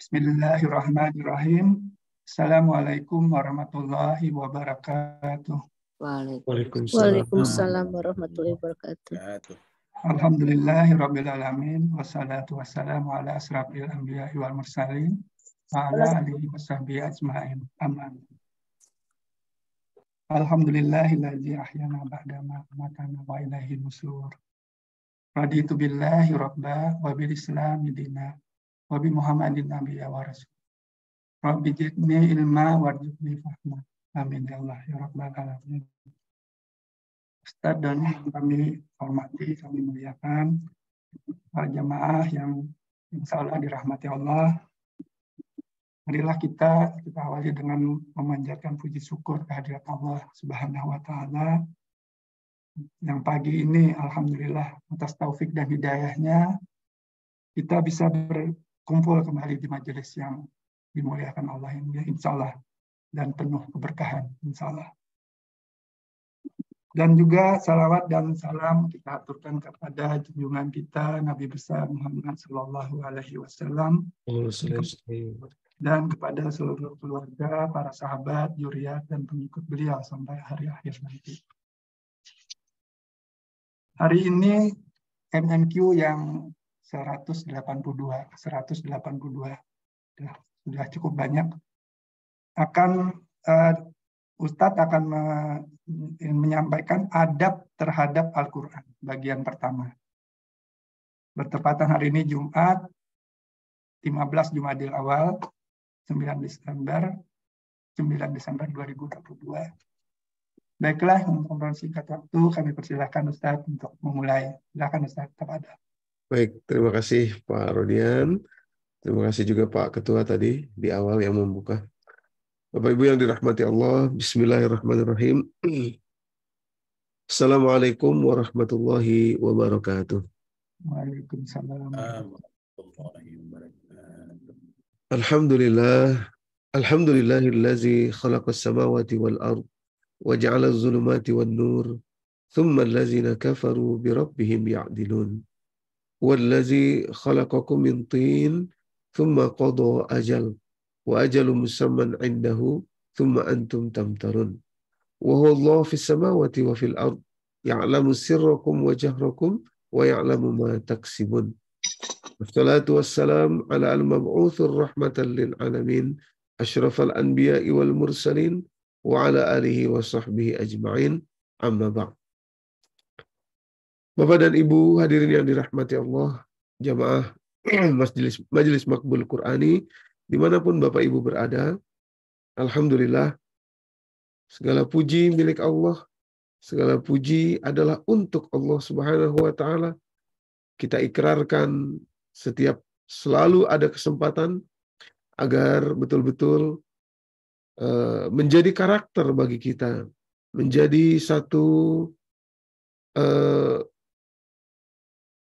Bismillahirrahmanirrahim. Assalamualaikum warahmatullahi wabarakatuh. Waalaikumsalam, Waalaikumsalam warahmatullahi wabarakatuh. Alamin. Wassalatu wassalamu ala asrafil anbiya wal mursalin. Wa ala alihi wa sahbihi ajma'in. Aman. Alhamdulillahilladzi ahyana ba'dama matana wa ilaihi nusur. Raditu billahi rabba wa bil islami wa bi Muhammadin abiyya wa rasul. Rabbi jidni ilma warzuqni fahma. Amin ya Allah ya rabbal alamin. Ustaz dan kami hormati, kami muliakan para jamaah yang insya Allah dirahmati Allah. Marilah kita kita awali dengan memanjatkan puji syukur kehadirat Allah Subhanahu wa taala yang pagi ini alhamdulillah atas taufik dan hidayahnya kita bisa ber, kumpul kembali di majelis yang dimuliakan Allah yang ini, insya Allah, dan penuh keberkahan, insya Allah. Dan juga salawat dan salam kita aturkan kepada junjungan kita Nabi besar Muhammad Shallallahu Alaihi Wasallam dan kepada seluruh keluarga, para sahabat, juriat dan pengikut beliau sampai hari akhir nanti. Hari ini MMQ yang 182 182 sudah, sudah cukup banyak akan uh, Ustadz akan me menyampaikan adab terhadap Al-Quran bagian pertama bertepatan hari ini Jumat 15 Jumadil awal 9 Desember 9 Desember 2022 Baiklah, untuk singkat waktu, kami persilahkan Ustadz untuk memulai. Silakan Ustadz, ada. Baik, terima kasih Pak Rodian. Terima kasih juga Pak Ketua tadi di awal yang membuka. Bapak Ibu yang dirahmati Allah, Bismillahirrahmanirrahim. Assalamualaikum warahmatullahi wabarakatuh. Waalaikumsalam. Alhamdulillah, Alhamdulillahillazi khalaqas samawati wal ard wa ja'ala az-zulumati wan nur thumma allazina kafaru bi rabbihim ya'dilun. والذي خلقكم من طين ثم قضى أجل وأجل مسمى عنده ثم أنتم تمترون وهو الله في السماوات وفي الأرض يعلم سركم وجهركم ويعلم ما تكسبون والصلاة والسلام على المبعوث الرحمة للعالمين أشرف الأنبياء والمرسلين وعلى آله وصحبه أجمعين أما بعد Bapak dan Ibu hadirin yang dirahmati Allah, jamaah majelis, majelis makbul Qur'ani, dimanapun Bapak Ibu berada, Alhamdulillah, segala puji milik Allah, segala puji adalah untuk Allah Subhanahu wa Ta'ala. Kita ikrarkan setiap selalu ada kesempatan agar betul-betul eh, menjadi karakter bagi kita, menjadi satu uh,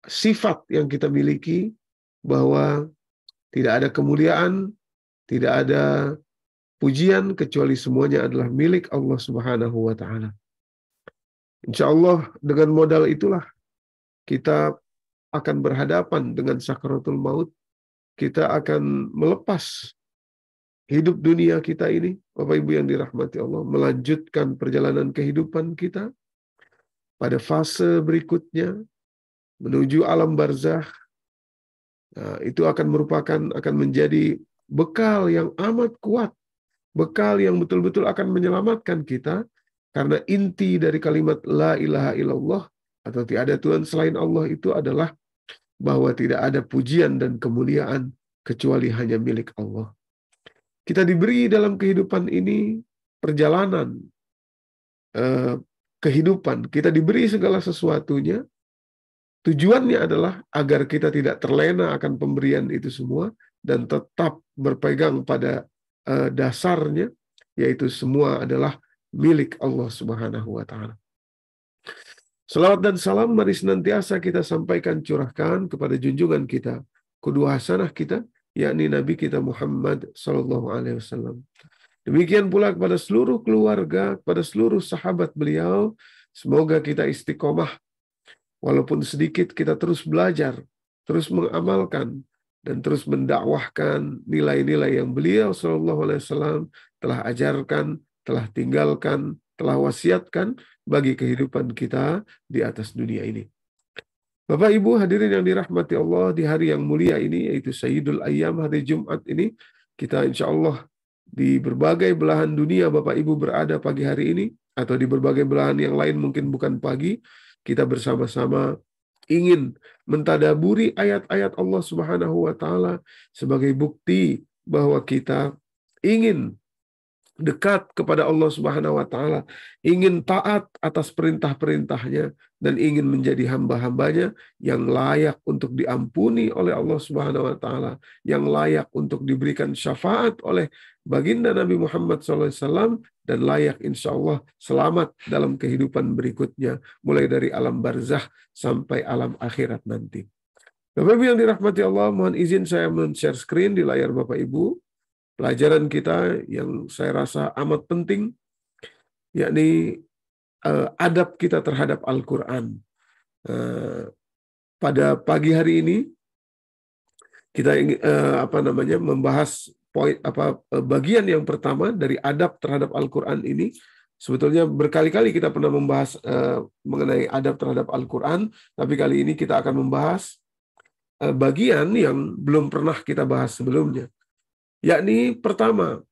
sifat yang kita miliki bahwa tidak ada kemuliaan, tidak ada pujian kecuali semuanya adalah milik Allah Subhanahu wa taala. Insya Allah dengan modal itulah kita akan berhadapan dengan sakaratul maut. Kita akan melepas hidup dunia kita ini, Bapak Ibu yang dirahmati Allah, melanjutkan perjalanan kehidupan kita pada fase berikutnya menuju alam barzah nah, itu akan merupakan akan menjadi bekal yang amat kuat, bekal yang betul-betul akan menyelamatkan kita karena inti dari kalimat la ilaha illallah atau tiada Tuhan selain Allah itu adalah bahwa tidak ada pujian dan kemuliaan kecuali hanya milik Allah. Kita diberi dalam kehidupan ini perjalanan eh, kehidupan. Kita diberi segala sesuatunya Tujuannya adalah agar kita tidak terlena akan pemberian itu semua dan tetap berpegang pada eh, dasarnya yaitu semua adalah milik Allah Subhanahu wa taala. Selamat dan salam mari senantiasa kita sampaikan curahkan kepada junjungan kita, kedua hasanah kita, yakni Nabi kita Muhammad Sallallahu Alaihi Wasallam. Demikian pula kepada seluruh keluarga, kepada seluruh sahabat beliau, semoga kita istiqomah Walaupun sedikit kita terus belajar, terus mengamalkan dan terus mendakwahkan nilai-nilai yang beliau Shallallahu Alaihi Wasallam telah ajarkan, telah tinggalkan, telah wasiatkan bagi kehidupan kita di atas dunia ini. Bapak Ibu hadirin yang dirahmati Allah di hari yang mulia ini yaitu Sayyidul Ayyam hari Jumat ini kita insya Allah di berbagai belahan dunia Bapak Ibu berada pagi hari ini atau di berbagai belahan yang lain mungkin bukan pagi kita bersama-sama ingin mentadaburi ayat-ayat Allah Subhanahu wa taala sebagai bukti bahwa kita ingin dekat kepada Allah Subhanahu wa taala, ingin taat atas perintah-perintahnya dan ingin menjadi hamba-hambanya yang layak untuk diampuni oleh Allah Subhanahu wa taala, yang layak untuk diberikan syafaat oleh baginda Nabi Muhammad SAW dan layak insya Allah selamat dalam kehidupan berikutnya, mulai dari alam barzah sampai alam akhirat nanti. Bapak Ibu yang dirahmati Allah, mohon izin saya men-share screen di layar Bapak Ibu. Pelajaran kita yang saya rasa amat penting, yakni uh, adab kita terhadap Al-Quran. Uh, pada pagi hari ini, kita uh, apa namanya membahas poin apa eh, bagian yang pertama dari adab terhadap Al-Qur'an ini Sebetulnya berkali-kali kita pernah membahas uh, mengenai adab terhadap Al-Quran, tapi kali ini kita akan membahas uh, bagian yang belum pernah kita bahas sebelumnya. Yakni pertama,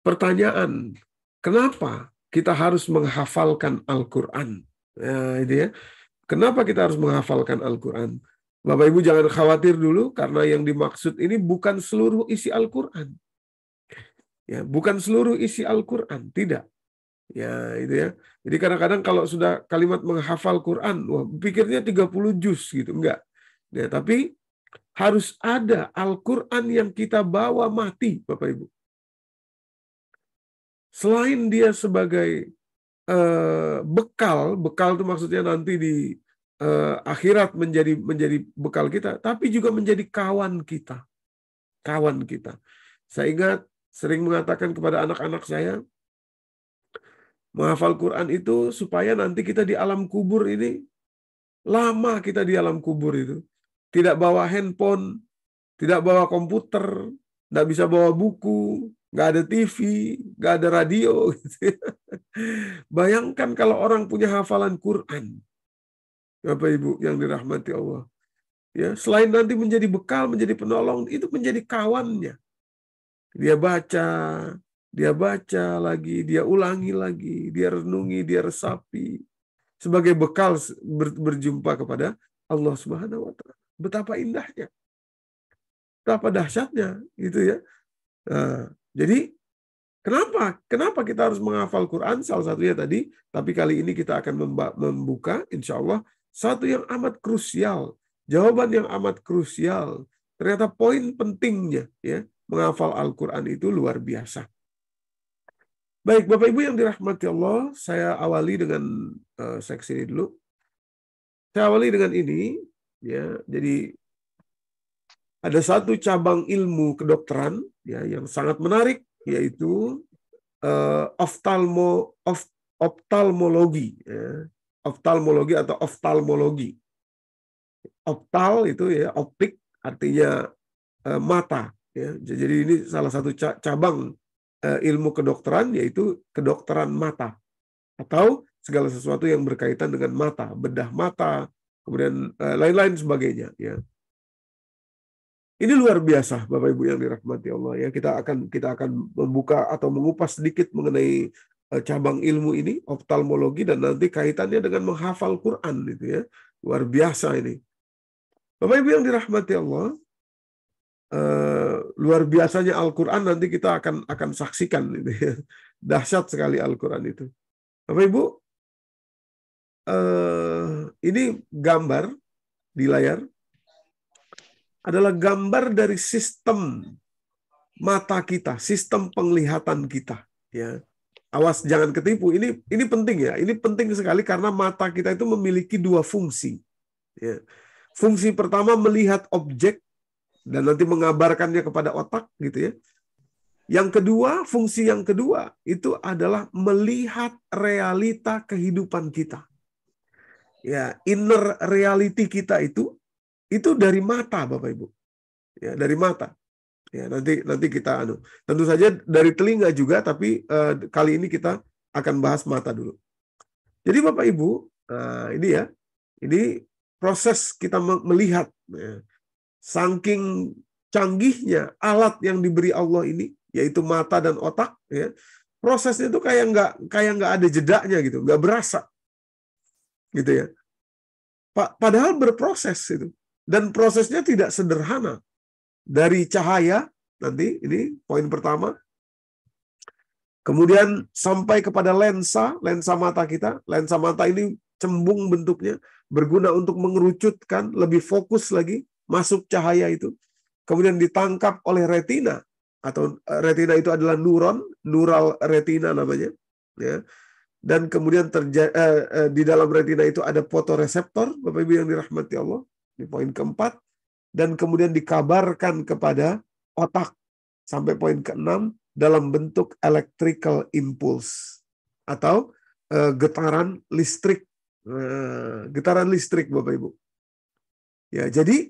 pertanyaan, kenapa kita harus menghafalkan Al-Quran? Ya, itu ya. Kenapa kita harus menghafalkan Al-Quran? Bapak Ibu jangan khawatir dulu karena yang dimaksud ini bukan seluruh isi Al-Qur'an. Ya, bukan seluruh isi Al-Qur'an, tidak. Ya, itu ya. Jadi kadang-kadang kalau sudah kalimat menghafal Quran, wah pikirnya 30 juz gitu, enggak. Ya, tapi harus ada Al-Qur'an yang kita bawa mati, Bapak Ibu. Selain dia sebagai eh, bekal, bekal itu maksudnya nanti di eh, akhirat menjadi menjadi bekal kita, tapi juga menjadi kawan kita. Kawan kita. Saya ingat sering mengatakan kepada anak-anak saya, menghafal Quran itu supaya nanti kita di alam kubur ini lama kita di alam kubur itu. Tidak bawa handphone, tidak bawa komputer, tidak bisa bawa buku, nggak ada TV, nggak ada radio. Gitu. Bayangkan kalau orang punya hafalan Quran, Bapak Ibu yang dirahmati Allah. Ya, selain nanti menjadi bekal, menjadi penolong, itu menjadi kawannya. Dia baca, dia baca lagi, dia ulangi lagi, dia renungi, dia resapi sebagai bekal berjumpa kepada Allah Subhanahu wa taala. Betapa indahnya. Betapa dahsyatnya gitu ya. Nah, jadi Kenapa? Kenapa kita harus menghafal Quran? Salah satunya tadi, tapi kali ini kita akan membuka, insya Allah, satu yang amat krusial, jawaban yang amat krusial. Ternyata poin pentingnya ya menghafal Al-Quran itu luar biasa. Baik, Bapak Ibu yang dirahmati Allah, saya awali dengan uh, seksi ini dulu. Saya awali dengan ini, ya. Jadi ada satu cabang ilmu kedokteran ya yang sangat menarik yaitu uh, oftalmo of, optalmologi. Ya oftalmologi atau oftalmologi. Optal itu ya optik artinya eh, mata ya. Jadi ini salah satu cabang eh, ilmu kedokteran yaitu kedokteran mata atau segala sesuatu yang berkaitan dengan mata, bedah mata, kemudian lain eh, lain-lain sebagainya ya. Ini luar biasa Bapak Ibu yang dirahmati Allah ya. Kita akan kita akan membuka atau mengupas sedikit mengenai Eh, cabang ilmu ini oftalmologi dan nanti kaitannya dengan menghafal Quran gitu ya luar biasa ini Bapak Ibu yang dirahmati Allah eh, luar biasanya Al-Quran nanti kita akan akan saksikan gitu ya dahsyat sekali Al-Quran itu Bapak Ibu eh, ini gambar di layar adalah gambar dari sistem mata kita sistem penglihatan kita ya awas jangan ketipu. Ini ini penting ya. Ini penting sekali karena mata kita itu memiliki dua fungsi. Ya. Fungsi pertama melihat objek dan nanti mengabarkannya kepada otak gitu ya. Yang kedua, fungsi yang kedua itu adalah melihat realita kehidupan kita. Ya, inner reality kita itu itu dari mata Bapak Ibu. Ya, dari mata. Ya, nanti nanti kita anu. Tentu saja dari telinga juga tapi uh, kali ini kita akan bahas mata dulu. Jadi Bapak Ibu, uh, ini ya. Ini proses kita melihat ya. saking canggihnya alat yang diberi Allah ini yaitu mata dan otak ya. Prosesnya itu kayak nggak kayak nggak ada jedanya gitu, nggak berasa. Gitu ya. Padahal berproses itu dan prosesnya tidak sederhana dari cahaya nanti ini poin pertama. Kemudian sampai kepada lensa, lensa mata kita. Lensa mata ini cembung bentuknya, berguna untuk mengerucutkan, lebih fokus lagi masuk cahaya itu. Kemudian ditangkap oleh retina atau eh, retina itu adalah neuron, neural retina namanya, ya. Dan kemudian terja, eh, eh, di dalam retina itu ada fotoreseptor, Bapak Ibu yang dirahmati Allah. Di poin keempat, dan kemudian dikabarkan kepada otak sampai poin keenam dalam bentuk electrical impulse atau uh, getaran listrik uh, getaran listrik Bapak Ibu. Ya, jadi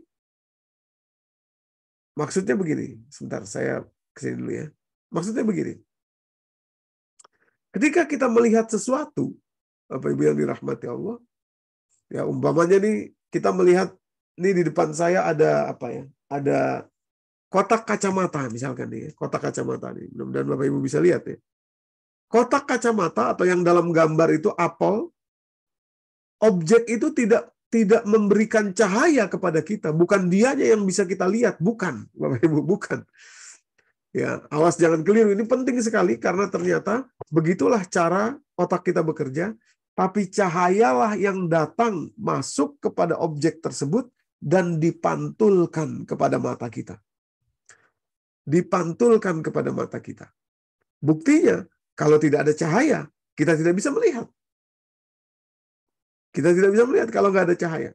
maksudnya begini. Sebentar saya kesini dulu ya. Maksudnya begini. Ketika kita melihat sesuatu, Bapak Ibu yang dirahmati Allah, ya umpamanya nih kita melihat ini di depan saya ada apa ya? Ada kotak kacamata misalkan nih, kotak kacamata nih. Mudah-mudahan Bapak Ibu bisa lihat ya. Kotak kacamata atau yang dalam gambar itu apel, objek itu tidak tidak memberikan cahaya kepada kita, bukan dianya yang bisa kita lihat, bukan Bapak Ibu, bukan. Ya, awas jangan keliru. Ini penting sekali karena ternyata begitulah cara otak kita bekerja, tapi cahayalah yang datang masuk kepada objek tersebut dan dipantulkan kepada mata kita. Dipantulkan kepada mata kita. Buktinya, kalau tidak ada cahaya, kita tidak bisa melihat. Kita tidak bisa melihat kalau nggak ada cahaya.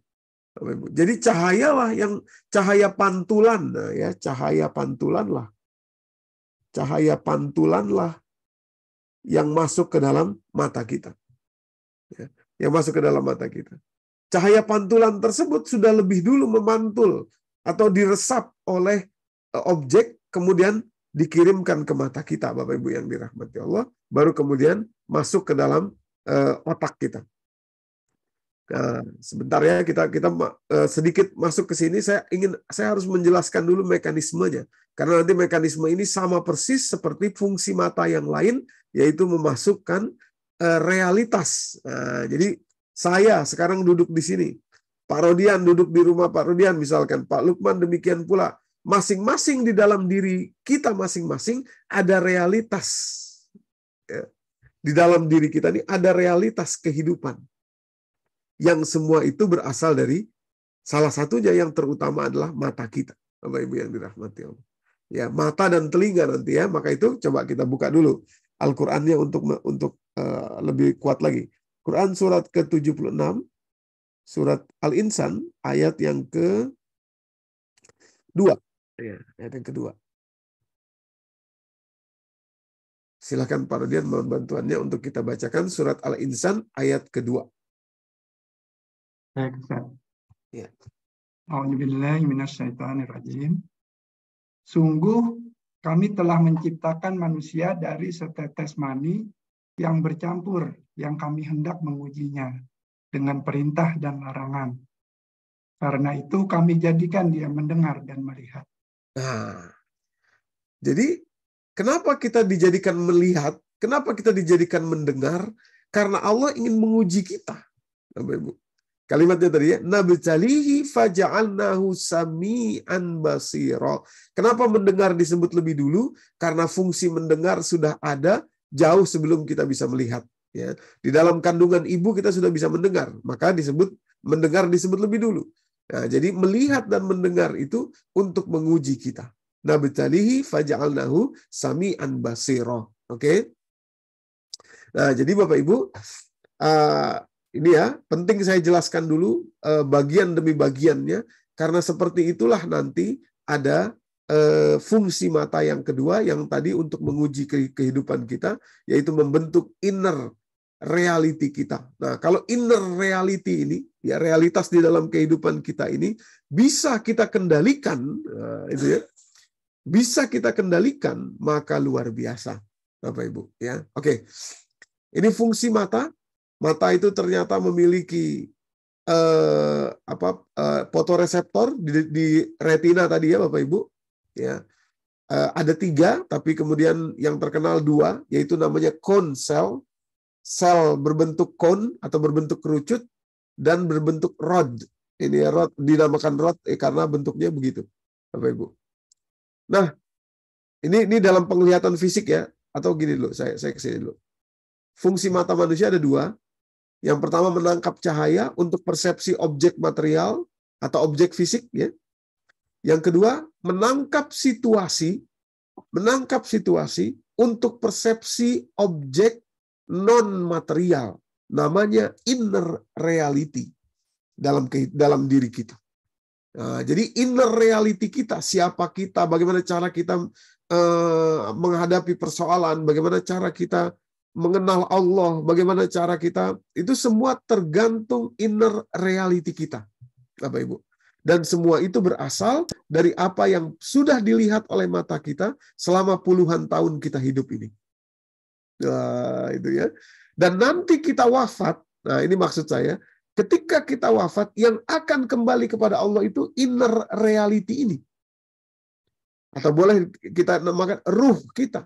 Jadi cahayalah yang cahaya pantulan, nah ya cahaya pantulanlah, cahaya pantulanlah yang masuk ke dalam mata kita, ya, yang masuk ke dalam mata kita. Cahaya pantulan tersebut sudah lebih dulu memantul atau diresap oleh e, objek kemudian dikirimkan ke mata kita Bapak Ibu yang dirahmati Allah baru kemudian masuk ke dalam e, otak kita. Nah, sebentar ya kita kita sedikit masuk ke sini saya ingin saya harus menjelaskan dulu mekanismenya karena nanti mekanisme ini sama persis seperti fungsi mata yang lain yaitu memasukkan realitas. Nah, jadi saya sekarang duduk di sini. Pak Rodian duduk di rumah Pak Rodian misalkan. Pak Lukman demikian pula. Masing-masing di dalam diri kita masing-masing ada realitas. Ya. Di dalam diri kita ini ada realitas kehidupan. Yang semua itu berasal dari salah satunya yang terutama adalah mata kita. Bapak Ibu yang dirahmati Allah. Ya, mata dan telinga nanti ya. Maka itu coba kita buka dulu Al-Qur'annya untuk untuk uh, lebih kuat lagi. Quran surat ke-76, surat Al-Insan, ayat yang ke-2. Ya, ayat yang kedua. Silahkan Pak Rodian mohon bantuannya untuk kita bacakan surat Al-Insan ayat kedua. Baik, Ustaz. Ya. A'udzubillahi Sungguh kami telah menciptakan manusia dari setetes mani yang bercampur yang kami hendak mengujinya dengan perintah dan larangan. Karena itu kami jadikan dia mendengar dan melihat. Nah, jadi kenapa kita dijadikan melihat? Kenapa kita dijadikan mendengar? Karena Allah ingin menguji kita. Bapak Ibu. Kalimatnya tadi ya, nabtalihi faja'alnahu sami'an basira. Kenapa mendengar disebut lebih dulu? Karena fungsi mendengar sudah ada jauh sebelum kita bisa melihat. Ya, di dalam kandungan ibu kita sudah bisa mendengar, maka disebut mendengar disebut lebih dulu. Nah, jadi melihat dan mendengar itu untuk menguji kita. Nabitalihi sami sami'an basira. Oke? Nah, jadi Bapak Ibu, uh, ini ya, penting saya jelaskan dulu uh, bagian demi bagiannya karena seperti itulah nanti ada eh, fungsi mata yang kedua yang tadi untuk menguji kehidupan kita yaitu membentuk inner reality kita. Nah, kalau inner reality ini, ya realitas di dalam kehidupan kita ini bisa kita kendalikan, eh, itu ya, bisa kita kendalikan, maka luar biasa, Bapak Ibu. Ya, oke. Ini fungsi mata. Mata itu ternyata memiliki eh, apa eh, fotoreseptor di, di retina tadi ya, Bapak Ibu. Ya, eh, ada tiga, tapi kemudian yang terkenal dua, yaitu namanya cone cell sel berbentuk cone atau berbentuk kerucut dan berbentuk rod. Ini ya, rod dinamakan rod eh, karena bentuknya begitu, Bapak Ibu. Nah, ini ini dalam penglihatan fisik ya atau gini dulu saya saya kesini dulu. Fungsi mata manusia ada dua. Yang pertama menangkap cahaya untuk persepsi objek material atau objek fisik ya. Yang kedua menangkap situasi, menangkap situasi untuk persepsi objek non material, namanya inner reality dalam dalam diri kita. Nah, jadi inner reality kita, siapa kita, bagaimana cara kita eh, menghadapi persoalan, bagaimana cara kita mengenal Allah, bagaimana cara kita, itu semua tergantung inner reality kita, apa Ibu. Dan semua itu berasal dari apa yang sudah dilihat oleh mata kita selama puluhan tahun kita hidup ini. Nah, itu ya. Dan nanti kita wafat. Nah, ini maksud saya. Ketika kita wafat, yang akan kembali kepada Allah itu inner reality ini. Atau boleh kita namakan ruh kita.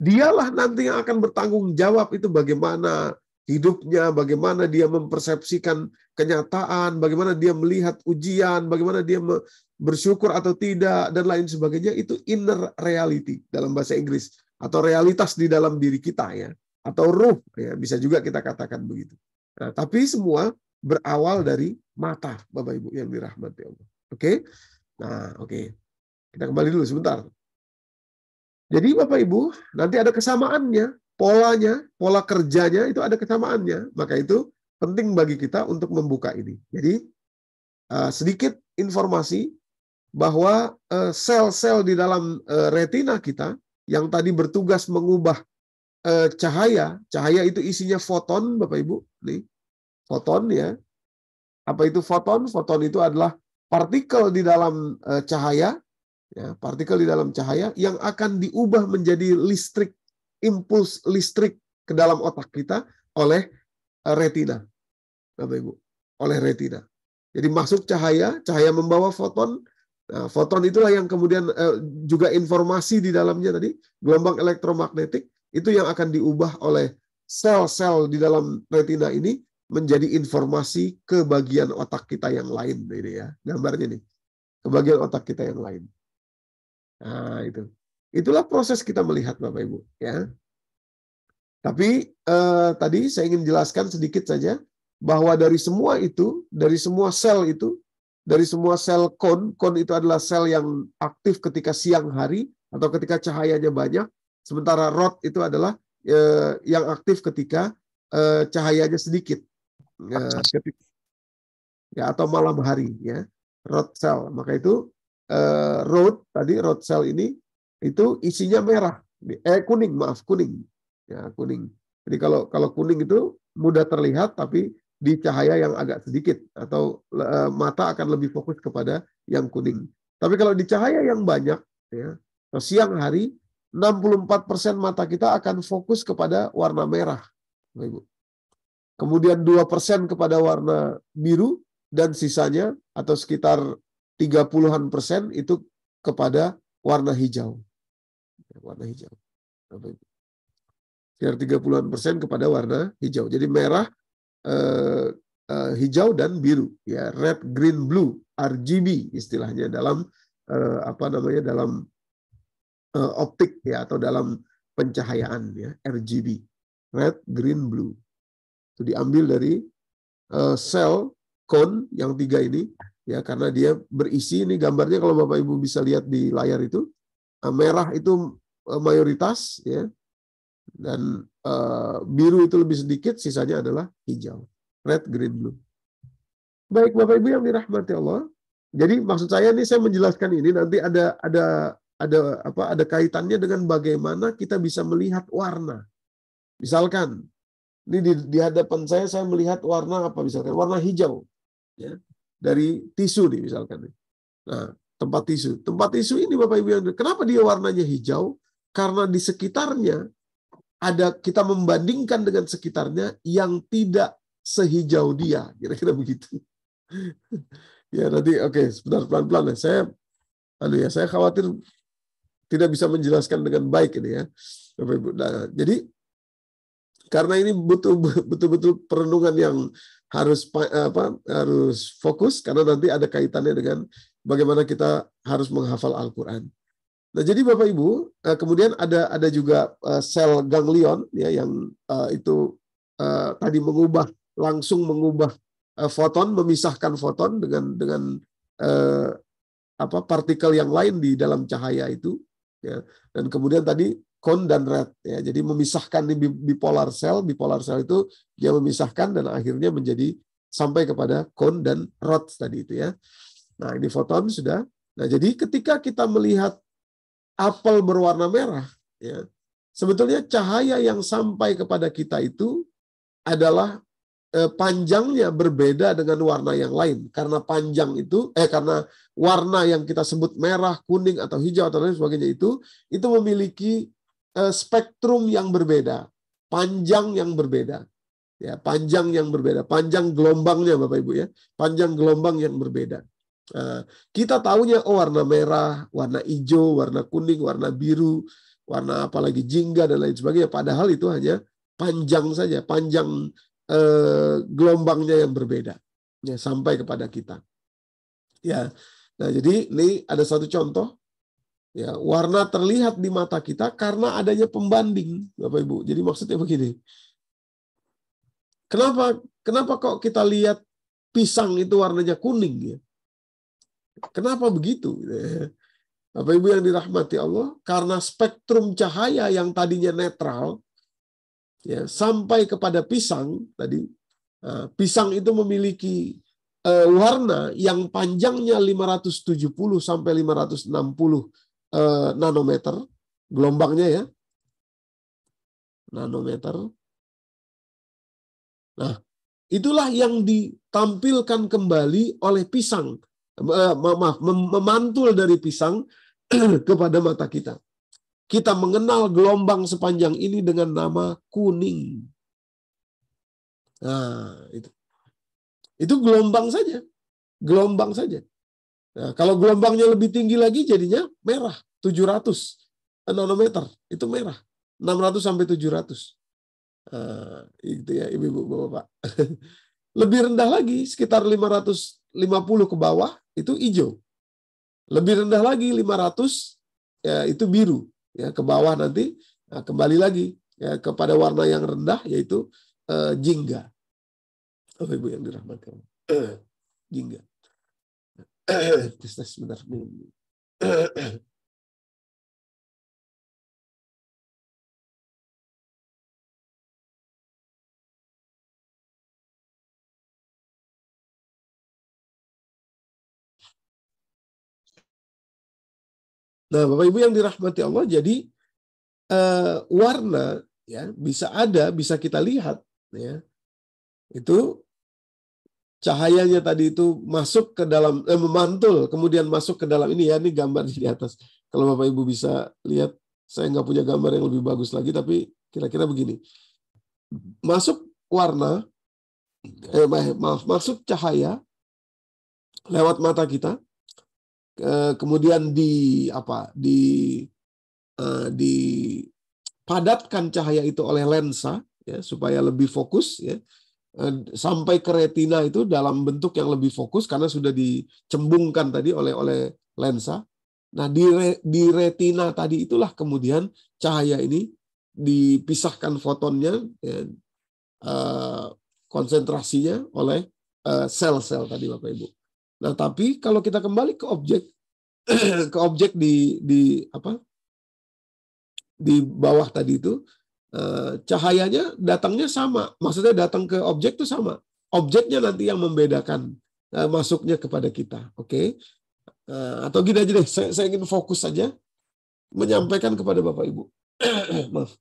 Dialah nanti yang akan bertanggung jawab itu bagaimana hidupnya, bagaimana dia mempersepsikan kenyataan, bagaimana dia melihat ujian, bagaimana dia bersyukur atau tidak, dan lain sebagainya, itu inner reality dalam bahasa Inggris atau realitas di dalam diri kita ya atau ruh ya bisa juga kita katakan begitu. Nah, tapi semua berawal dari mata Bapak Ibu yang dirahmati Allah. Oke. Okay? Nah, oke. Okay. Kita kembali dulu sebentar. Jadi Bapak Ibu, nanti ada kesamaannya, polanya, pola kerjanya itu ada kesamaannya. Maka itu penting bagi kita untuk membuka ini. Jadi eh, sedikit informasi bahwa eh, sel-sel di dalam eh, retina kita yang tadi bertugas mengubah eh, cahaya, cahaya itu isinya foton, Bapak Ibu, nih foton ya. Apa itu foton? Foton itu adalah partikel di dalam eh, cahaya, ya, partikel di dalam cahaya yang akan diubah menjadi listrik, impuls listrik ke dalam otak kita oleh eh, retina, Bapak Ibu, oleh retina. Jadi masuk cahaya, cahaya membawa foton, Nah, foton itulah yang kemudian eh, juga informasi di dalamnya tadi, gelombang elektromagnetik itu yang akan diubah oleh sel-sel di dalam retina ini menjadi informasi ke bagian otak kita yang lain ini ya gambarnya nih ke bagian otak kita yang lain nah itu itulah proses kita melihat bapak ibu ya tapi eh, tadi saya ingin jelaskan sedikit saja bahwa dari semua itu dari semua sel itu dari semua sel kon, kon itu adalah sel yang aktif ketika siang hari atau ketika cahayanya banyak, sementara rod itu adalah eh, yang aktif ketika eh, cahayanya sedikit, eh, ketika, ya atau malam hari, ya rod sel. Maka itu eh, rod tadi rod sel ini itu isinya merah, eh kuning maaf kuning, ya kuning. Jadi kalau kalau kuning itu mudah terlihat tapi di cahaya yang agak sedikit atau uh, mata akan lebih fokus kepada yang kuning. Tapi kalau di cahaya yang banyak ya, siang hari 64% mata kita akan fokus kepada warna merah, Ibu. Kemudian 2% kepada warna biru dan sisanya atau sekitar 30-an persen itu kepada warna hijau. Warna hijau. Sekitar 30-an persen kepada warna hijau. Jadi merah, uh, uh, hijau dan biru ya red green blue RGB istilahnya dalam uh, apa namanya dalam uh, optik ya atau dalam pencahayaan ya RGB red green blue itu diambil dari uh, sel cone yang tiga ini ya karena dia berisi ini gambarnya kalau bapak ibu bisa lihat di layar itu merah itu mayoritas ya dan Eh, biru itu lebih sedikit, sisanya adalah hijau. Red, green, blue. Baik Bapak Ibu yang dirahmati Allah. Jadi maksud saya ini saya menjelaskan ini nanti ada ada ada apa ada kaitannya dengan bagaimana kita bisa melihat warna. Misalkan ini di, di hadapan saya saya melihat warna apa misalkan warna hijau ya dari tisu nih misalkan nah tempat tisu tempat tisu ini bapak ibu yang kenapa dia warnanya hijau karena di sekitarnya ada kita membandingkan dengan sekitarnya yang tidak sehijau dia kira-kira begitu ya nanti oke okay, sebentar pelan-pelan ya. saya aduh ya saya khawatir tidak bisa menjelaskan dengan baik ini ya Bapak Ibu nah, jadi karena ini butuh betul-betul perenungan yang harus apa harus fokus karena nanti ada kaitannya dengan bagaimana kita harus menghafal Al-Qur'an Nah, jadi Bapak Ibu, eh, kemudian ada ada juga eh, sel ganglion ya yang uh, itu uh, tadi mengubah langsung mengubah uh, foton memisahkan foton dengan dengan uh, apa partikel yang lain di dalam cahaya itu ya. Dan kemudian tadi cone dan red ya. Jadi memisahkan di bipolar cell, bipolar cell itu dia memisahkan dan akhirnya menjadi sampai kepada cone dan rod tadi itu ya. Nah, ini foton sudah. Nah, jadi ketika kita melihat apel berwarna merah, ya. Sebetulnya cahaya yang sampai kepada kita itu adalah eh, panjangnya berbeda dengan warna yang lain karena panjang itu eh karena warna yang kita sebut merah, kuning atau hijau atau lain sebagainya itu itu memiliki eh, spektrum yang berbeda, panjang yang berbeda. Ya, panjang yang berbeda, panjang gelombangnya Bapak Ibu ya, panjang gelombang yang berbeda. Eh, kita tahunya oh warna merah, warna hijau, warna kuning, warna biru, warna apalagi jingga dan lain sebagainya. Padahal itu hanya panjang saja, panjang eh, gelombangnya yang berbeda ya, sampai kepada kita. Ya, nah jadi ini ada satu contoh. Ya, warna terlihat di mata kita karena adanya pembanding, Bapak Ibu. Jadi maksudnya begini. Kenapa kenapa kok kita lihat pisang itu warnanya kuning ya? Kenapa begitu? Bapak Ibu yang dirahmati Allah, karena spektrum cahaya yang tadinya netral ya sampai kepada pisang tadi. Eh, pisang itu memiliki uh, warna yang panjangnya 570 sampai 560 uh, eh, nanometer gelombangnya ya. Nanometer. Nah, itulah yang ditampilkan kembali oleh pisang maaf, memantul dari pisang kepada mata kita. Kita mengenal gelombang sepanjang ini dengan nama kuning. Nah, itu. Itu gelombang saja. Gelombang saja. Nah, kalau gelombangnya lebih tinggi lagi jadinya merah. 700 nanometer. Itu merah. 600 sampai 700. ratus eh, itu ya ibu-ibu bapak-bapak. Lebih rendah lagi sekitar 550 ke bawah itu hijau. Lebih rendah lagi 500 ya itu biru. Ya ke bawah nanti nah, kembali lagi ya kepada warna yang rendah yaitu eh, jingga. Oh, Ibu yang dirahmati jingga. tes sebentar minum. Nah, Bapak Ibu yang dirahmati Allah, jadi uh, warna ya bisa ada, bisa kita lihat ya. Itu cahayanya tadi itu masuk ke dalam eh, memantul kemudian masuk ke dalam ini ya ini gambar di atas kalau bapak ibu bisa lihat saya nggak punya gambar yang lebih bagus lagi tapi kira-kira begini masuk warna eh, maaf masuk cahaya lewat mata kita Eh, kemudian di apa di uh, eh, dipadatkan cahaya itu oleh lensa ya supaya lebih fokus ya eh, sampai ke retina itu dalam bentuk yang lebih fokus karena sudah dicembungkan tadi oleh oleh lensa. Nah di re, di retina tadi itulah kemudian cahaya ini dipisahkan fotonnya ya, konsentrasinya oleh sel-sel tadi Bapak Ibu. Nah, tapi kalau kita kembali ke objek ke objek di di apa? di bawah tadi itu eh, cahayanya datangnya sama. Maksudnya datang ke objek itu sama. Objeknya nanti yang membedakan eh, masuknya kepada kita. Oke. Okay? Eh, atau gini aja deh, saya, saya ingin fokus saja menyampaikan kepada Bapak Ibu. Maaf.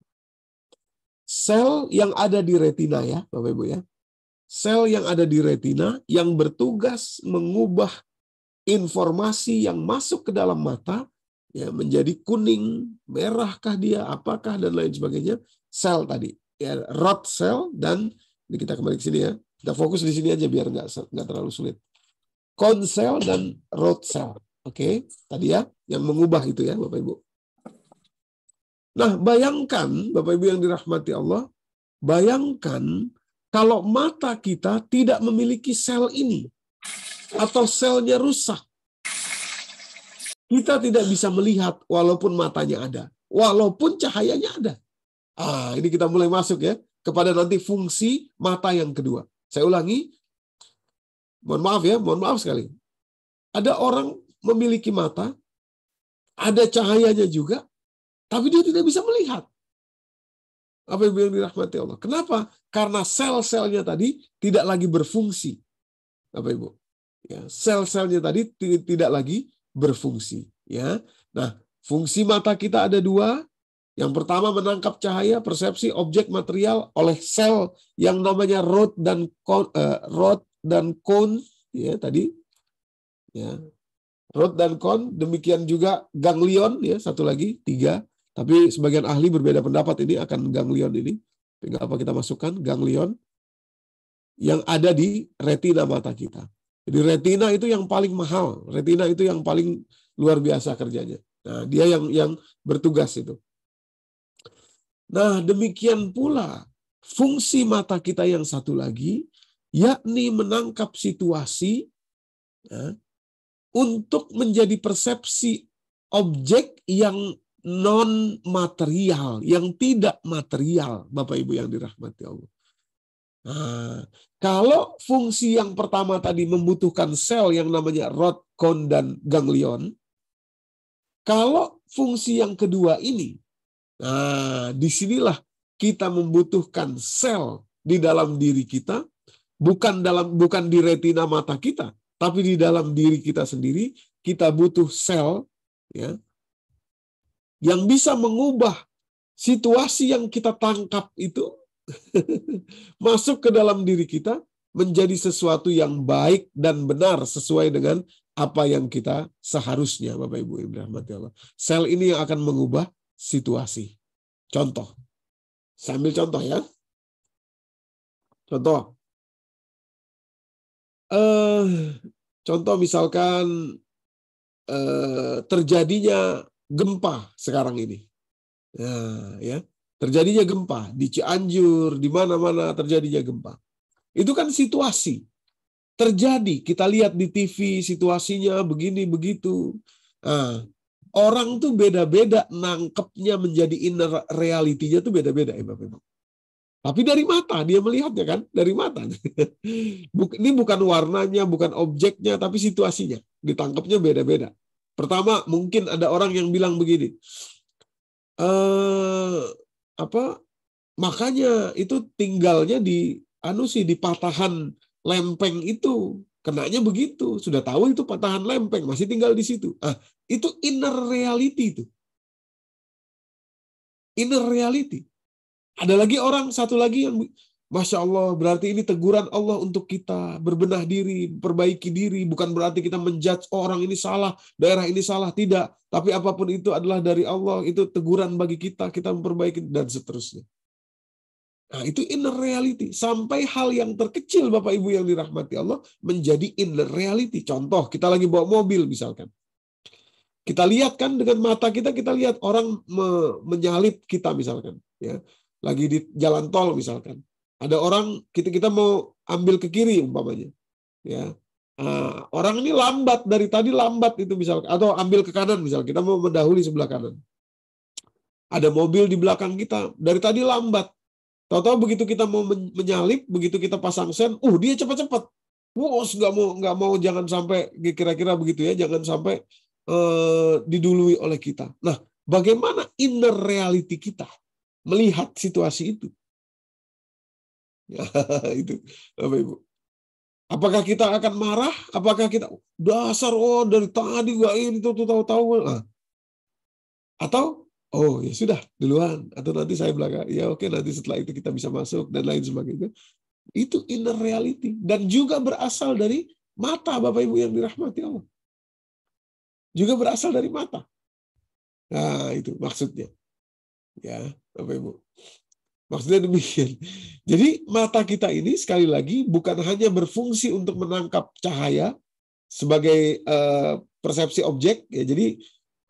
Sel yang ada di retina ya, Bapak Ibu ya sel yang ada di retina yang bertugas mengubah informasi yang masuk ke dalam mata ya menjadi kuning, merahkah dia, apakah dan lain sebagainya, sel tadi, ya rod sel dan ini kita kembali ke sini ya. Kita fokus di sini aja biar nggak nggak terlalu sulit. Konsel dan rod sel. Oke, okay? tadi ya yang mengubah itu ya Bapak Ibu. Nah, bayangkan Bapak Ibu yang dirahmati Allah, bayangkan kalau mata kita tidak memiliki sel ini atau selnya rusak. Kita tidak bisa melihat walaupun matanya ada, walaupun cahayanya ada. Ah, ini kita mulai masuk ya kepada nanti fungsi mata yang kedua. Saya ulangi. Mohon maaf ya, mohon maaf sekali. Ada orang memiliki mata, ada cahayanya juga, tapi dia tidak bisa melihat. Apa yang dirahmati Allah? Kenapa? karena sel-selnya tadi tidak lagi berfungsi. apa Ibu. Ya, sel-selnya tadi tidak lagi berfungsi, ya. Nah, fungsi mata kita ada dua. Yang pertama menangkap cahaya, persepsi objek material oleh sel yang namanya rod dan kon uh, rod dan cone, ya tadi. Ya. Rod dan kon demikian juga ganglion ya, satu lagi, tiga. Tapi sebagian ahli berbeda pendapat ini akan ganglion ini. Tinggal apa kita masukkan? Ganglion yang ada di retina mata kita. Jadi retina itu yang paling mahal, retina itu yang paling luar biasa kerjanya. Nah, dia yang yang bertugas itu. Nah, demikian pula fungsi mata kita yang satu lagi, yakni menangkap situasi ya, untuk menjadi persepsi objek yang non material, yang tidak material, Bapak Ibu yang dirahmati Allah. Nah, kalau fungsi yang pertama tadi membutuhkan sel yang namanya rod, kon, dan ganglion, kalau fungsi yang kedua ini, nah disinilah kita membutuhkan sel di dalam diri kita, bukan dalam bukan di retina mata kita, tapi di dalam diri kita sendiri kita butuh sel ya yang bisa mengubah situasi yang kita tangkap itu masuk ke dalam diri kita menjadi sesuatu yang baik dan benar sesuai dengan apa yang kita seharusnya Bapak Ibu Ibu ya Allah. Sel ini yang akan mengubah situasi. Contoh. sambil contoh ya. Contoh. Eh, contoh misalkan eh, terjadinya gempa sekarang ini. Ya, ya, terjadinya gempa di Cianjur, di mana-mana terjadinya gempa. Itu kan situasi. Terjadi, kita lihat di TV situasinya begini begitu. Nah, orang tuh beda-beda nangkepnya menjadi inner reality-nya tuh beda-beda, Imam Tapi dari mata dia melihatnya kan, dari mata. Ini bukan warnanya, bukan objeknya, tapi situasinya ditangkapnya beda-beda. Pertama, mungkin ada orang yang bilang begini, e, apa makanya itu tinggalnya di anu sih di patahan lempeng itu kenanya begitu sudah tahu itu patahan lempeng masih tinggal di situ ah itu inner reality itu inner reality ada lagi orang satu lagi yang Masya Allah, berarti ini teguran Allah untuk kita berbenah diri, perbaiki diri. Bukan berarti kita menjudge oh, orang ini salah, daerah ini salah, tidak. Tapi apapun itu adalah dari Allah, itu teguran bagi kita, kita memperbaiki dan seterusnya. Nah, itu inner reality. Sampai hal yang terkecil Bapak Ibu yang dirahmati Allah menjadi inner reality. Contoh, kita lagi bawa mobil misalkan. Kita lihat kan dengan mata kita kita lihat orang me menyalip kita misalkan, ya. Lagi di jalan tol misalkan ada orang kita kita mau ambil ke kiri umpamanya, ya. Uh, orang ini lambat dari tadi lambat itu misal atau ambil ke kanan misal kita mau mendahului sebelah kanan. Ada mobil di belakang kita dari tadi lambat. Tahu-tahu begitu kita mau menyalip, begitu kita pasang sen, uh dia cepat-cepat. Wos nggak mau nggak mau jangan sampai kira-kira begitu ya, jangan sampai uh, didului oleh kita. Nah, bagaimana inner reality kita melihat situasi itu? Ya, itu Bapak Ibu. Apakah kita akan marah? Apakah kita dasar oh dari tadi gua ini tuh tahu-tahu nah. Atau oh ya sudah duluan atau nanti saya belakang. Ya oke nanti setelah itu kita bisa masuk dan lain sebagainya. Itu inner reality dan juga berasal dari mata Bapak Ibu yang dirahmati Allah. Juga berasal dari mata. Nah, itu maksudnya. Ya, Bapak Ibu. Maksudnya demikian. Jadi mata kita ini sekali lagi bukan hanya berfungsi untuk menangkap cahaya sebagai uh, persepsi objek ya. Jadi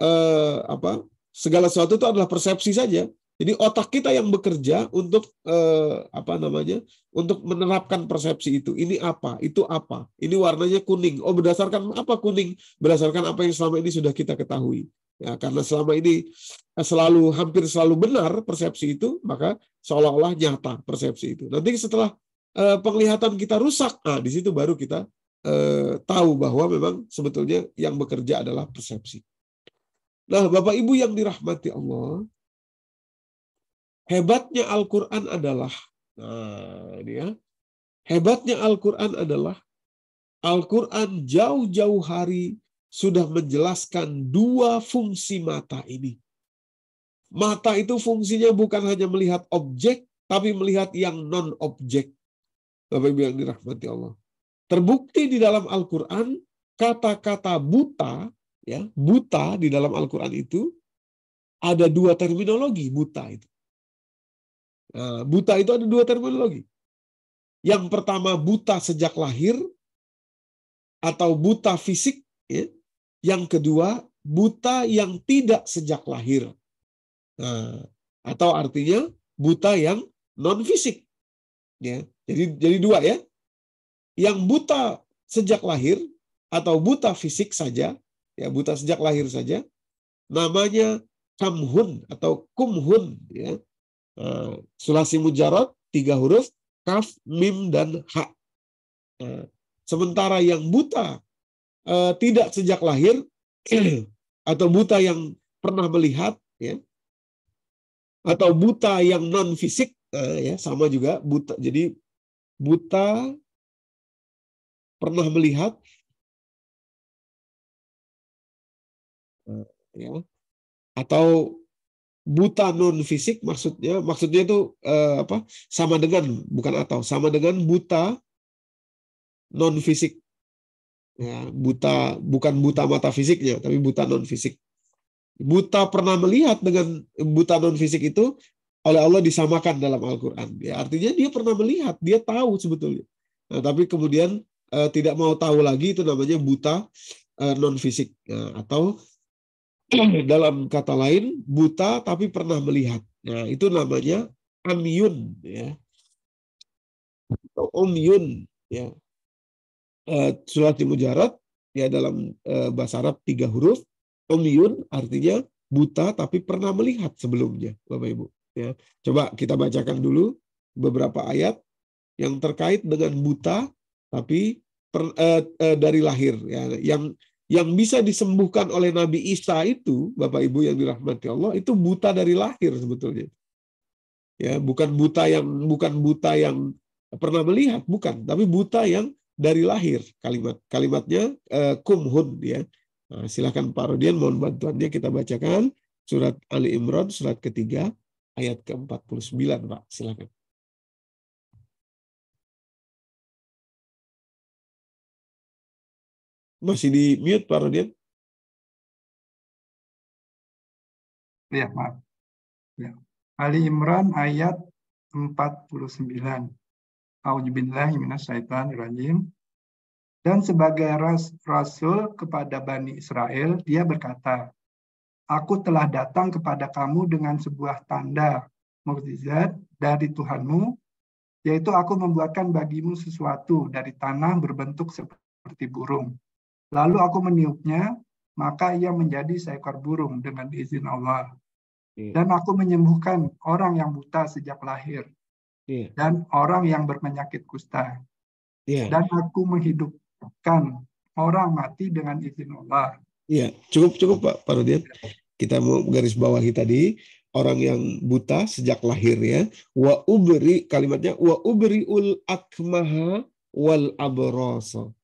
uh, apa? Segala sesuatu itu adalah persepsi saja. Jadi otak kita yang bekerja untuk eh, apa namanya? Untuk menerapkan persepsi itu. Ini apa? Itu apa? Ini warnanya kuning. Oh, berdasarkan apa kuning? Berdasarkan apa yang selama ini sudah kita ketahui. Ya, karena selama ini eh, selalu hampir selalu benar persepsi itu, maka seolah-olah nyata persepsi itu. Nanti setelah eh, penglihatan kita rusak, nah di situ baru kita eh, tahu bahwa memang sebetulnya yang bekerja adalah persepsi. Nah, Bapak Ibu yang dirahmati Allah, hebatnya Al-Qur'an adalah nah ini ya. Hebatnya Al-Qur'an adalah Al-Qur'an jauh-jauh hari sudah menjelaskan dua fungsi mata ini. Mata itu fungsinya bukan hanya melihat objek, tapi melihat yang non-objek. Bapak Ibu yang dirahmati Allah. Terbukti di dalam Al-Quran, kata-kata buta, ya buta di dalam Al-Quran itu, ada dua terminologi buta itu. Nah, buta itu ada dua terminologi. Yang pertama buta sejak lahir, atau buta fisik, ya, yang kedua, buta yang tidak sejak lahir. Nah, atau artinya buta yang non fisik. Ya, jadi jadi dua ya. Yang buta sejak lahir atau buta fisik saja, ya buta sejak lahir saja, namanya kamhun atau kumhun ya. Nah, sulasi mujarot tiga huruf kaf, mim dan ha. Eh, sementara yang buta uh, tidak sejak lahir atau buta yang pernah melihat ya atau buta yang non fisik uh, eh, ya sama juga buta jadi buta pernah melihat eh, ya atau buta non fisik maksudnya maksudnya itu apa sama dengan bukan atau sama dengan buta non fisik ya, buta hmm. bukan buta mata fisiknya tapi buta hmm. non fisik buta pernah melihat dengan buta non fisik itu oleh Allah disamakan dalam Al-Quran. Ya, artinya dia pernah melihat, dia tahu sebetulnya. Nah, tapi kemudian eh, tidak mau tahu lagi itu namanya buta eh, non fisik nah, atau hmm. dalam kata lain buta tapi pernah melihat. Nah itu namanya amyun ya, atau omyun ya. Eh, surat mujarat ya dalam eh, bahasa Arab tiga huruf umyun artinya buta tapi pernah melihat sebelumnya Bapak Ibu ya coba kita bacakan dulu beberapa ayat yang terkait dengan buta tapi per, eh, eh, dari lahir ya yang yang bisa disembuhkan oleh Nabi Isa itu Bapak Ibu yang dirahmati Allah itu buta dari lahir sebetulnya ya bukan buta yang bukan buta yang pernah melihat bukan tapi buta yang dari lahir kalimat kalimatnya uh, eh, kumhun ya. Nah, silakan Pak Rodian mohon bantuannya kita bacakan surat Ali Imran surat ketiga ayat ke-49 Pak. Silakan. Masih di mute Pak Rodian? Ya, Pak. Ya. Ali Imran ayat 49 rajim Dan sebagai ras, rasul kepada Bani Israel, dia berkata, Aku telah datang kepada kamu dengan sebuah tanda, mukjizat dari Tuhanmu, yaitu aku membuatkan bagimu sesuatu dari tanah berbentuk seperti burung. Lalu aku meniupnya, maka ia menjadi seekor burung dengan izin Allah. Iya. Dan aku menyembuhkan orang yang buta sejak lahir Iya. dan orang yang berpenyakit kusta. Yeah. Dan aku menghidupkan orang mati dengan izin Allah. Iya, cukup cukup Pak Parodian. Kita mau garis bawahi tadi orang yang buta sejak lahir ya. Wa ubri kalimatnya wa ubri ul akmaha wal abroso.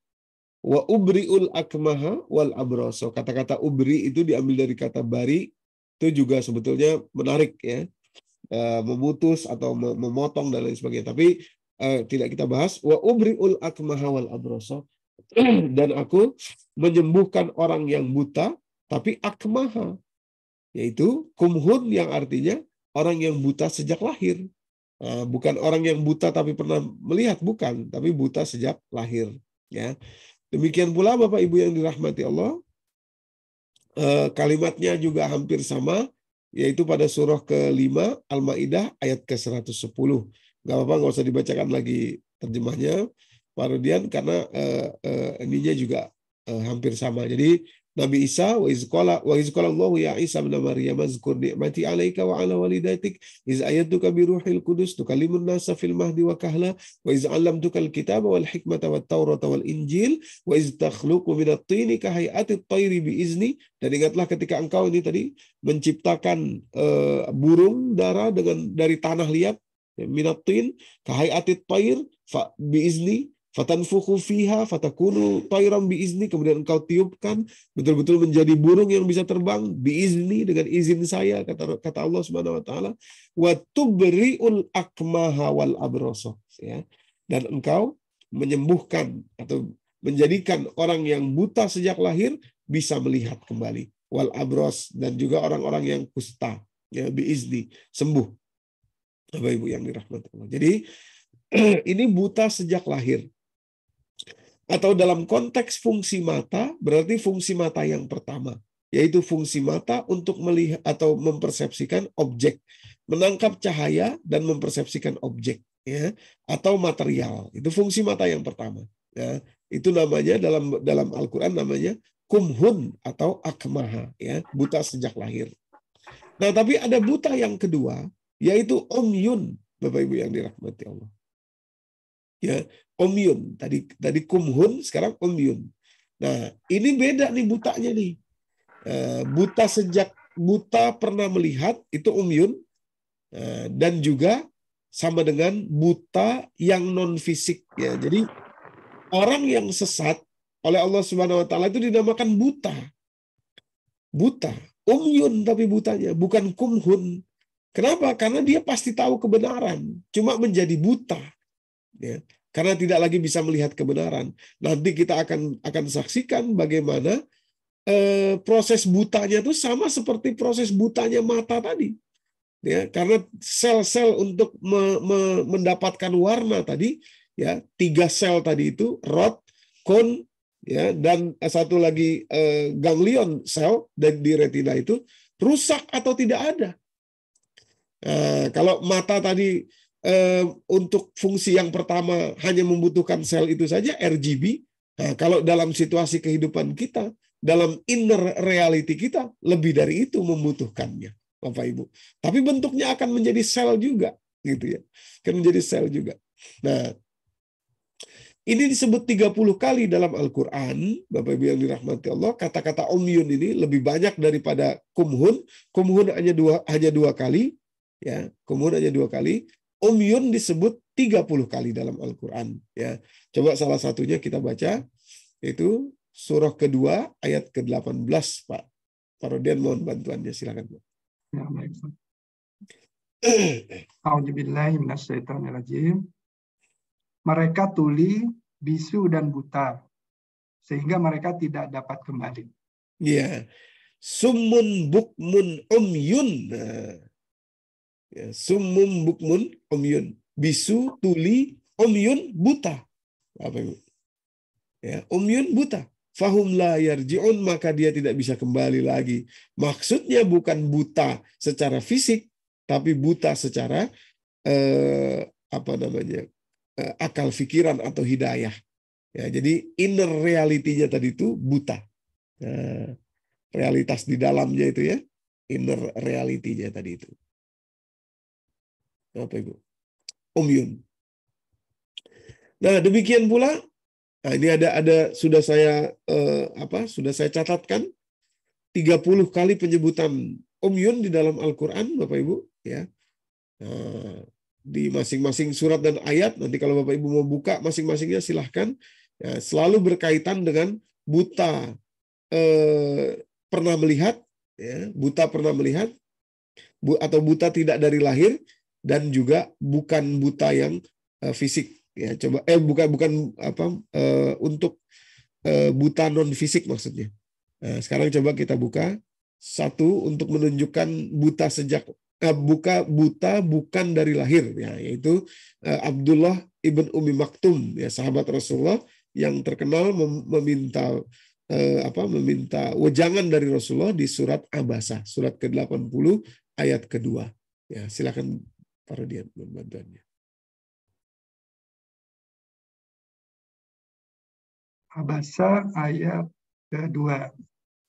Wa ubri ul akmaha wal abroso. Kata-kata ubri itu diambil dari kata bari itu juga sebetulnya menarik ya. Eh, memutus atau memotong dan lain sebagainya. Tapi eh, tidak kita bahas. Wa ubriul akmaha wal abroso. dan aku menyembuhkan orang yang buta, tapi akmaha. Yaitu kumhun yang artinya orang yang buta sejak lahir. Nah, bukan orang yang buta tapi pernah melihat, bukan. Tapi buta sejak lahir. Ya, Demikian pula Bapak Ibu yang dirahmati Allah, eh, kalimatnya juga hampir sama yaitu pada surah ke-5 Al-Maidah ayat ke-110. Gak apa-apa nggak usah dibacakan lagi terjemahnya Pak Rudian karena uh, uh, ininya juga uh, hampir sama. Jadi Nabi Isa wa izqala wa izqala Allahu ya Isa bin Maryam azkur ni'mati 'alaika wa 'ala walidatik iz ayyaduka bi ruhil qudus tukallimun nasa fil mahdi wa kahla wa iz 'allamtuka al-kitaba wal hikmata wat tawrata wal injil wa iz takhluqu min at tin ka hay'ati at-tayri bi izni dan ingatlah ketika engkau ini tadi menciptakan uh, burung dara dengan dari tanah liat ya, at-tin ka hay'ati at-tayr fa bi izni Fatanfuku fiha fatakunu toiram biizni. Kemudian engkau tiupkan. Betul-betul menjadi burung yang bisa terbang. Biizni dengan izin saya. Kata, kata Allah subhanahu wa ta'ala. Watubri'ul akmaha wal abroso. Ya. Dan engkau menyembuhkan atau menjadikan orang yang buta sejak lahir bisa melihat kembali wal abros dan juga orang-orang yang kusta ya biizni sembuh Bapak Ibu yang dirahmati Allah. Jadi ini buta sejak lahir atau dalam konteks fungsi mata berarti fungsi mata yang pertama yaitu fungsi mata untuk melihat atau mempersepsikan objek, menangkap cahaya dan mempersepsikan objek ya atau material. Itu fungsi mata yang pertama. Ya, itu namanya dalam dalam Al-Qur'an namanya kumhun atau akmaha ya, buta sejak lahir. Nah, tapi ada buta yang kedua yaitu omyun, Bapak Ibu yang dirahmati Allah. Ya, Omium. Tadi tadi kumhun sekarang omium. Nah, ini beda nih butanya nih. Eh, buta sejak buta pernah melihat itu umyun eh, dan juga sama dengan buta yang non fisik ya. Jadi orang yang sesat oleh Allah Subhanahu wa taala itu dinamakan buta. Buta, umyun tapi butanya bukan kumhun. Kenapa? Karena dia pasti tahu kebenaran, cuma menjadi buta. Ya karena tidak lagi bisa melihat kebenaran. Nanti kita akan akan saksikan bagaimana eh, proses butanya itu sama seperti proses butanya mata tadi. Ya, karena sel-sel untuk me, me, mendapatkan warna tadi, ya tiga sel tadi itu rod, kon, ya dan satu lagi eh, ganglion sel dan di retina itu rusak atau tidak ada. Eh, kalau mata tadi eh, untuk fungsi yang pertama hanya membutuhkan sel itu saja RGB. Nah, kalau dalam situasi kehidupan kita, dalam inner reality kita, lebih dari itu membutuhkannya, Bapak Ibu. Tapi bentuknya akan menjadi sel juga, gitu ya. Akan menjadi sel juga. Nah, ini disebut 30 kali dalam Al-Quran, Bapak Ibu yang dirahmati Allah, kata-kata omyun ini lebih banyak daripada kumhun. Kumhun hanya dua, hanya dua kali, ya kumhun hanya dua kali Umyun disebut 30 kali dalam Al-Quran. Ya. Coba salah satunya kita baca, itu surah kedua ayat ke-18, Pak. Parodian mohon bantuannya, silakan. Pak. Ya, baik, Pak. Mereka tuli, bisu, dan buta. Sehingga mereka tidak dapat kembali. Iya. Sumun bukmun umyun. Nah Ya, sumum bukmun omyun. Bisu, tuli, omyun, buta. Apa ini? Ya, omyun, buta. Fahum layar jion maka dia tidak bisa kembali lagi. Maksudnya bukan buta secara fisik, tapi buta secara eh, apa namanya eh, akal pikiran atau hidayah. Ya, jadi inner realitinya tadi itu buta. Eh, realitas di dalamnya itu ya, inner realitinya tadi itu. Bapak Ibu. Om Yun. Nah, demikian pula nah ini ada ada sudah saya eh, apa? sudah saya catatkan 30 kali penyebutan Om Yun di dalam Al-Qur'an Bapak Ibu ya. Nah, di masing-masing surat dan ayat nanti kalau Bapak Ibu mau buka masing-masingnya silahkan ya, selalu berkaitan dengan buta eh, pernah melihat ya, buta pernah melihat bu, atau buta tidak dari lahir dan juga bukan buta yang uh, fisik ya coba eh bukan bukan apa uh, untuk uh, buta non fisik maksudnya uh, sekarang coba kita buka satu untuk menunjukkan buta sejak uh, buka buta bukan dari lahir ya yaitu uh, Abdullah ibn Umi Maktum ya sahabat Rasulullah yang terkenal mem meminta eh, apa meminta wejangan dari Rasulullah di surat Abasa, surat ke-80 ayat kedua. Ya, silakan Taruh di badannya. Abasa ayat kedua.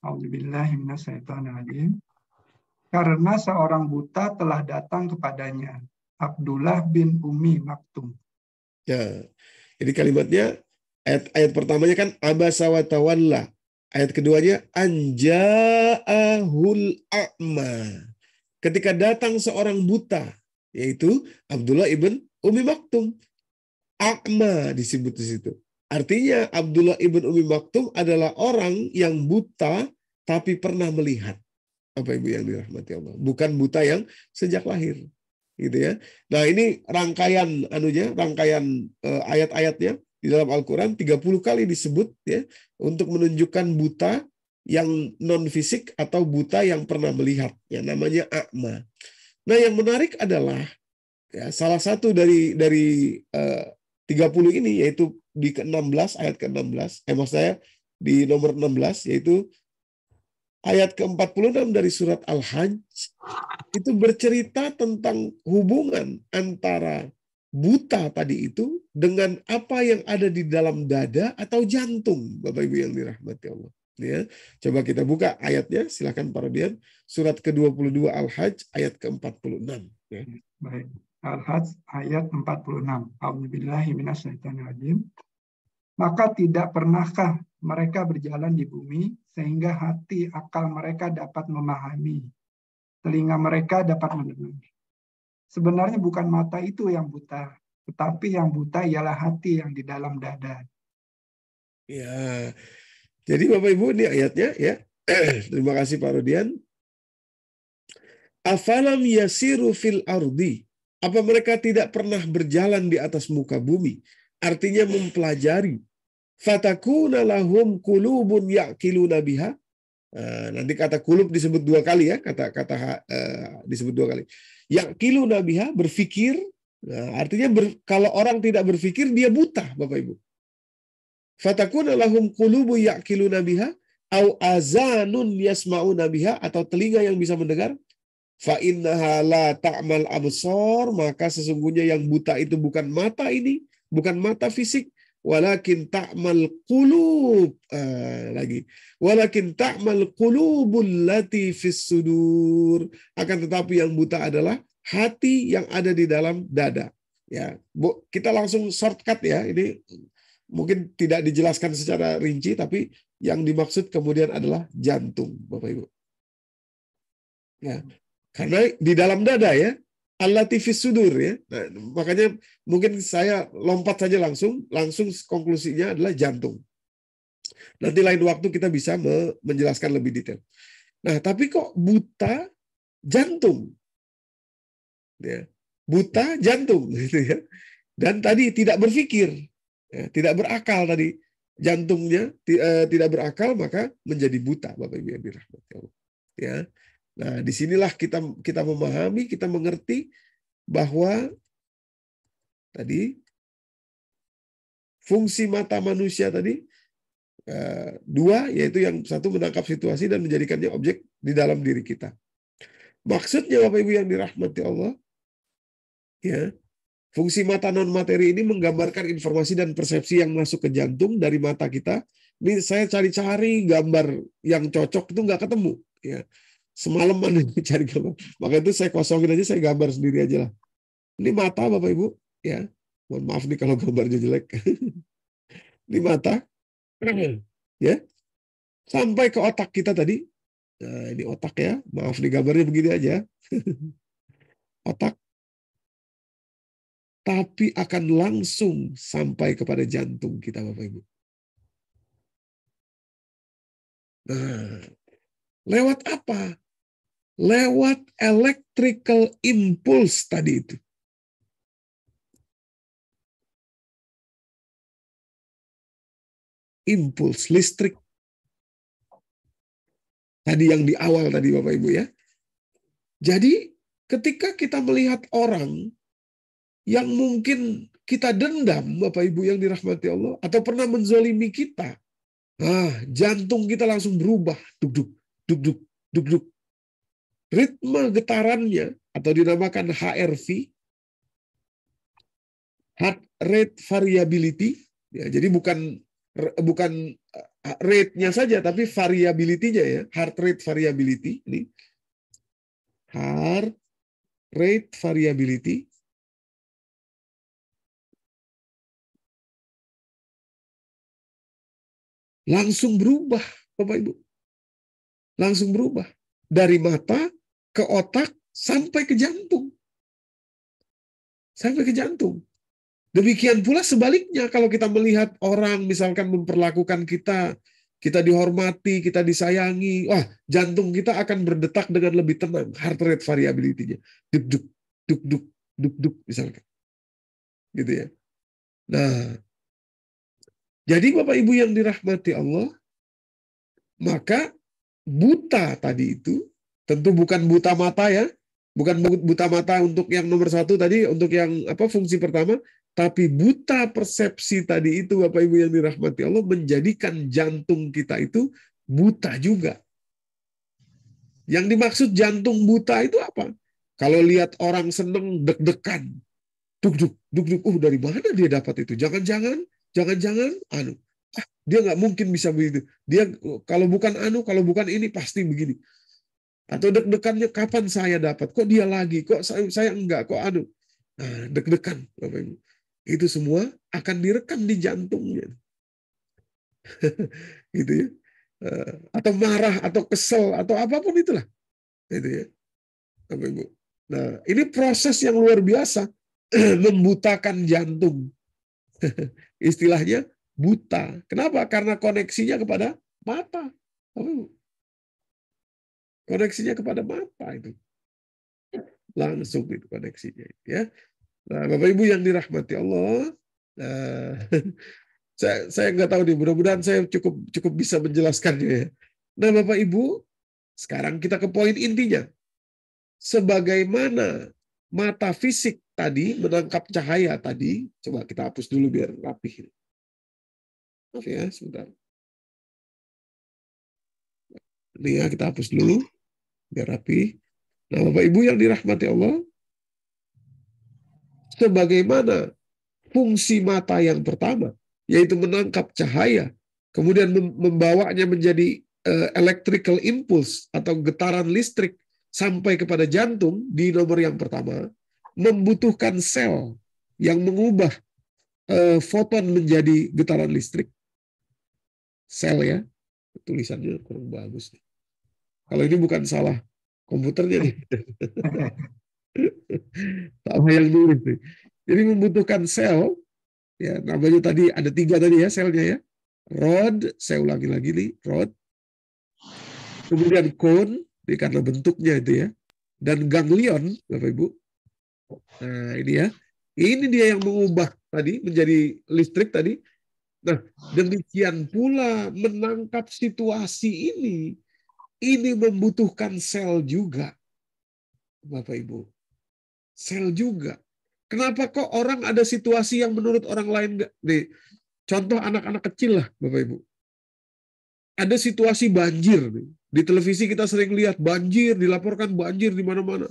Alhamdulillahimnasyaitonirrajim. Karena seorang buta telah datang kepadanya. Abdullah bin Umi Maktum. Ya, jadi kalimatnya ayat, ayat pertamanya kan abasa wa tawalla. Ayat keduanya anja'ahul a'ma. Ketika datang seorang buta, yaitu Abdullah ibn Umi Maktum. Akma disebut di situ. Artinya Abdullah ibn Umi Maktum adalah orang yang buta tapi pernah melihat. Apa Ibu yang dirahmati Allah. Bukan buta yang sejak lahir. Gitu ya. Nah, ini rangkaian anunya, rangkaian eh, ayat-ayatnya di dalam Al-Qur'an 30 kali disebut ya untuk menunjukkan buta yang non fisik atau buta yang pernah melihat ya namanya akma. Nah, yang menarik adalah ya salah satu dari dari eh, uh, 30 ini yaitu di ke-16 ayat ke-16. Eh maksud saya di nomor 16 yaitu ayat ke-46 dari surat Al-Hajj itu bercerita tentang hubungan antara buta tadi itu dengan apa yang ada di dalam dada atau jantung Bapak Ibu yang dirahmati Allah. Ya, coba kita buka ayatnya, silakan para Dian. Surat ke-22 Al-Hajj ayat ke-46. Ya. Baik. Al-Hajj ayat 46. A'udzubillahi minasyaitonirrajim. Maka tidak pernahkah mereka berjalan di bumi sehingga hati akal mereka dapat memahami, telinga mereka dapat mendengar. Sebenarnya bukan mata itu yang buta, tetapi yang buta ialah hati yang di dalam dada. Ya, jadi Bapak Ibu ini ayatnya ya. Terima kasih Pak Rudian. Afalam yasiru fil ardi. Apa mereka tidak pernah berjalan di atas muka bumi? Artinya mempelajari. Fatakuna lahum kulubun ya'kiluna biha. Eh, nanti kata kulub disebut dua kali ya, kata kata uh, disebut dua kali. Yakilu nabiha berfikir, nah, artinya ber, kalau orang tidak berfikir dia buta, Bapak Ibu. Fatakuna lahum qulubu yakilu biha au azanun yasma'una biha atau telinga yang bisa mendengar fa innaha la ta'mal absar maka sesungguhnya yang buta itu bukan mata ini bukan mata fisik walakin ta'mal qulub ah, lagi walakin ta'mal qulubul lati fis sudur akan tetapi yang buta adalah hati yang ada di dalam dada ya bu, kita langsung shortcut ya ini mungkin tidak dijelaskan secara rinci, tapi yang dimaksud kemudian adalah jantung, Bapak Ibu. Ya, karena di dalam dada ya, Allah tv sudur ya. Nah, makanya mungkin saya lompat saja langsung, langsung konklusinya adalah jantung. Nanti lain waktu kita bisa menjelaskan lebih detail. Nah, tapi kok buta jantung? Ya, buta jantung gitu ya. Dan tadi tidak berpikir Ya, tidak berakal tadi jantungnya eh, tidak berakal maka menjadi buta Bapak Ibu yang dirahmati Allah. Ya. Nah, disinilah kita kita memahami, kita mengerti bahwa tadi fungsi mata manusia tadi eh, dua yaitu yang satu menangkap situasi dan menjadikannya objek di dalam diri kita. Maksudnya Bapak Ibu yang dirahmati Allah ya Fungsi mata non materi ini menggambarkan informasi dan persepsi yang masuk ke jantung dari mata kita. Ini saya cari-cari gambar yang cocok itu nggak ketemu. Ya. Semalaman ini cari gambar. Maka itu saya kosongin aja, saya gambar sendiri aja lah. Ini mata Bapak Ibu. ya Mohon maaf nih kalau gambarnya jelek. ini mata. Ya. Sampai ke otak kita tadi. Nah, ini otak ya. Maaf nih gambarnya begini aja. otak tapi akan langsung sampai kepada jantung kita, Bapak Ibu. Nah, lewat apa? Lewat electrical impulse tadi itu. Impuls listrik. Tadi yang di awal tadi Bapak Ibu ya. Jadi ketika kita melihat orang yang mungkin kita dendam, Bapak Ibu yang dirahmati Allah, atau pernah menzolimi kita, ah, jantung kita langsung berubah, duduk, duduk, duduk. Ritme getarannya, atau dinamakan HRV, heart rate variability, ya, jadi bukan bukan eh, rate-nya saja, tapi variability-nya ya, heart rate variability, ini heart rate variability, langsung berubah, Bapak Ibu. Langsung berubah. Dari mata ke otak sampai ke jantung. Sampai ke jantung. Demikian pula sebaliknya kalau kita melihat orang misalkan memperlakukan kita, kita dihormati, kita disayangi, wah jantung kita akan berdetak dengan lebih tenang, heart rate variability-nya. Duk duk duk duk duk duk misalkan. Gitu ya. Nah, jadi Bapak Ibu yang dirahmati Allah, maka buta tadi itu, tentu bukan buta mata ya, bukan buta mata untuk yang nomor satu tadi, untuk yang apa fungsi pertama, tapi buta persepsi tadi itu Bapak Ibu yang dirahmati Allah menjadikan jantung kita itu buta juga. Yang dimaksud jantung buta itu apa? Kalau lihat orang seneng deg-degan, duk duk duk duk, uh dari mana dia dapat itu? Jangan-jangan Jangan-jangan anu, ah, dia nggak mungkin bisa begitu. Dia kalau bukan anu, kalau bukan ini pasti begini. Atau deg-degannya kapan saya dapat? Kok dia lagi? Kok saya, saya enggak? Kok anu? Nah, deg-degan, Bapak Ibu. Itu semua akan direkam di jantungnya. gitu ya. Eh, atau marah, atau kesel, atau apapun itulah. Gitu ya. Bapak Ibu. Nah, ini proses yang luar biasa membutakan jantung Istilahnya buta. Kenapa? Karena koneksinya kepada mata. Koneksinya kepada mata itu. Langsung itu koneksinya. Ya. Nah, Bapak Ibu yang dirahmati Allah, eh, saya saya nggak tahu nih. Mudah-mudahan saya cukup cukup bisa menjelaskannya. Ya. Nah, Bapak Ibu, sekarang kita ke poin intinya. Sebagaimana mata fisik tadi menangkap cahaya tadi. Coba kita hapus dulu biar rapi. Maaf ya, sebentar. Ini ya, kita hapus dulu biar rapi. Nah, Bapak Ibu yang dirahmati Allah, sebagaimana fungsi mata yang pertama, yaitu menangkap cahaya, kemudian membawanya menjadi eh, electrical impulse atau getaran listrik sampai kepada jantung di nomor yang pertama membutuhkan sel yang mengubah eh, foton menjadi getaran listrik. Sel ya, tulisannya kurang bagus. Kalau ini bukan salah komputernya nih. tak yang dulu nih. Jadi membutuhkan sel, ya namanya tadi ada tiga tadi ya selnya ya. Rod, saya ulangi lagi nih, rod. Kemudian cone, ini karena bentuknya itu ya. Dan ganglion, Bapak Ibu. Nah, ini ya. Ini dia yang mengubah tadi menjadi listrik tadi. Nah, demikian pula menangkap situasi ini ini membutuhkan sel juga. Bapak Ibu. Sel juga. Kenapa kok orang ada situasi yang menurut orang lain enggak? Nih, contoh anak-anak kecil lah, Bapak Ibu. Ada situasi banjir nih. Di televisi kita sering lihat banjir, dilaporkan banjir di mana-mana.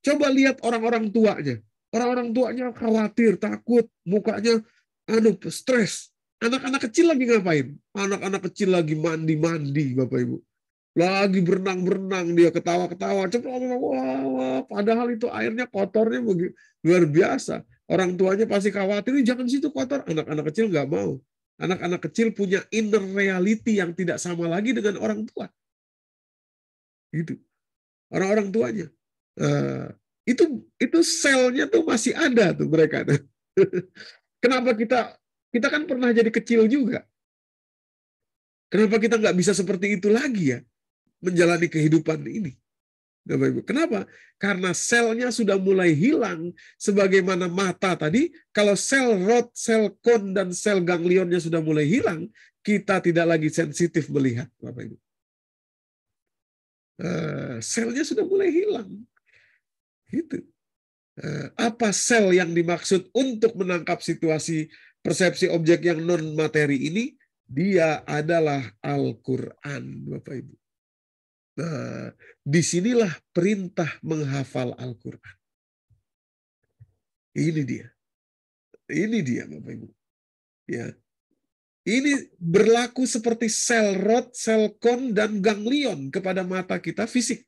Coba lihat orang-orang tuanya. Orang-orang tuanya khawatir, takut, mukanya anu stres. Anak-anak kecil lagi ngapain? Anak-anak kecil lagi mandi-mandi, Bapak Ibu. Lagi berenang-berenang, dia ketawa-ketawa. Cepat, wah, padahal itu airnya kotornya luar biasa. Orang tuanya pasti khawatir, jangan situ kotor. Anak-anak kecil nggak mau. Anak-anak kecil punya inner reality yang tidak sama lagi dengan orang tua gitu orang-orang tuanya uh, eh, itu itu selnya tuh masih ada tuh mereka tuh kenapa kita kita kan pernah jadi kecil juga kenapa kita nggak bisa seperti itu lagi ya menjalani kehidupan ini Kenapa? Karena selnya sudah mulai hilang sebagaimana mata tadi. Kalau sel rod, sel kon, dan sel ganglionnya sudah mulai hilang, kita tidak lagi sensitif melihat, Bapak Ibu. Eh, selnya sudah mulai hilang. Gitu. Eh, apa sel yang dimaksud untuk menangkap situasi persepsi objek yang non materi ini? Dia adalah Al-Quran, Bapak Ibu. Nah, disinilah perintah menghafal Al-Quran. Ini dia. Ini dia, Bapak Ibu. Ya, ini berlaku seperti sel rod, sel kon, dan ganglion kepada mata kita fisik.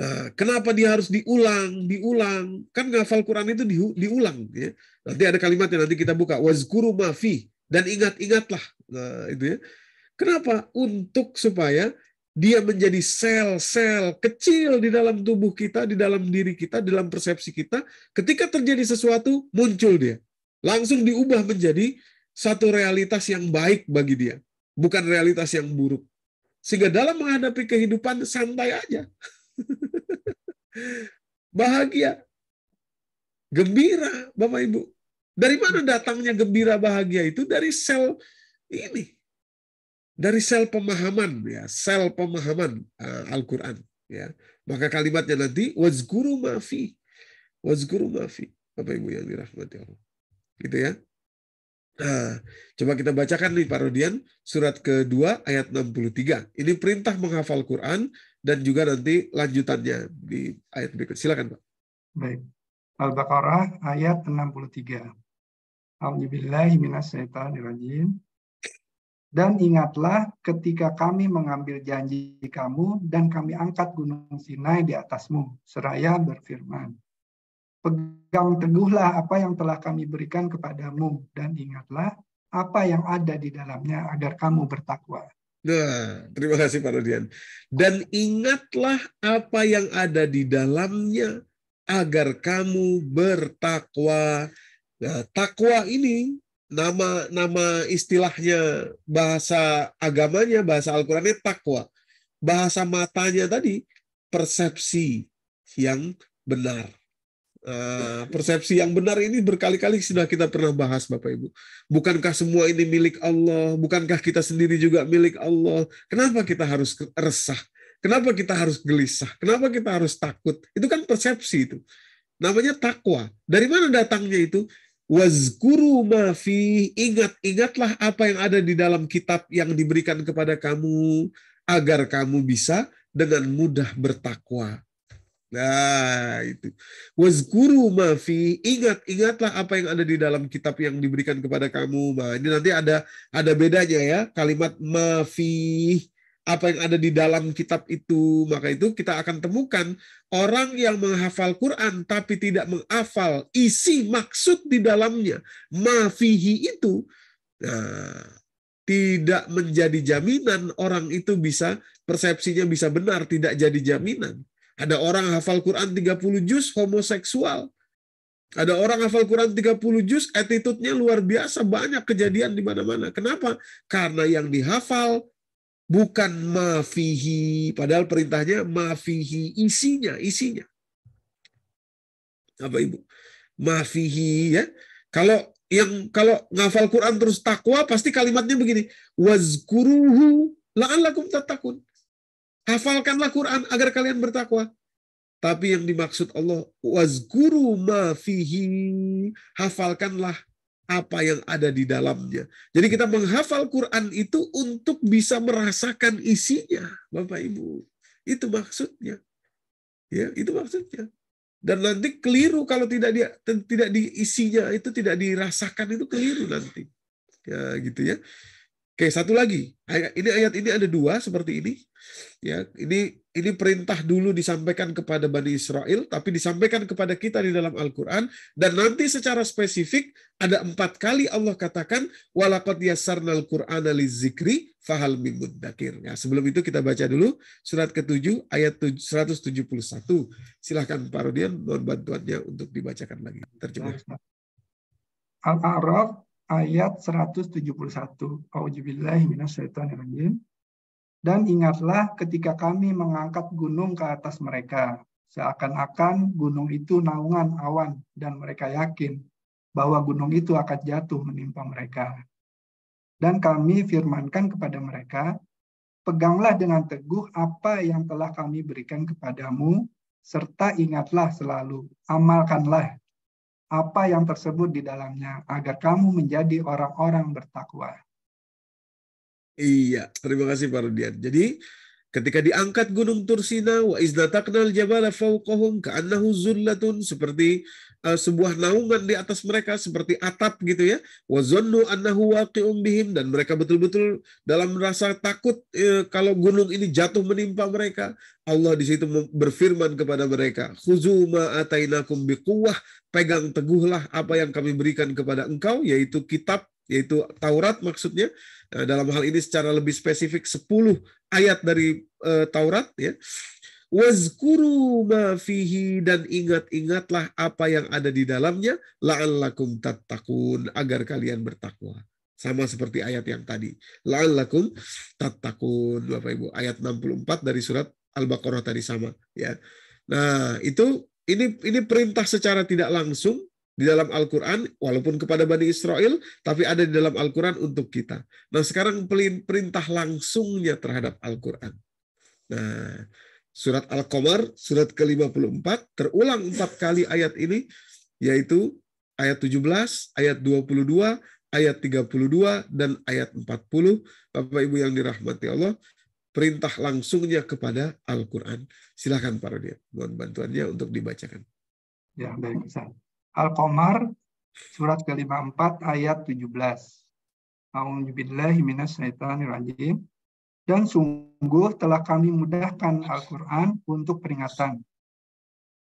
Nah, kenapa dia harus diulang, diulang? Kan ngafal Quran itu di, diulang. Ya. Nanti ada kalimatnya, nanti kita buka. Wazkuru mafi. Dan ingat-ingatlah. Nah, itu ya. Kenapa? Untuk supaya dia menjadi sel-sel kecil di dalam tubuh kita, di dalam diri kita, di dalam persepsi kita. Ketika terjadi sesuatu, muncul dia langsung diubah menjadi satu realitas yang baik bagi dia, bukan realitas yang buruk. Sehingga dalam menghadapi kehidupan santai aja. bahagia. Gembira, Bapak Ibu. Dari mana datangnya gembira bahagia itu? Dari sel ini. Dari sel pemahaman ya, sel pemahaman eh, Al-Qur'an ya. Maka kalimatnya nanti wazguru mafi. Wazguru mafi. Bapak Ibu yang dirahmati Allah gitu ya. Nah, coba kita bacakan nih Pak Rodian surat kedua ayat 63. Ini perintah menghafal Quran dan juga nanti lanjutannya di ayat berikut. Silakan Pak. Baik. Al-Baqarah ayat 63. A'udzubillahi minasyaitonirrajim. Dan ingatlah ketika kami mengambil janji kamu dan kami angkat gunung Sinai di atasmu. Seraya berfirman, Pegang teguhlah apa yang telah kami berikan kepadamu dan ingatlah apa yang ada di dalamnya agar kamu bertakwa. Nah, terima kasih Pak Rodian. Dan ingatlah apa yang ada di dalamnya agar kamu bertakwa. Nah, takwa ini nama nama istilahnya bahasa agamanya bahasa al takwa. Bahasa matanya tadi persepsi yang benar. Eh, persepsi yang benar ini berkali-kali sudah kita pernah bahas Bapak Ibu. Bukankah semua ini milik Allah? Bukankah kita sendiri juga milik Allah? Kenapa kita harus resah? Kenapa kita harus gelisah? Kenapa kita harus takut? Itu kan persepsi itu. Namanya takwa. Dari mana datangnya itu? Wazkuru mafi, ingat-ingatlah apa yang ada di dalam kitab yang diberikan kepada kamu agar kamu bisa dengan mudah bertakwa. Nah, itu. guru mafi, ingat, ingatlah apa yang ada di dalam kitab yang diberikan kepada kamu. Nah, ini nanti ada ada bedanya ya, kalimat mafi apa yang ada di dalam kitab itu. Maka itu kita akan temukan orang yang menghafal Quran tapi tidak menghafal isi maksud di dalamnya. Mafihi itu nah, tidak menjadi jaminan orang itu bisa persepsinya bisa benar, tidak jadi jaminan. Ada orang hafal Quran 30 juz homoseksual. Ada orang hafal Quran 30 juz attitude-nya luar biasa banyak kejadian di mana-mana. Kenapa? Karena yang dihafal bukan mafihi padahal perintahnya mafihi isinya, isinya. Apa Ibu? Mafihi ya. Kalau yang kalau ngafal Quran terus takwa pasti kalimatnya begini, wazkuruhu la'allakum tatakun Hafalkanlah Quran agar kalian bertakwa. Tapi yang dimaksud Allah, wazguru ma fihi, hafalkanlah apa yang ada di dalamnya. Jadi kita menghafal Quran itu untuk bisa merasakan isinya, Bapak Ibu. Itu maksudnya. Ya, itu maksudnya. Dan nanti keliru kalau tidak di, tidak diisinya itu tidak dirasakan itu keliru nanti. Ya, gitu ya. Oke, satu lagi. Ini ayat ini ada dua seperti ini. Ya, ini ini perintah dulu disampaikan kepada Bani Israel, tapi disampaikan kepada kita di dalam Al-Quran. Dan nanti secara spesifik ada empat kali Allah katakan, walakot yasarnal Qur'an zikri fahal dakir. Ya, sebelum itu kita baca dulu surat ke-7 ayat 171. Silahkan Pak Rodian, mohon bantuannya untuk dibacakan lagi. Terjemah. Al-A'raf ayat 171. Dan ingatlah ketika kami mengangkat gunung ke atas mereka, seakan-akan gunung itu naungan awan dan mereka yakin bahwa gunung itu akan jatuh menimpa mereka. Dan kami firmankan kepada mereka, peganglah dengan teguh apa yang telah kami berikan kepadamu, serta ingatlah selalu, amalkanlah apa yang tersebut di dalamnya agar kamu menjadi orang-orang bertakwa. Iya, terima kasih Pak Rudian. Jadi ketika diangkat gunung Tursina wa iznataknal jabala fawqahum ka'annahu zullatun seperti Eh, sebuah naungan di atas mereka seperti atap gitu ya. wazonu annahu waqi'um dan mereka betul-betul dalam rasa takut eh, kalau gunung ini jatuh menimpa mereka. Allah di situ berfirman kepada mereka, "Khuzu ma atainakum biquwah," pegang teguhlah apa yang kami berikan kepada engkau yaitu kitab yaitu Taurat maksudnya eh, dalam hal ini secara lebih spesifik 10 ayat dari Taurat ya Wazkuru ma fihi dan ingat-ingatlah apa yang ada di dalamnya la'allakum tattaqun agar kalian bertakwa. Sama seperti ayat yang tadi. La'allakum tattaqun Bapak Ibu ayat 64 dari surat Al-Baqarah tadi sama ya. Nah, itu ini ini perintah secara tidak langsung di dalam Al-Quran, walaupun kepada Bani Israel, tapi ada di dalam Al-Quran untuk kita. Nah, sekarang perintah langsungnya terhadap Al-Quran. Nah, Surat Al-Qamar, surat ke-54, terulang empat kali ayat ini, yaitu ayat 17, ayat 22, ayat 32, dan ayat 40. Bapak-Ibu yang dirahmati Allah, perintah langsungnya kepada Al-Quran. Silahkan para dia, mohon bantuannya untuk dibacakan. Ya, baik Al-Qamar, surat ke-54, ayat 17. A'udzubillahi minasyaitonirrajim. Dan sungguh telah kami mudahkan Al-Quran untuk peringatan.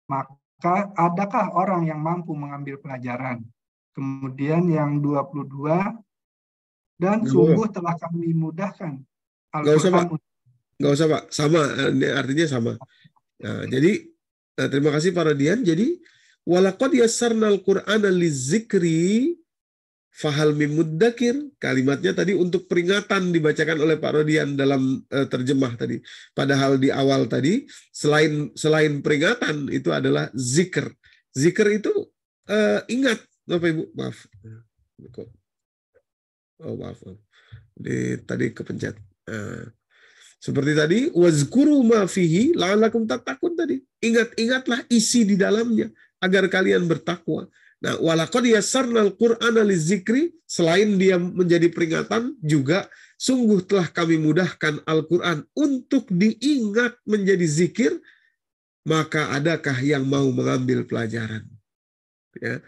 Maka adakah orang yang mampu mengambil pelajaran? Kemudian yang 22, dan Gak sungguh apa. telah kami mudahkan Al-Quran. Gak usah, Pak. Sama, eh, artinya sama. Nah, jadi, eh, terima kasih para Dian. Jadi, walaqad yassarnal Qur'ana zikri Fahal mimudakir kalimatnya tadi untuk peringatan dibacakan oleh Pak Rodian dalam uh, terjemah tadi. Padahal di awal tadi selain selain peringatan itu adalah zikr. Zikr itu uh, ingat, Bapak Ibu, maaf. Oh maaf, Di, tadi kepencet. Uh, seperti tadi wazkuru ma fihi la'alakum tatakun tadi. Ingat-ingatlah isi di dalamnya agar kalian bertakwa Nah, walakod al Qur'an lizikri, selain dia menjadi peringatan, juga sungguh telah kami mudahkan Al-Quran untuk diingat menjadi zikir, maka adakah yang mau mengambil pelajaran? Ya.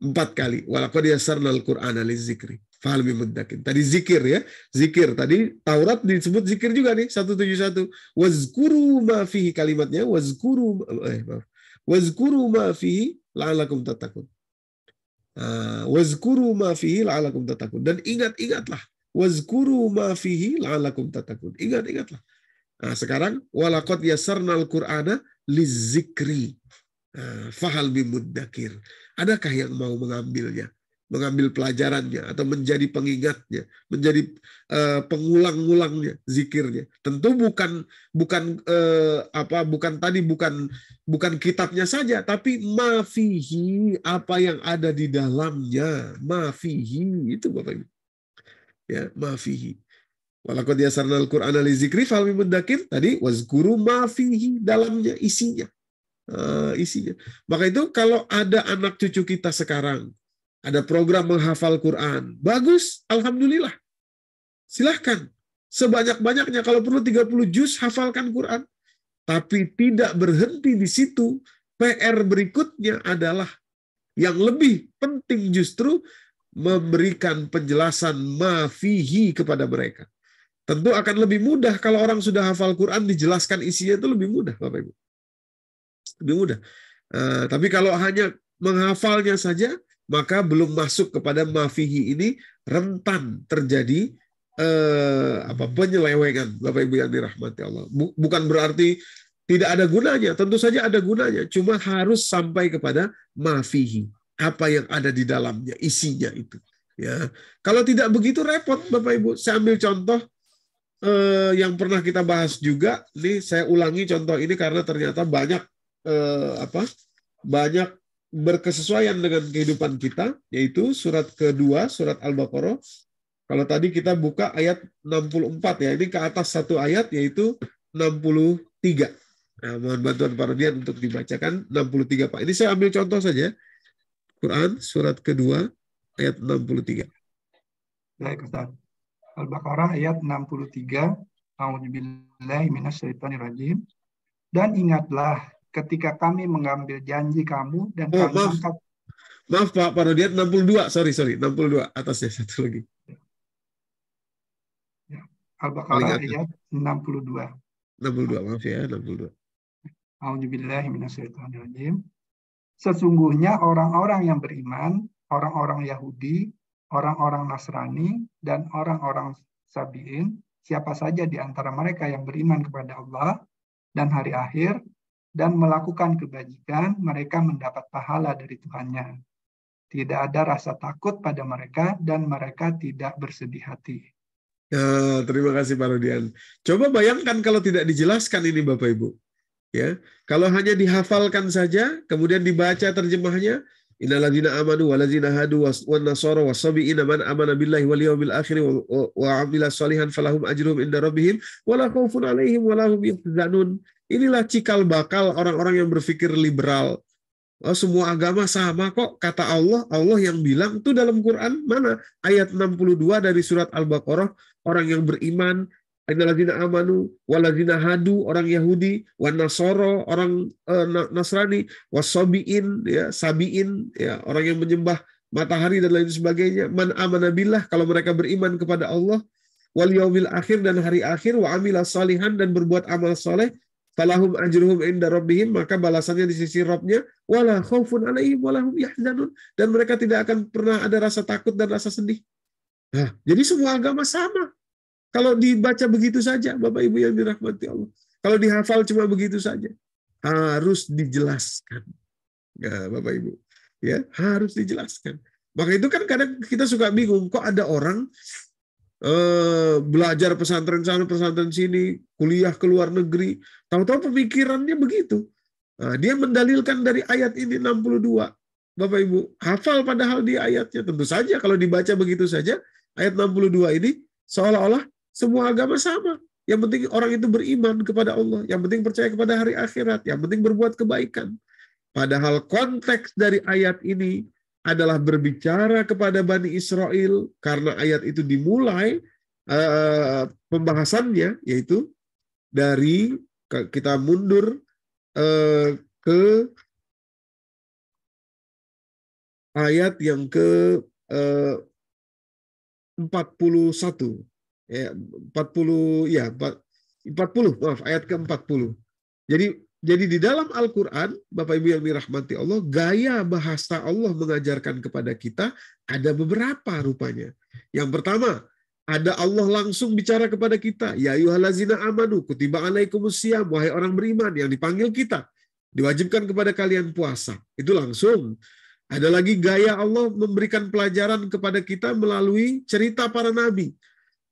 Empat kali. Walakod yasarnal Qur'an zikri. Falmi muddakin. Tadi zikir ya. Zikir. Tadi Taurat disebut zikir juga nih. 171. Wazkuru ma fihi kalimatnya. Wazkuru, eh, maaf. Wazkuru ma la'alakum tatakun Ah, wazkuru ma fihi la'alakum tatakun. Dan ingat-ingatlah. Wazkuru ma fihi la'alakum tatakun. Ingat-ingatlah. Nah, sekarang walakot yasarnal qur'ana lizikri. Ah, fahal bimuddakir. Adakah yang mau mengambilnya? mengambil pelajarannya atau menjadi pengingatnya, menjadi uh, pengulang-ulangnya zikirnya. Tentu bukan bukan uh, apa bukan tadi bukan bukan kitabnya saja, tapi mafihi apa yang ada di dalamnya, mafihi itu Bapak Ibu. Ya, mafihi. Walakad yasarna al Qur'an li zikri fal mudakir tadi wazkuru mafihi dalamnya isinya. Uh, isinya. Maka itu kalau ada anak cucu kita sekarang ada program menghafal Quran. Bagus, Alhamdulillah. Silahkan. Sebanyak-banyaknya, kalau perlu 30 juz, hafalkan Quran. Tapi tidak berhenti di situ. PR berikutnya adalah yang lebih penting justru memberikan penjelasan mafihi kepada mereka. Tentu akan lebih mudah kalau orang sudah hafal Quran dijelaskan isinya itu lebih mudah, Bapak Ibu. Lebih mudah. Uh, tapi kalau hanya menghafalnya saja, maka belum masuk kepada mafihi ini rentan terjadi eh, apa penyelewengan Bapak Ibu yang dirahmati Allah. Bukan berarti tidak ada gunanya, tentu saja ada gunanya, cuma harus sampai kepada mafihi, apa yang ada di dalamnya, isinya itu. Ya, kalau tidak begitu repot Bapak Ibu. Saya ambil contoh eh, yang pernah kita bahas juga, Nih saya ulangi contoh ini karena ternyata banyak eh, apa? banyak berkesesuaian dengan kehidupan kita, yaitu surat kedua, surat Al-Baqarah. Kalau tadi kita buka ayat 64 ya, ini ke atas satu ayat yaitu 63. Nah, mohon bantuan Pak dian untuk dibacakan 63 Pak. Ini saya ambil contoh saja. Quran surat kedua ayat 63. Baik Ustaz. Al-Baqarah ayat 63. A'udzubillahi minasyaitonirrajim. Dan ingatlah ketika kami mengambil janji kamu dan oh, kami maaf. Angkat... Maaf Pak Parodiat 62, sorry sorry 62 atasnya satu lagi. Ya, Al-Baqarah ayat 62. 62 maaf ya 62. Auzubillahi Sesungguhnya orang-orang yang beriman, orang-orang Yahudi, orang-orang Nasrani, dan orang-orang Sabiin, siapa saja di antara mereka yang beriman kepada Allah dan hari akhir, dan melakukan kebajikan, mereka mendapat pahala dari Tuhannya. Tidak ada rasa takut pada mereka dan mereka tidak bersedih hati. Ya, terima kasih Pak Rudian. Coba bayangkan kalau tidak dijelaskan ini Bapak Ibu. Ya, kalau hanya dihafalkan saja, kemudian dibaca terjemahnya, Innal amanu wal hadu wa nasara sabi'ina man amana billahi wal yawmil akhir wa amila salihan falahum ajruhum inda rabbihim wala khaufun alaihim wala hum Inilah cikal bakal orang-orang yang berpikir liberal. Oh, semua agama sama kok kata Allah. Allah yang bilang itu dalam Quran mana ayat 62 dari surat Al-Baqarah orang yang beriman Innaladzina amanu, waladzina hadu, orang Yahudi, wan nasoro, orang uh, Nasrani, wasobiin, ya, sabiin, ya, orang yang menyembah matahari dan lain sebagainya. Man amanabillah, kalau mereka beriman kepada Allah, wal yaumil akhir dan hari akhir, wa amila salihan dan berbuat amal soleh, falahum ajruhum inda rabbihim maka balasannya di sisi Robnya wala khaufun alaihim wala hum yahzanun dan mereka tidak akan pernah ada rasa takut dan rasa sedih. Nah, jadi semua agama sama. Kalau dibaca begitu saja, Bapak Ibu yang dirahmati Allah. Kalau dihafal cuma begitu saja, harus dijelaskan. Ya, Bapak Ibu, ya harus dijelaskan. Maka itu kan kadang kita suka bingung, kok ada orang eh, belajar pesantren sana, pesantren sini, kuliah ke luar negeri, tahu-tahu pemikirannya begitu. Nah, dia mendalilkan dari ayat ini 62. Bapak Ibu, hafal padahal di ayatnya. Tentu saja kalau dibaca begitu saja, ayat 62 ini seolah-olah semua agama sama. Yang penting orang itu beriman kepada Allah. Yang penting percaya kepada hari akhirat. Yang penting berbuat kebaikan. Padahal konteks dari ayat ini adalah berbicara kepada Bani Israel karena ayat itu dimulai uh, pembahasannya yaitu dari kita mundur uh, ke ayat yang ke eh, uh, 41 40 ya 40 ya, maaf ayat ke-40. Jadi jadi di dalam Al-Qur'an Bapak Ibu yang dirahmati Allah, gaya bahasa Allah mengajarkan kepada kita ada beberapa rupanya. Yang pertama, ada Allah langsung bicara kepada kita, ya ayyuhallazina amanu kutiba alaikumusiyam wahai orang beriman yang dipanggil kita, diwajibkan kepada kalian puasa. Itu langsung. Ada lagi gaya Allah memberikan pelajaran kepada kita melalui cerita para nabi.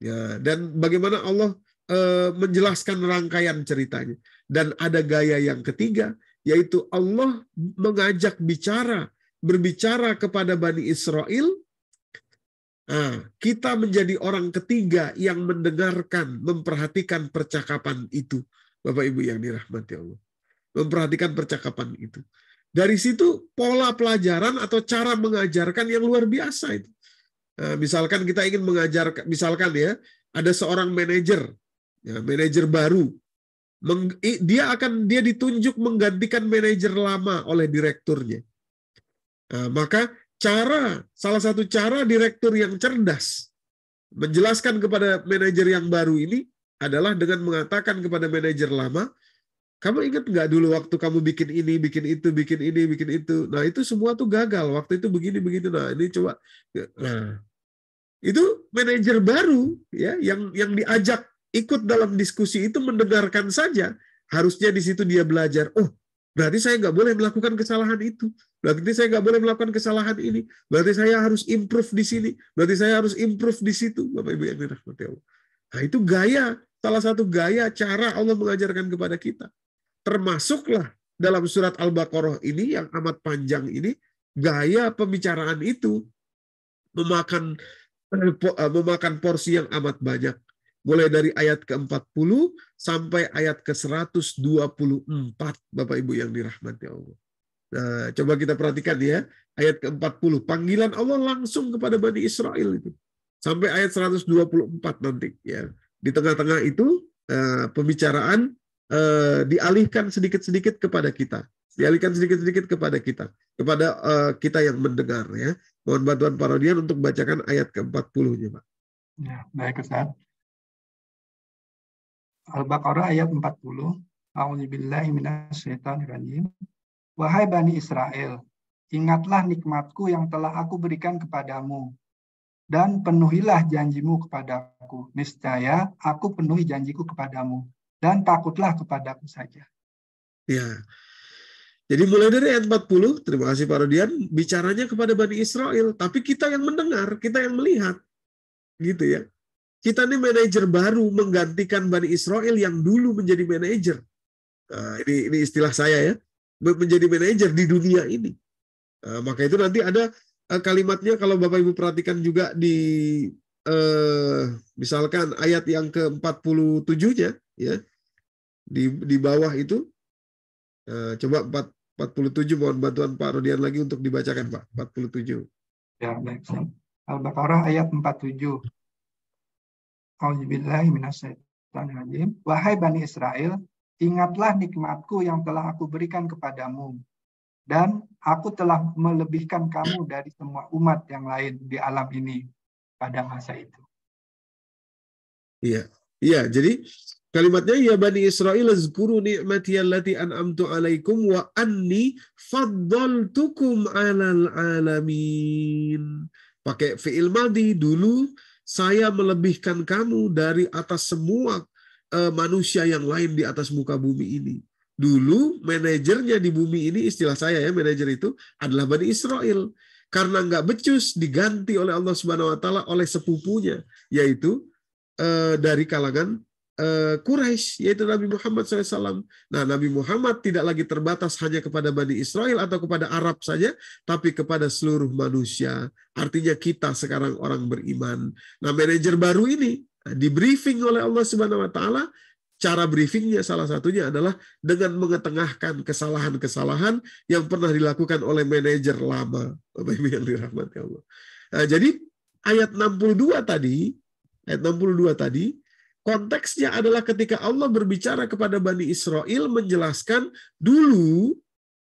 Ya, dan bagaimana Allah eh, menjelaskan rangkaian ceritanya. Dan ada gaya yang ketiga, yaitu Allah mengajak bicara, berbicara kepada Bani Israel. Nah, kita menjadi orang ketiga yang mendengarkan, memperhatikan percakapan itu. Bapak Ibu yang dirahmati Allah. Memperhatikan percakapan itu. Dari situ pola pelajaran atau cara mengajarkan yang luar biasa itu. Eh, misalkan kita ingin mengajar, misalkan ya, ada seorang manajer, ya, manajer baru, dia akan dia ditunjuk menggantikan manajer lama oleh direkturnya. Nah, maka cara salah satu cara direktur yang cerdas menjelaskan kepada manajer yang baru ini adalah dengan mengatakan kepada manajer lama, kamu ingat nggak dulu waktu kamu bikin ini, bikin itu, bikin ini, bikin itu. Nah itu semua tuh gagal. Waktu itu begini begitu. Nah ini coba. Nah itu manajer baru ya yang yang diajak ikut dalam diskusi itu mendengarkan saja. Harusnya di situ dia belajar. Oh berarti saya nggak boleh melakukan kesalahan itu. Berarti saya nggak boleh melakukan kesalahan ini. Berarti saya harus improve di sini. Berarti saya harus improve di situ. Bapak Ibu yang dirahmati Allah. Nah itu gaya salah satu gaya cara Allah mengajarkan kepada kita termasuklah dalam surat Al-Baqarah ini yang amat panjang ini gaya pembicaraan itu memakan eh, eh, memakan porsi yang amat banyak mulai dari ayat ke-40 sampai ayat ke-124 Bapak Ibu yang dirahmati Allah. Nah, coba kita perhatikan ya, ayat ke-40 panggilan Allah langsung kepada Bani Israel itu. Sampai ayat 124 nanti ya. Di tengah-tengah itu eh, pembicaraan Eh, dialihkan sedikit-sedikit kepada kita, dialihkan sedikit-sedikit kepada kita, kepada eh, kita yang mendengar ya. Mohon bantuan para Rodian untuk bacakan ayat ke-40-nya, Pak. Ya, baik Ustaz. Al-Baqarah ayat 40. A'udzubillahi minasyaitonirrajim. Wahai Bani Israel, ingatlah nikmatku yang telah aku berikan kepadamu, dan penuhilah janjimu kepadaku. Niscaya aku penuhi janjiku kepadamu dan takutlah kepadaku saja. Ya. Jadi mulai dari ayat 40, terima kasih Pak Rodian, bicaranya kepada Bani Israel, tapi kita yang mendengar, kita yang melihat. Gitu ya. Kita ini manajer baru menggantikan Bani Israel yang dulu menjadi manajer. Nah, ini, ini istilah saya ya. Menjadi manajer di dunia ini. Nah, maka itu nanti ada eh, kalimatnya kalau Bapak Ibu perhatikan juga di eh, misalkan ayat yang ke-47-nya ya di di bawah itu eh, coba 4, 47 mohon bantuan Pak Rodian lagi untuk dibacakan Pak 47. Ya baik. Al-Baqarah ayat 47. Auzubillahi minasyaitonirrajim. Wahai Bani Israel, ingatlah nikmatku yang telah aku berikan kepadamu dan aku telah melebihkan kamu dari semua umat yang lain di alam ini pada masa itu. Iya. Iya, jadi Kalimatnya ya Bani Israel azkuru ni'mati allati an'amtu alaikum wa anni faddaltukum 'alal alamin. Pakai fi'il madi dulu saya melebihkan kamu dari atas semua eh, manusia yang lain di atas muka bumi ini. Dulu manajernya di bumi ini istilah saya ya manajer itu adalah Bani Israel. Karena nggak becus diganti oleh Allah Subhanahu wa taala oleh sepupunya yaitu eh, dari kalangan Eh, Quraisy yaitu Nabi Muhammad SAW. Nah, Nabi Muhammad tidak lagi terbatas hanya kepada Bani Israel atau kepada Arab saja, tapi kepada seluruh manusia. Artinya kita sekarang orang beriman. Nah, manajer baru ini di briefing oleh Allah Subhanahu Wa Taala cara briefingnya salah satunya adalah dengan mengetengahkan kesalahan-kesalahan yang pernah dilakukan oleh manajer lama. Bapak Ibu yang dirahmati Allah. Nah, jadi ayat 62 tadi, ayat 62 tadi Konteksnya adalah ketika Allah berbicara kepada Bani Israel menjelaskan dulu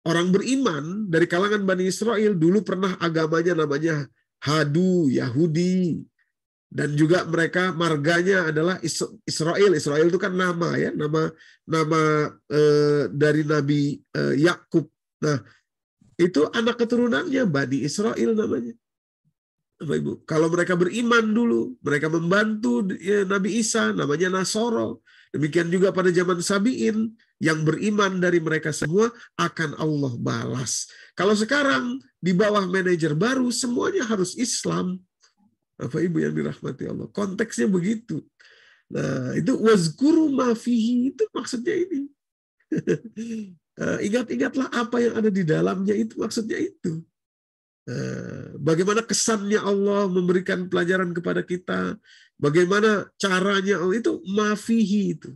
orang beriman dari kalangan Bani Israel dulu pernah agamanya namanya Hadu, Yahudi. Dan juga mereka marganya adalah Israel. Israel itu kan nama ya, nama nama e, dari Nabi e, Yakub. Nah, itu anak keturunannya Bani Israel namanya. Bapak Ibu. Kalau mereka beriman dulu, mereka membantu ya, Nabi Isa, namanya Nasoro. Demikian juga pada zaman Sabiin, yang beriman dari mereka semua akan Allah balas. Kalau sekarang di bawah manajer baru, semuanya harus Islam. Bapak Ibu yang dirahmati Allah. Konteksnya begitu. Nah, itu wazkuru mafihi itu maksudnya ini. Eh, ingat-ingatlah apa yang ada di dalamnya itu maksudnya itu. Eh, bagaimana kesannya Allah memberikan pelajaran kepada kita, bagaimana caranya Allah itu mafihi itu.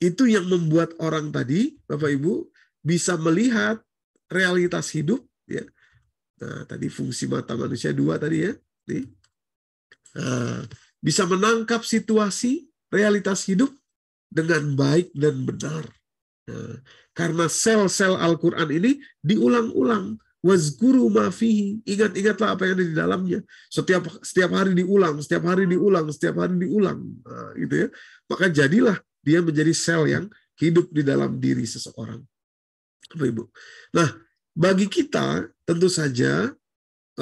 Itu yang membuat orang tadi, Bapak Ibu, bisa melihat realitas hidup ya. Nah, tadi fungsi mata manusia dua tadi ya. Nih. Nah, bisa menangkap situasi realitas hidup dengan baik dan benar. Nah, karena sel-sel Al-Quran ini diulang-ulang Wazguru mafihi. Ingat-ingatlah apa yang ada di dalamnya. Setiap setiap hari diulang, setiap hari diulang, setiap hari diulang. Nah, gitu ya. Maka jadilah dia menjadi sel yang hidup di dalam diri seseorang. Apa Ibu? Nah, bagi kita tentu saja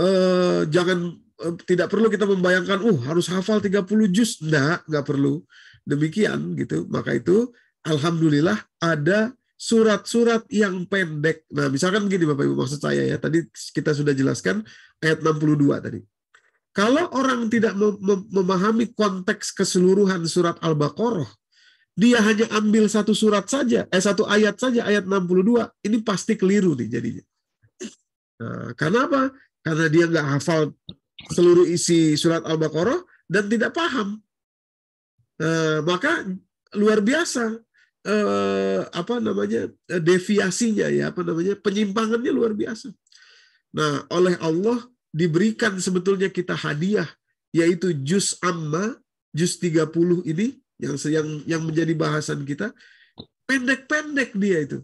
eh, jangan eh, tidak perlu kita membayangkan, uh harus hafal 30 juz. Enggak, enggak perlu. Demikian gitu. Maka itu alhamdulillah ada surat-surat yang pendek. Nah, misalkan begini Bapak Ibu maksud saya ya, tadi kita sudah jelaskan ayat 62 tadi. Kalau orang tidak memahami konteks keseluruhan surat Al-Baqarah, dia hanya ambil satu surat saja, eh satu ayat saja, ayat 62, ini pasti keliru nih jadinya. Nah, karena apa? Karena dia nggak hafal seluruh isi surat Al-Baqarah dan tidak paham. Nah, maka luar biasa eh, apa namanya eh, deviasinya ya apa namanya penyimpangannya luar biasa. Nah oleh Allah diberikan sebetulnya kita hadiah yaitu juz amma juz 30 ini yang yang yang menjadi bahasan kita pendek-pendek dia itu.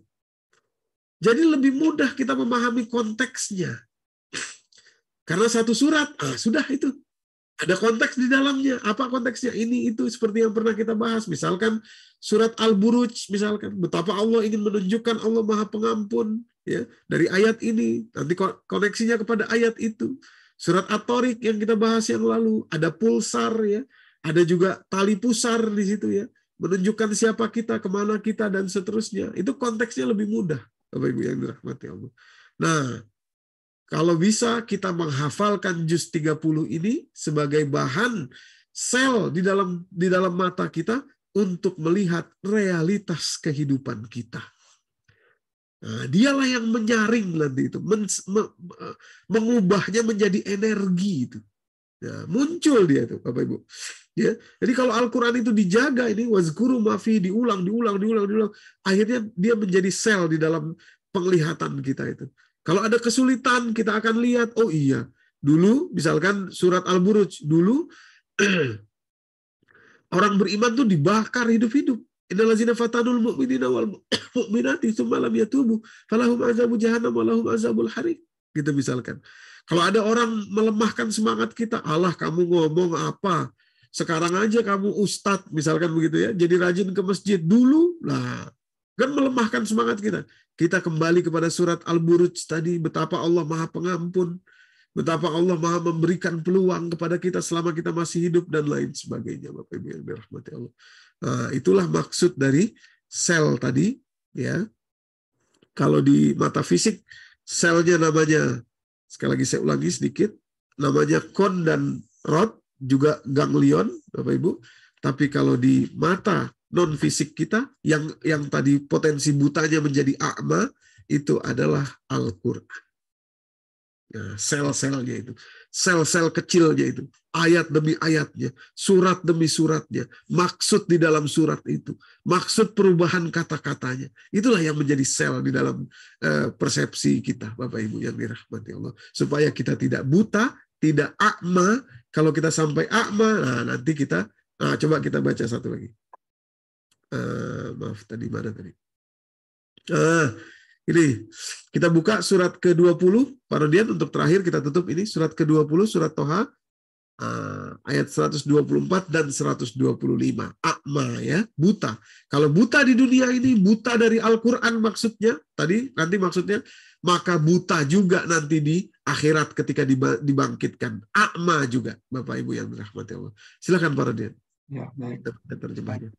Jadi lebih mudah kita memahami konteksnya. Karena satu surat, ah sudah itu ada konteks di dalamnya. Apa konteksnya? Ini itu seperti yang pernah kita bahas. Misalkan surat Al-Buruj misalkan betapa Allah ingin menunjukkan Allah Maha Pengampun ya dari ayat ini. Nanti koneksinya kepada ayat itu. Surat at yang kita bahas yang lalu ada pulsar ya, ada juga tali pusar di situ ya, menunjukkan siapa kita, kemana kita dan seterusnya. Itu konteksnya lebih mudah, Bapak Ibu yang dirahmati Allah. Nah, kalau bisa kita menghafalkan jus 30 ini sebagai bahan sel di dalam di dalam mata kita untuk melihat realitas kehidupan kita. Nah, dialah yang menyaring nanti itu, men, me, eh, mengubahnya menjadi energi itu. Ya, muncul dia itu, Bapak Ibu. Ya. Jadi kalau Al-Qur'an itu dijaga ini wazkuru mafi diulang, diulang, diulang, diulang, akhirnya dia menjadi sel di dalam penglihatan kita itu. Kalau ada kesulitan, kita akan lihat, oh iya, dulu misalkan surat Al-Buruj, dulu orang beriman tuh dibakar hidup-hidup. Innalazina fatanul mu'minina wal mu'minati tubuh. lam yatubu falahum azabu jahannam walahum azabul harik. Gitu misalkan. Kalau ada orang melemahkan semangat kita, Allah kamu ngomong apa? Sekarang aja kamu ustadz, misalkan begitu ya. Jadi rajin ke masjid dulu. Nah, kan melemahkan semangat kita. Kita kembali kepada surat Al-Buruj tadi, betapa Allah maha pengampun, betapa Allah maha memberikan peluang kepada kita selama kita masih hidup, dan lain sebagainya. Bapak Ibu yang dirahmati Allah. Nah, itulah maksud dari sel tadi. ya Kalau di mata fisik, selnya namanya, sekali lagi saya ulangi sedikit, namanya kon dan rod, juga ganglion, Bapak Ibu. Tapi kalau di mata non fisik kita yang yang tadi potensi butanya menjadi akma itu adalah Al-Qur'an. Nah, sel-selnya itu, sel-sel kecilnya itu, ayat demi ayatnya, surat demi suratnya, maksud di dalam surat itu, maksud perubahan kata-katanya. Itulah yang menjadi sel di dalam uh, persepsi kita, Bapak Ibu yang dirahmati Allah, supaya kita tidak buta, tidak akma. Kalau kita sampai akma, nah nanti kita nah, coba kita baca satu lagi. Eh, maaf tadi mana tadi? Uh, ini kita buka surat ke-20 Pak untuk terakhir kita tutup ini surat ke-20 surat Toha uh, ayat 124 dan 125. Akma ya, buta. Kalau buta di dunia ini buta dari Al-Qur'an maksudnya tadi nanti maksudnya maka buta juga nanti di akhirat ketika dibangkitkan. Akma juga Bapak Ibu yang dirahmati Allah. Silakan Pak Rodian. Ya, baik. Terjemahnya.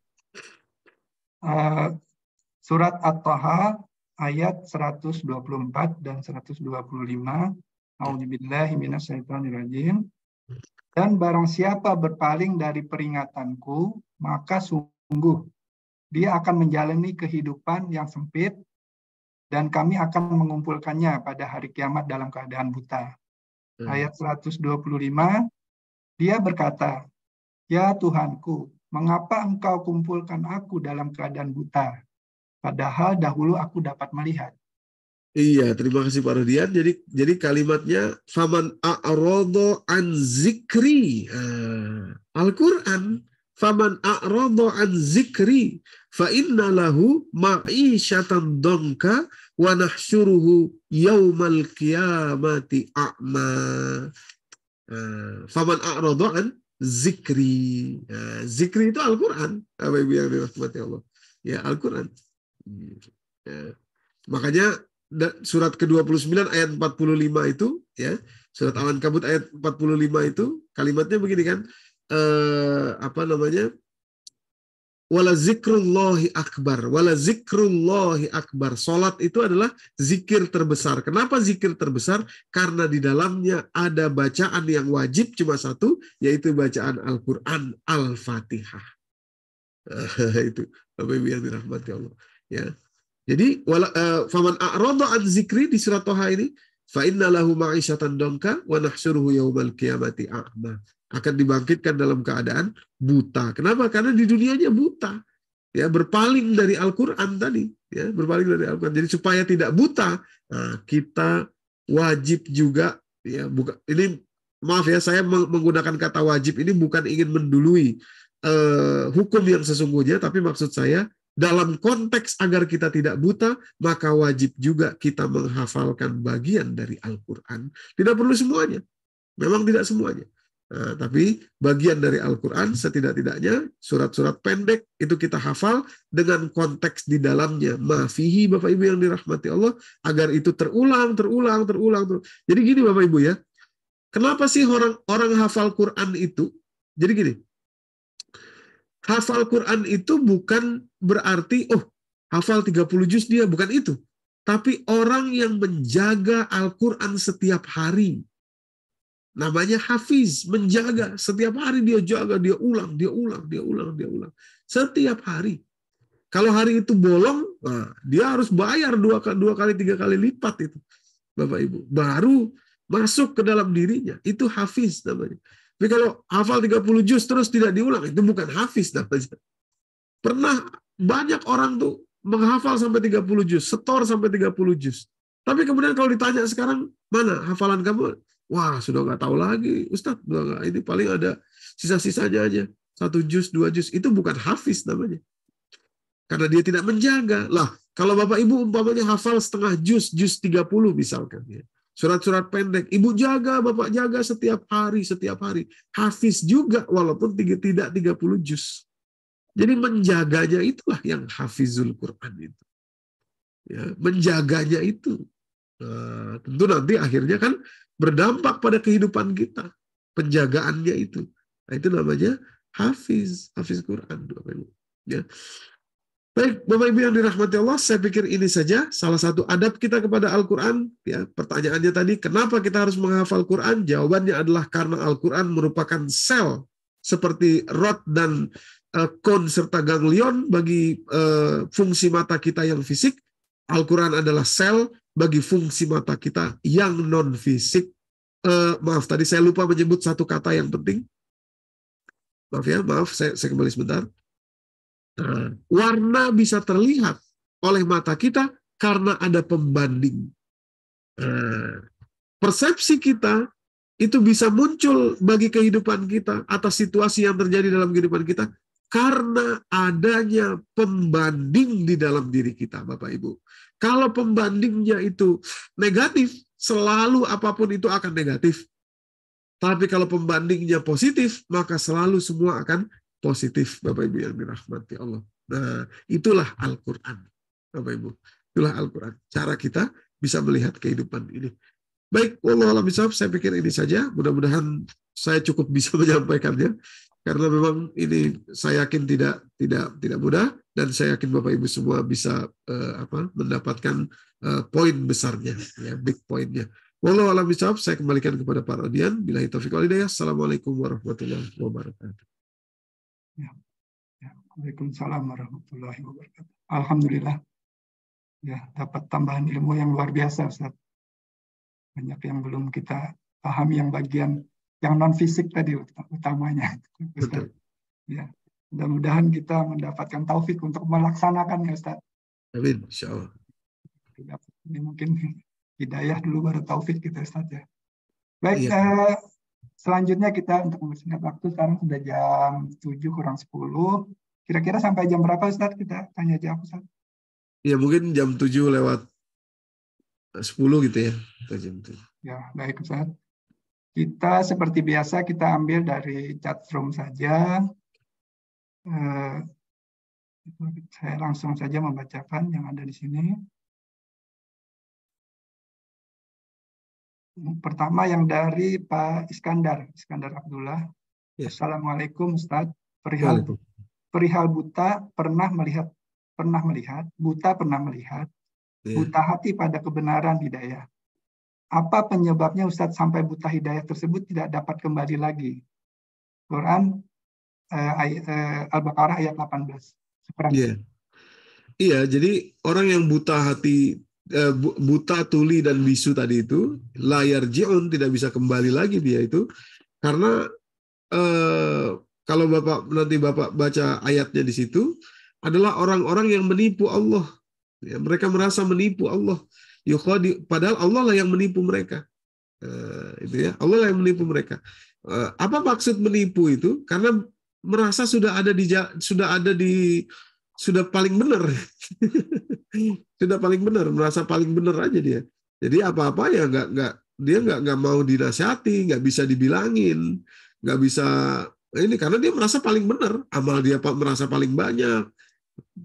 Eh, surat At-Taha ayat 124 dan 125. A'udzubillahi minasyaitonirrajim. Dan barang siapa berpaling dari peringatanku, maka sungguh dia akan menjalani kehidupan yang sempit dan kami akan mengumpulkannya pada hari kiamat dalam keadaan buta. Hmm. Ayat 125, dia berkata, Ya Tuhanku, Mengapa engkau kumpulkan aku dalam keadaan buta? Padahal dahulu aku dapat melihat. Iya, terima kasih Pak Rodian. Jadi jadi kalimatnya faman a'rodo an zikri. uh, Al-Qur'an faman a'rodo an zikri fa inna lahu ma'isyatan dongka wa nahsyuruhu yaumal kiamati a'ma. Uh, faman a'rodo an zikri. Nah, zikri itu Alquran quran Ibu yang dirahmati Allah. Ya, Alquran quran Ya. Makanya surat ke-29 ayat 45 itu, ya surat Al-Ankabut ayat 45 itu, kalimatnya begini kan, eh, apa namanya, wala zikrullahi akbar wala zikrullahi akbar salat itu adalah zikir terbesar kenapa zikir terbesar karena di dalamnya ada bacaan yang wajib cuma satu yaitu bacaan Al-Qur'an Al-Fatihah eh, itu Bapak yang dirahmati Allah ya jadi wala eh, faman a'rada an zikri di surat Toha ini fa inna lahu ma'isyatan dongka wa nahsyuruhu yaumal qiyamati a'ma akan dibangkitkan dalam keadaan buta. Kenapa? Karena di dunianya buta. Ya, berpaling dari Al-Qur'an tadi, ya, berpaling dari Al-Qur'an. Jadi supaya tidak buta, nah, kita wajib juga ya buka ini maaf ya saya menggunakan kata wajib ini bukan ingin mendului eh, hukum yang sesungguhnya tapi maksud saya dalam konteks agar kita tidak buta, maka wajib juga kita menghafalkan bagian dari Al-Quran. Tidak perlu semuanya. Memang tidak semuanya. Nah, tapi bagian dari Al-Quran setidak-tidaknya surat-surat pendek itu kita hafal dengan konteks di dalamnya. Mafihi Bapak Ibu yang dirahmati Allah agar itu terulang, terulang, terulang. terulang. Jadi gini Bapak Ibu ya, kenapa sih orang orang hafal Quran itu? Jadi gini, hafal Quran itu bukan berarti oh hafal 30 juz dia, bukan itu. Tapi orang yang menjaga Al-Quran setiap hari Namanya Hafiz, menjaga. Setiap hari dia jaga, dia ulang, dia ulang, dia ulang, dia ulang. Setiap hari. Kalau hari itu bolong, nah, dia harus bayar dua, dua kali, tiga kali lipat itu. Bapak Ibu. Baru masuk ke dalam dirinya. Itu Hafiz namanya. Tapi kalau hafal 30 juz terus tidak diulang, itu bukan Hafiz namanya. Pernah banyak orang tuh menghafal sampai 30 juz, setor sampai 30 juz. Tapi kemudian kalau ditanya sekarang, mana hafalan kamu? Wah, sudah nggak tahu lagi. Ustadz, nggak, nah, ini paling ada sisa-sisa aja aja. Satu jus, dua jus. Itu bukan hafiz namanya. Karena dia tidak menjaga. Lah, kalau Bapak Ibu umpamanya hafal setengah jus, jus 30 misalkan. Ya. Surat-surat pendek. Ibu jaga, Bapak jaga setiap hari, setiap hari. Hafiz juga walaupun tidak 30 jus Jadi menjaganya itulah yang hafizul Quran itu. Ya, menjaganya itu. Nah, tentu nanti akhirnya kan berdampak pada kehidupan kita. Penjagaannya itu. Nah, itu namanya hafiz, hafiz Quran. Ya. Baik, Bapak Ibu yang dirahmati Allah, saya pikir ini saja salah satu adab kita kepada Al-Quran. Ya, pertanyaannya tadi, kenapa kita harus menghafal Quran? Jawabannya adalah karena Al-Quran merupakan sel seperti rod dan uh, kon serta ganglion bagi uh, fungsi mata kita yang fisik. Al-Quran adalah sel bagi fungsi mata kita yang non fisik. Uh, eh, maaf, tadi saya lupa menyebut satu kata yang penting. Maaf ya, maaf, saya, saya kembali sebentar. Nah, warna bisa terlihat oleh mata kita karena ada pembanding. Nah, persepsi kita itu bisa muncul bagi kehidupan kita atas situasi yang terjadi dalam kehidupan kita karena adanya pembanding di dalam diri kita, Bapak Ibu. Kalau pembandingnya itu negatif, selalu apapun itu akan negatif. Tapi kalau pembandingnya positif, maka selalu semua akan positif, Bapak Ibu yang dirahmati Allah. Nah, itulah Al-Quran, Bapak Ibu. Itulah Al-Quran. Cara kita bisa melihat kehidupan ini. Baik, Allah alam saya pikir ini saja. Mudah-mudahan saya cukup bisa menyampaikannya karena memang ini saya yakin tidak tidak tidak mudah dan saya yakin Bapak Ibu semua bisa uh, apa mendapatkan uh, poin besarnya ya big poinnya. Walau alam saya kembalikan kepada Pak Rodian. Bila itu fikir ya. Assalamualaikum warahmatullahi wabarakatuh. Ya, ya. Waalaikumsalam warahmatullahi wabarakatuh. Alhamdulillah. Ya, dapat tambahan ilmu yang luar biasa, Ustaz. Banyak yang belum kita pahami yang bagian yang non fisik tadi utamanya. Betul. Ya. Mudah-mudahan kita mendapatkan taufik untuk melaksanakannya Ustaz. Amin, insyaallah. Ini mungkin hidayah dulu baru taufik kita Ustaz ya. Baik, iya. uh, selanjutnya kita untuk mempersingkat waktu sekarang sudah jam 7 kurang 10. Kira-kira sampai jam berapa Ustaz kita tanya jawab Ustaz? Ya mungkin jam 7 lewat 10 gitu ya. jam 7. Ya, baik Ustaz. Kita seperti biasa kita ambil dari chat room saja. Eh, saya langsung saja membacakan yang ada di sini. Pertama yang dari Pak Iskandar, Iskandar Abdullah. Yes. Assalamualaikum Ustaz. Perihal, perihal buta pernah melihat pernah melihat, buta pernah melihat, iya. buta hati pada kebenaran hidayah apa penyebabnya Ustadz sampai buta hidayah tersebut tidak dapat kembali lagi. Quran uh, eh, Al-Baqarah ayat 18. iya Yeah. Iya, jadi orang yang buta hati eh, buta tuli dan bisu tadi itu layar jion tidak bisa kembali lagi dia itu karena eh, kalau Bapak nanti Bapak baca ayatnya di situ adalah orang-orang yang menipu Allah. Ya, mereka merasa menipu Allah yukhadi padahal Allah lah yang menipu mereka. Uh, itu ya. Allah lah yang menipu mereka. Uh, apa maksud menipu itu? Karena merasa sudah ada di sudah ada di sudah paling benar. sudah paling benar, merasa paling benar aja dia. Jadi apa-apa ya nggak nggak dia nggak nggak mau dinasihati, nggak bisa dibilangin, nggak bisa ini karena dia merasa paling benar, amal dia merasa paling banyak,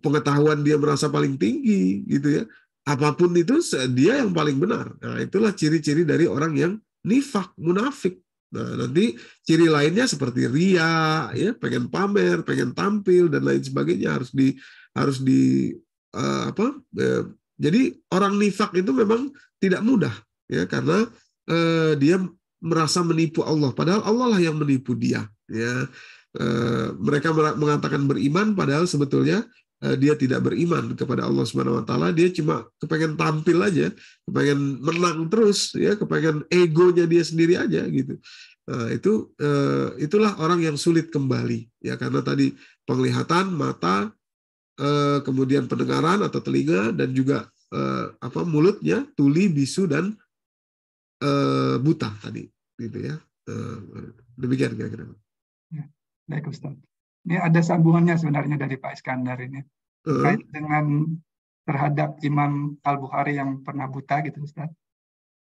pengetahuan dia merasa paling tinggi gitu ya apapun itu dia yang paling benar. Nah, itulah ciri-ciri dari orang yang nifak, munafik. Nah, nanti ciri lainnya seperti ria, ya, pengen pamer, pengen tampil dan lain sebagainya harus di harus di uh, apa? Uh, jadi orang nifak itu memang tidak mudah ya karena uh, dia merasa menipu Allah padahal Allah lah yang menipu dia ya. Uh, mereka mengatakan beriman padahal sebetulnya Eh, dia tidak beriman kepada Allah Subhanahu wa taala, dia cuma kepengen tampil aja, kepengen menang terus ya, kepengen egonya dia sendiri aja gitu. Nah, itu eh, itulah orang yang sulit kembali ya karena tadi penglihatan, mata, kemudian pendengaran atau telinga dan juga apa mulutnya tuli, bisu dan buta tadi gitu ya. Demikian kira-kira. Ya, baik Ustaz. Ini ada sambungannya sebenarnya dari Pak Iskandar ini. uh hmm. kait dengan terhadap Imam Al-Bukhari yang pernah buta gitu Ustaz.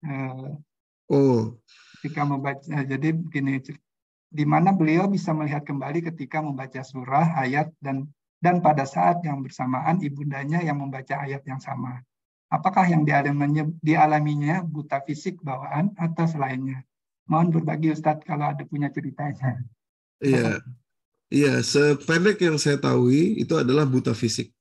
Uh, oh. Ketika membaca, eh, jadi begini, di mana beliau bisa melihat kembali ketika membaca surah, ayat, dan dan pada saat yang bersamaan ibundanya yang membaca ayat yang sama. Apakah yang dialaminya, dialaminya buta fisik bawaan atau selainnya? Mohon berbagi Ustadz kalau ada punya ceritanya. Iya. Iya, sependek yang saya tahu itu adalah buta fisik.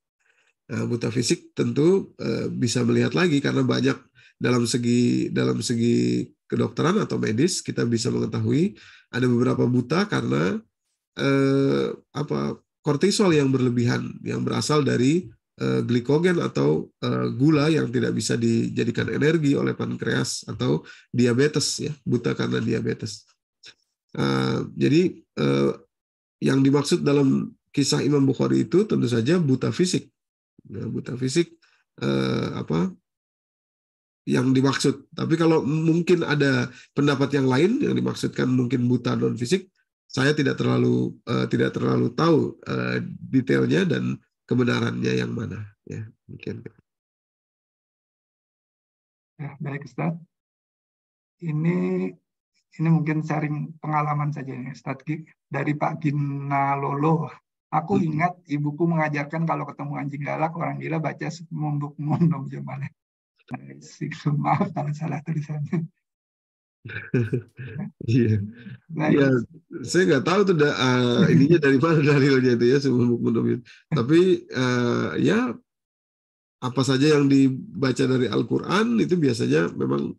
Nah, buta fisik tentu eh, bisa melihat lagi karena banyak dalam segi dalam segi kedokteran atau medis kita bisa mengetahui ada beberapa buta karena eh, apa kortisol yang berlebihan yang berasal dari eh, glikogen atau gula yang tidak bisa dijadikan energi oleh pankreas atau diabetes ya buta karena diabetes. Uh, jadi uh, yang dimaksud dalam kisah Imam Bukhari itu tentu saja buta fisik. Nah, buta fisik eh, apa yang dimaksud. Tapi kalau mungkin ada pendapat yang lain yang dimaksudkan mungkin buta non fisik, saya tidak terlalu eh, tidak terlalu tahu eh, detailnya dan kebenarannya yang mana. Ya, mungkin. Ya, baik Ustaz. Ini ini mungkin sharing pengalaman saja ini, ya, Ustaz dari Pak Lolo. Aku hmm. ingat ibuku mengajarkan kalau ketemu anjing galak, orang gila baca mumbuk mundum jemale. Maaf kalau salah tulisannya. Iya. nah, ya, saya nggak tahu tuh ini uh, ah, ininya dari mana dalilnya itu ya sebelum mundum itu. Tapi uh, ya apa saja yang dibaca dari Al-Qur'an itu biasanya memang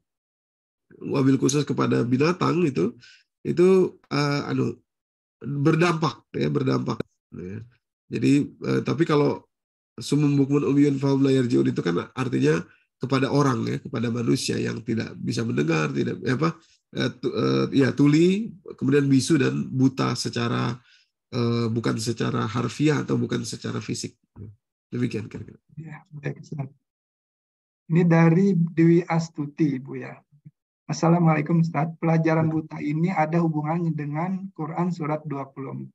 wabil khusus kepada binatang itu itu uh, anu berdampak ya berdampak ya. jadi eh, tapi kalau sumum bukmun umyun faum jiun itu kan artinya kepada orang ya kepada manusia yang tidak bisa mendengar tidak ya apa eh, tu, eh, ya tuli kemudian bisu dan buta secara eh, bukan secara harfiah atau bukan secara fisik demikian kira-kira ya, ini dari Dewi Astuti Bu ya Assalamualaikum Ustaz. Pelajaran buta ini ada hubungannya dengan Quran surat 24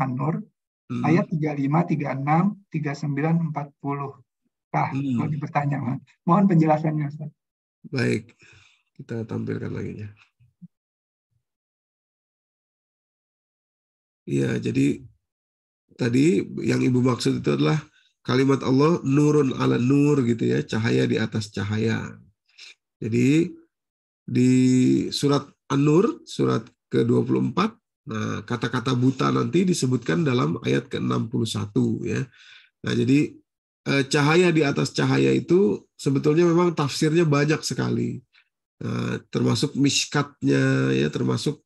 An-Nur hmm. ayat 35, 36, 39, 40. Nah, hmm. kalau dipertanya, mohon penjelasannya Ustaz. Baik, kita tampilkan lagi ya. Iya, jadi tadi yang ibu maksud itu adalah kalimat Allah nurun ala nur gitu ya, cahaya di atas cahaya. Jadi di surat An-Nur, surat ke-24, nah kata-kata buta nanti disebutkan dalam ayat ke-61 ya. Nah, jadi eh, cahaya di atas cahaya itu sebetulnya memang tafsirnya banyak sekali. Nah, termasuk miskatnya ya, termasuk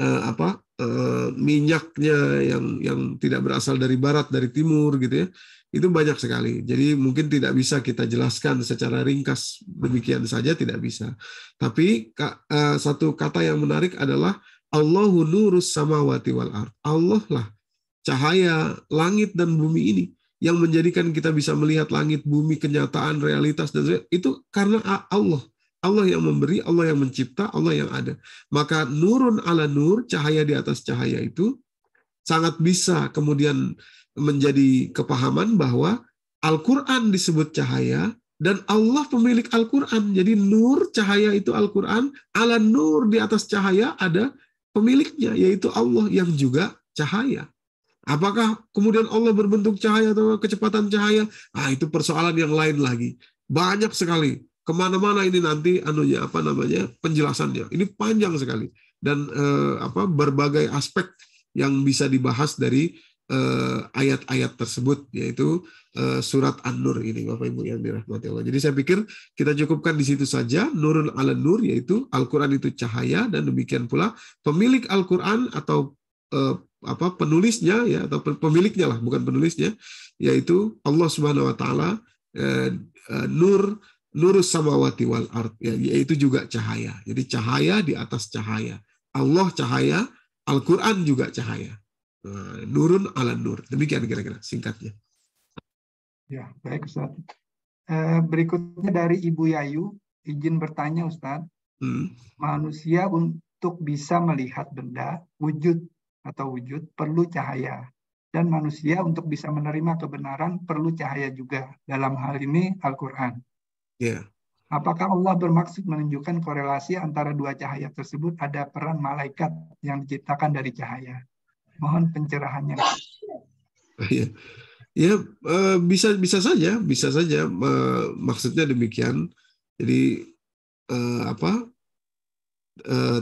eh, apa? Eh, minyaknya yang yang tidak berasal dari barat, dari timur gitu ya itu banyak sekali. Jadi mungkin tidak bisa kita jelaskan secara ringkas demikian saja tidak bisa. Tapi eh, satu kata yang menarik adalah Allahu nurus samawati wal ard. Allah lah cahaya langit dan bumi ini yang menjadikan kita bisa melihat langit, bumi, kenyataan, realitas dan itu karena Allah. Allah yang memberi, Allah yang mencipta, Allah yang ada. Maka nurun ala nur, cahaya di atas cahaya itu sangat bisa kemudian menjadi kepahaman bahwa Al-Quran disebut cahaya, dan Allah pemilik Al-Quran. Jadi nur cahaya itu Al-Quran, ala nur di atas cahaya ada pemiliknya, yaitu Allah yang juga cahaya. Apakah kemudian Allah berbentuk cahaya atau kecepatan cahaya? Ah itu persoalan yang lain lagi. Banyak sekali. Kemana-mana ini nanti anunya apa namanya penjelasannya. Ini panjang sekali dan eh, apa berbagai aspek yang bisa dibahas dari Eh, ayat-ayat tersebut yaitu eh, surat An-Nur ini Bapak Ibu yang dirahmati Allah. Jadi saya pikir kita cukupkan di situ saja nurul ala nur yaitu Al-Qur'an itu cahaya dan demikian pula pemilik Al-Qur'an atau eh, apa penulisnya ya atau pemiliknya lah bukan penulisnya yaitu Allah Subhanahu wa taala Nur nur nurus samawati wal art ya, yaitu juga cahaya. Jadi cahaya di atas cahaya. Allah cahaya, Al-Qur'an juga cahaya. Eh, nurun ala nur. Demikian kira-kira singkatnya. Ya, baik Ustaz. Eh, berikutnya dari Ibu Yayu, izin bertanya Ustaz. Hmm. Manusia untuk bisa melihat benda, wujud atau wujud perlu cahaya. Dan manusia untuk bisa menerima kebenaran perlu cahaya juga. Dalam hal ini Al-Quran. Ya. Yeah. Apakah Allah bermaksud menunjukkan korelasi antara dua cahaya tersebut ada peran malaikat yang diciptakan dari cahaya? Mohon pencerahannya. Iya. Ya, ya bisa bisa saja, bisa saja eh, maksudnya demikian. Jadi eh, apa?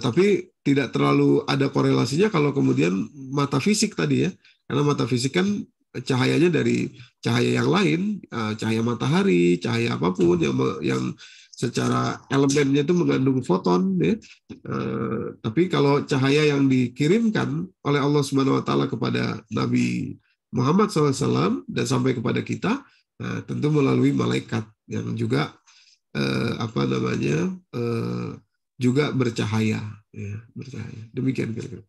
Tapi tidak terlalu ada korelasinya kalau kemudian mata fisik tadi ya, karena mata fisik kan cahayanya dari cahaya yang lain, cahaya matahari, cahaya apapun yang yang secara elemennya itu mengandung foton ya. Uh, tapi kalau cahaya yang dikirimkan oleh Allah Subhanahu wa taala kepada Nabi Muhammad SAW dan sampai kepada kita uh, tentu melalui malaikat yang juga uh, apa namanya uh, juga bercahaya ya, bercahaya demikian kira-kira.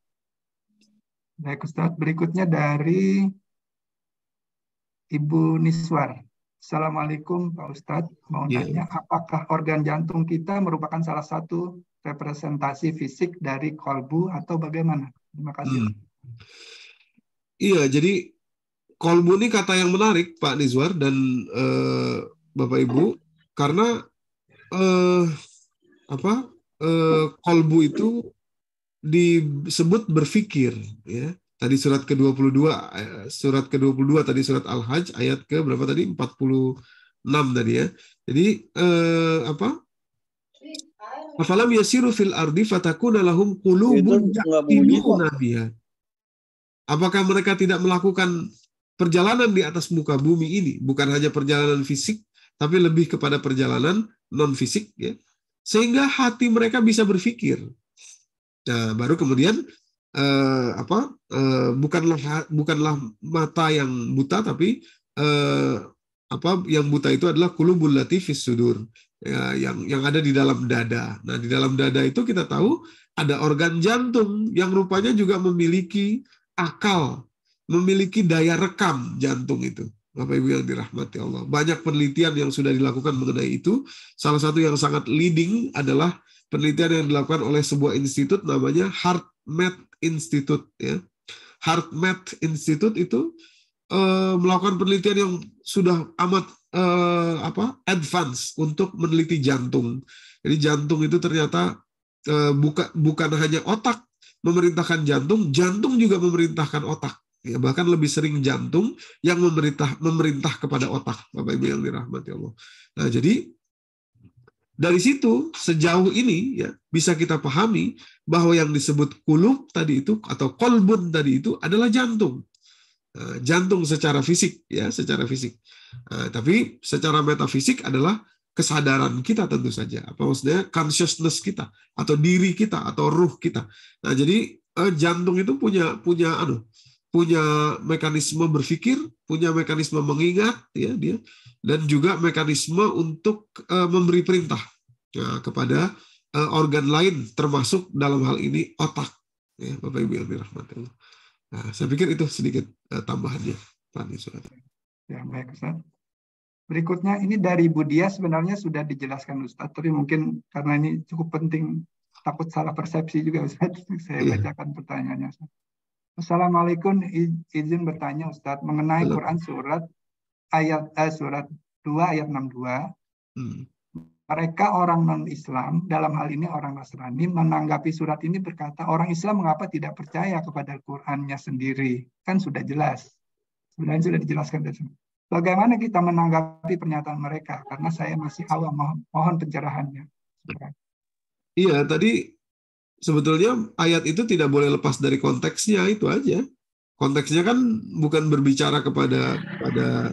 Baik Ustaz, berikutnya dari Ibu Niswar. Assalamualaikum Pak Ustadz, mau yeah. nanya apakah organ jantung kita merupakan salah satu representasi fisik dari kolbu atau bagaimana? Terima kasih. Hmm. Iya, jadi kolbu ini kata yang menarik Pak Nizwar dan uh, Bapak Ibu karena uh, apa uh, kolbu itu disebut berpikir ya tadi surat ke-22 eh, surat ke-22 tadi surat Al-Hajj ayat ke berapa tadi 46 tadi ya. Jadi eh, apa? Afalam yasiru fil ardi fatakuna lahum qulubun yaqiluna Apakah mereka tidak melakukan perjalanan di atas muka bumi ini bukan hanya perjalanan fisik tapi lebih kepada perjalanan non fisik ya sehingga hati mereka bisa berpikir Nah, baru kemudian uh, apa uh, eh, bukanlah bukanlah mata yang buta tapi uh, apa yang buta itu adalah kulubul latifis sudur ya, yang yang ada di dalam dada. Nah, di dalam dada itu kita tahu ada organ jantung yang rupanya juga memiliki akal, memiliki daya rekam jantung itu. Bapak Ibu yang dirahmati Allah. Banyak penelitian yang sudah dilakukan mengenai itu. Salah satu yang sangat leading adalah penelitian yang dilakukan oleh sebuah institut namanya HeartMath Institute ya. HeartMath Institute itu eh, melakukan penelitian yang sudah amat eh, apa advance untuk meneliti jantung. Jadi jantung itu ternyata eh, bukan bukan hanya otak memerintahkan jantung, jantung juga memerintahkan otak. Ya, bahkan lebih sering jantung yang memerintah memerintah kepada otak, Bapak Ibu yang dirahmati Allah. Nah, jadi dari situ sejauh ini ya bisa kita pahami bahwa yang disebut kulub tadi itu atau kolbun tadi itu adalah jantung. Eh, jantung secara fisik ya, secara fisik. Eh, tapi secara metafisik adalah kesadaran kita tentu saja. Apa maksudnya consciousness kita atau diri kita atau ruh kita. Nah, jadi eh, jantung itu punya punya anu punya mekanisme berpikir, punya mekanisme mengingat, ya dia dan juga mekanisme untuk uh, memberi perintah ya, kepada uh, organ lain termasuk dalam hal ini otak ya Bapak Ibu yang dirahmati Nah, saya pikir itu sedikit uh, tambahannya Pak Nisurat. Ya, baik Ustaz. Berikutnya ini dari Budia sebenarnya sudah dijelaskan Ustaz, tapi mungkin karena ini cukup penting takut salah persepsi juga Ustaz, saya iya. bacakan pertanyaannya Ustaz. Assalamualaikum, izin bertanya Ustadz mengenai Quran surat ayat eh, surat 2 ayat 62. Hmm. Mereka orang non-Islam, dalam hal ini orang Nasrani, menanggapi surat ini berkata, orang Islam mengapa tidak percaya kepada qurannya sendiri? Kan sudah jelas. Sebenarnya sudah dijelaskan dari Bagaimana kita menanggapi pernyataan mereka? Karena saya masih awam, mohon, mohon pencerahannya. Iya, tadi sebetulnya ayat itu tidak boleh lepas dari konteksnya, itu aja. Konteksnya kan bukan berbicara kepada pada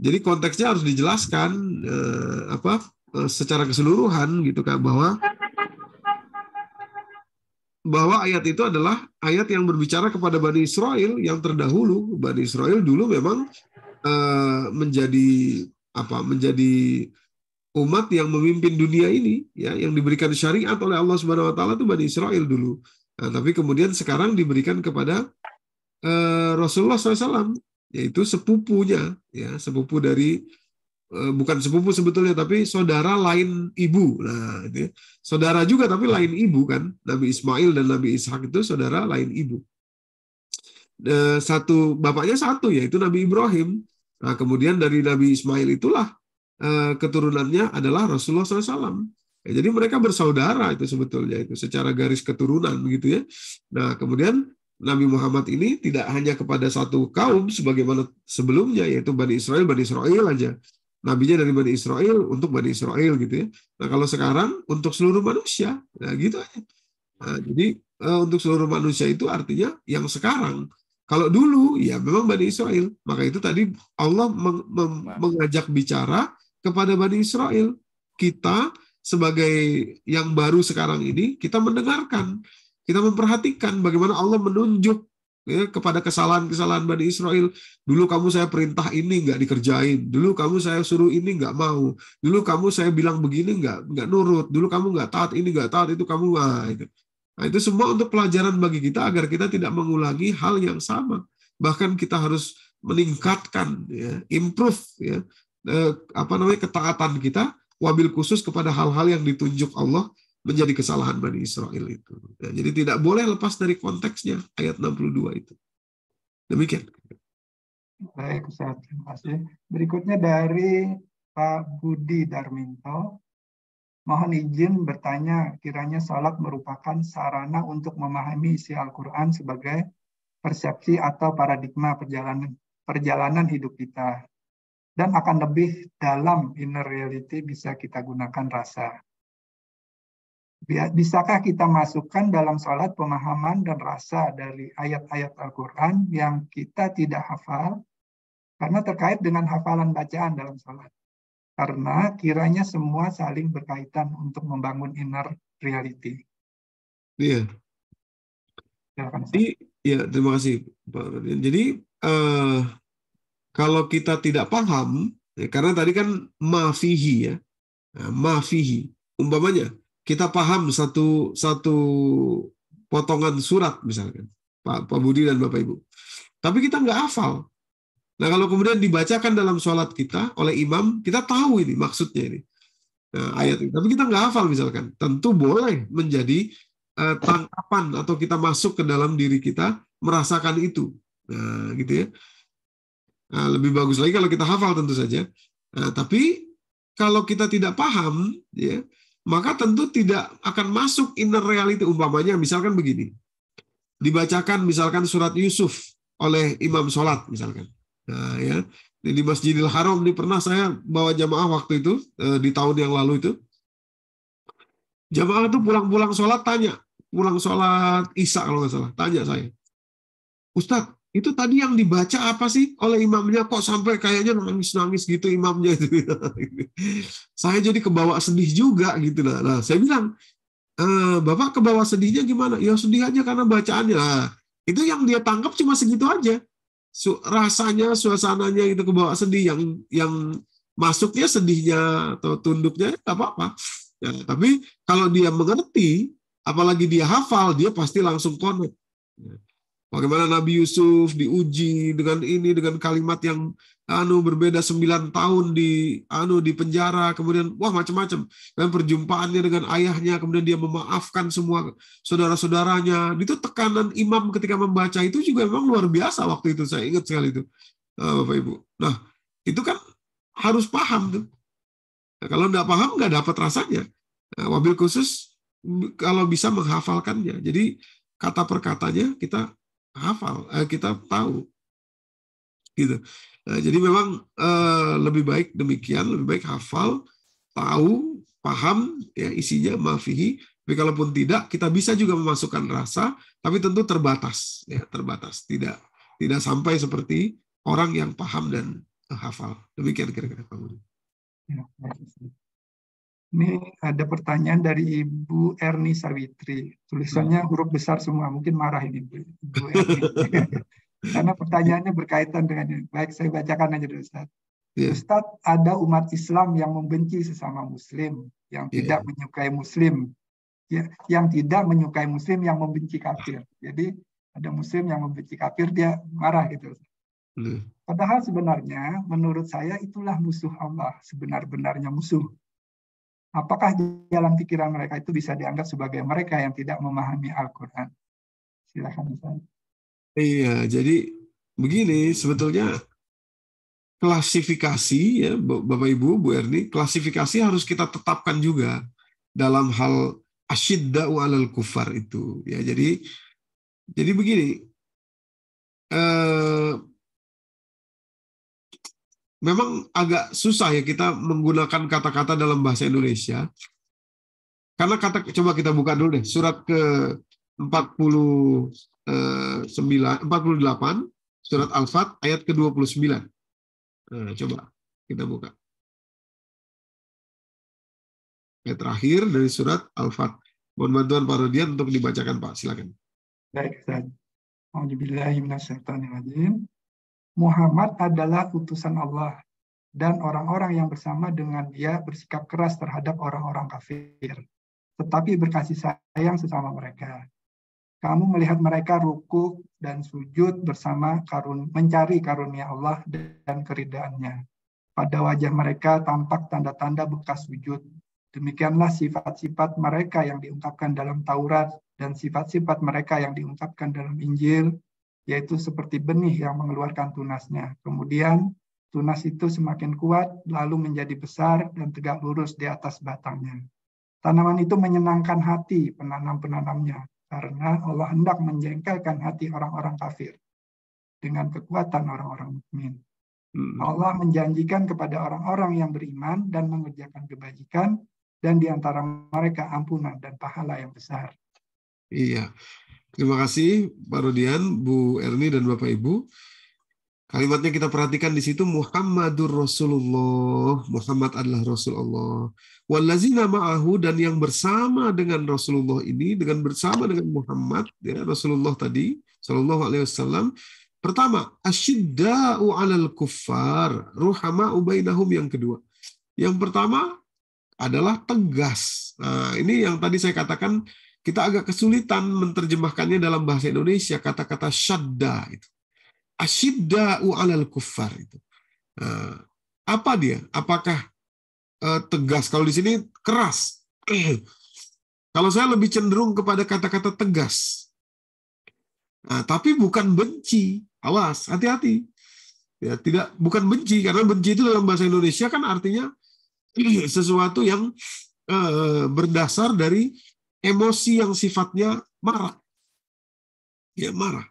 jadi konteksnya harus dijelaskan eh, apa eh, secara keseluruhan gitu kan bahwa bahwa ayat itu adalah ayat yang berbicara kepada Bani Israel yang terdahulu. Bani Israel dulu memang eh, menjadi apa? Menjadi umat yang memimpin dunia ini, ya, yang diberikan syariat oleh Allah Subhanahu Wa Taala itu Bani Israel dulu. Nah, tapi kemudian sekarang diberikan kepada eh, Rasulullah SAW yaitu sepupunya ya sepupu dari eh, bukan sepupu sebetulnya tapi saudara lain ibu nah itu ya. saudara juga tapi lain ibu kan Nabi Ismail dan Nabi Ishak itu saudara lain ibu eh, satu bapaknya satu yaitu Nabi Ibrahim nah kemudian dari Nabi Ismail itulah eh, keturunannya adalah Rasulullah SAW ya, jadi mereka bersaudara itu sebetulnya itu secara garis keturunan gitu ya nah kemudian Nabi Muhammad ini tidak hanya kepada satu kaum sebagaimana sebelumnya yaitu Bani Israel, Bani Israel aja. Nabinya dari Bani Israel untuk Bani Israel gitu ya. Nah kalau sekarang untuk seluruh manusia, nah gitu aja. Nah, jadi eh, untuk seluruh manusia itu artinya yang sekarang. Kalau dulu ya memang Bani Israel. Maka itu tadi Allah meng nah. mengajak bicara kepada Bani Israel. Kita sebagai yang baru sekarang ini, kita mendengarkan. Kita memperhatikan bagaimana Allah menunjuk ya, kepada kesalahan-kesalahan Bani Israel. Dulu kamu saya perintah ini nggak dikerjain. Dulu kamu saya suruh ini nggak mau. Dulu kamu saya bilang begini nggak nggak nurut. Dulu kamu nggak taat ini nggak taat itu kamu wah itu. Nah, itu semua untuk pelajaran bagi kita agar kita tidak mengulangi hal yang sama. Bahkan kita harus meningkatkan, ya, improve, ya, eh, apa namanya ketaatan kita wabil khusus kepada hal-hal yang ditunjuk Allah menjadi kesalahan Bani Israel itu. Ya, jadi tidak boleh lepas dari konteksnya ayat 62 itu. Demikian. Baik, saya Terima kasih. Berikutnya dari Pak Budi Darminto. Mohon izin bertanya, kiranya salat merupakan sarana untuk memahami isi Al-Quran sebagai persepsi atau paradigma perjalanan perjalanan hidup kita. Dan akan lebih dalam inner reality bisa kita gunakan rasa. Ya, bisakah kita masukkan dalam sholat pemahaman dan rasa dari ayat-ayat Al-Quran yang kita tidak hafal karena terkait dengan hafalan bacaan dalam sholat. Karena kiranya semua saling berkaitan untuk membangun inner reality. Iya. Silakan, Jadi, ya terima kasih Pak Radin. Jadi uh, kalau kita tidak paham, ya, karena tadi kan mafihi ya, nah, mafihi. Umpamanya, kita paham satu satu potongan surat misalkan Pak, Pak Budi dan Bapak Ibu. Tapi kita nggak hafal. Nah kalau kemudian dibacakan dalam sholat kita oleh imam, kita tahu ini maksudnya ini. Nah, ayat ini. Tapi kita nggak hafal misalkan. Tentu boleh menjadi uh, tangkapan atau kita masuk ke dalam diri kita merasakan itu. Nah, gitu ya. Nah, lebih bagus lagi kalau kita hafal tentu saja. Nah, tapi kalau kita tidak paham, ya, maka tentu tidak akan masuk inner reality. Umpamanya misalkan begini, dibacakan misalkan surat Yusuf oleh imam sholat misalkan. Nah, ya di Masjidil Haram ini pernah saya bawa jamaah waktu itu eh, di tahun yang lalu itu. Jamaah itu pulang-pulang sholat tanya, pulang sholat Isya kalau nggak salah, tanya saya, Ustadz, itu tadi yang dibaca apa sih oleh imamnya kok sampai kayaknya nangis-nangis gitu imamnya itu. saya jadi kebawa sedih juga gitu lah. Nah, saya bilang, e, Bapak kebawa sedihnya gimana? Ya sedih aja karena bacaannya. Nah, itu yang dia tangkap cuma segitu aja. Su rasanya, suasananya itu kebawa sedih yang yang masuknya sedihnya atau tunduknya ya nggak apa-apa. Ya, tapi kalau dia mengerti, apalagi dia hafal, dia pasti langsung connect. Ya. Bagaimana Nabi Yusuf diuji dengan ini dengan kalimat yang anu berbeda 9 tahun di anu di penjara kemudian wah macam-macam dan perjumpaannya dengan ayahnya kemudian dia memaafkan semua saudara-saudaranya itu tekanan imam ketika membaca itu juga memang luar biasa waktu itu saya ingat sekali itu nah, Bapak Ibu nah itu kan harus paham tuh nah, kalau nggak paham nggak dapat rasanya nah, wabil khusus kalau bisa menghafalkannya jadi kata perkatanya kita hafal, eh, kita tahu. Gitu. Eh, jadi memang eh, lebih baik demikian, lebih baik hafal, tahu, paham ya isinya mafihi. Tapi kalaupun tidak, kita bisa juga memasukkan rasa, tapi tentu terbatas, ya terbatas, tidak tidak sampai seperti orang yang paham dan hafal. Demikian kira-kira Pak Budi. Ya, ini ada pertanyaan dari Ibu Erni Sawitri. Tulisannya ya. huruf besar semua, mungkin marah ini Bu, Ibu Erni. Karena pertanyaannya berkaitan dengan ini. Baik, saya bacakan aja dulu Ustaz. Yeah. Ustaz, ada umat Islam yang membenci sesama muslim, yang yeah. tidak menyukai muslim, ya, yang tidak menyukai muslim yang membenci kafir. Jadi ada muslim yang membenci kafir dia marah gitu. Padahal sebenarnya menurut saya itulah musuh Allah, sebenar-benarnya musuh. Apakah dalam pikiran mereka itu bisa dianggap sebagai mereka yang tidak memahami Al-Quran? Silahkan. Iya, jadi begini sebetulnya klasifikasi ya Bapak Ibu, Bu Erni, klasifikasi harus kita tetapkan juga dalam hal asyidda'u alal kufar itu. Ya, jadi jadi begini, eh, memang agak susah ya kita menggunakan kata-kata dalam bahasa Indonesia. Karena kata coba kita buka dulu deh surat ke 49 48 eh, surat Al-Fat ayat ke-29. Nah, coba kita buka. Ayat terakhir dari surat Al-Fat. Mohon bantuan Pak Rodian untuk dibacakan Pak, silakan. Baik, Ustaz. Alhamdulillah, Muhammad adalah utusan Allah dan orang-orang yang bersama dengan dia bersikap keras terhadap orang-orang kafir, tetapi berkasih sayang sesama mereka. Kamu melihat mereka ruku dan sujud bersama karun mencari karunia Allah dan keridaannya. Pada wajah mereka tampak tanda-tanda bekas sujud. Demikianlah sifat-sifat mereka yang diungkapkan dalam Taurat dan sifat-sifat mereka yang diungkapkan dalam Injil yaitu seperti benih yang mengeluarkan tunasnya. Kemudian tunas itu semakin kuat, lalu menjadi besar dan tegak lurus di atas batangnya. Tanaman itu menyenangkan hati penanam-penanamnya, karena Allah hendak menjengkelkan hati orang-orang kafir dengan kekuatan orang-orang mukmin. Hmm. Allah menjanjikan kepada orang-orang yang beriman dan mengerjakan kebajikan, dan di antara mereka ampunan dan pahala yang besar. Iya, Terima kasih Pak Rodian, Bu Erni dan Bapak Ibu. Kalimatnya kita perhatikan di situ Muhammadur Rasulullah. Muhammad adalah Rasulullah. Allah. Walazina ma'ahu dan yang bersama dengan Rasulullah ini dengan bersama dengan Muhammad ya Rasulullah tadi Shallallahu alaihi wasallam Pertama, asyidda'u alal kuffar, ruhama ubainahum yang kedua. Yang pertama adalah tegas. Nah, ini yang tadi saya katakan kita agak kesulitan menerjemahkannya dalam bahasa Indonesia kata-kata syadda itu. Asyidda'u alal kufar itu. Nah, apa dia? Apakah eh, tegas? Kalau di sini keras. Kalau saya lebih cenderung kepada kata-kata tegas. Nah, tapi bukan benci. Awas, hati-hati. Ya, tidak bukan benci karena benci itu dalam bahasa Indonesia kan artinya sesuatu yang eh, berdasar dari emosi yang sifatnya marah. Ya marah.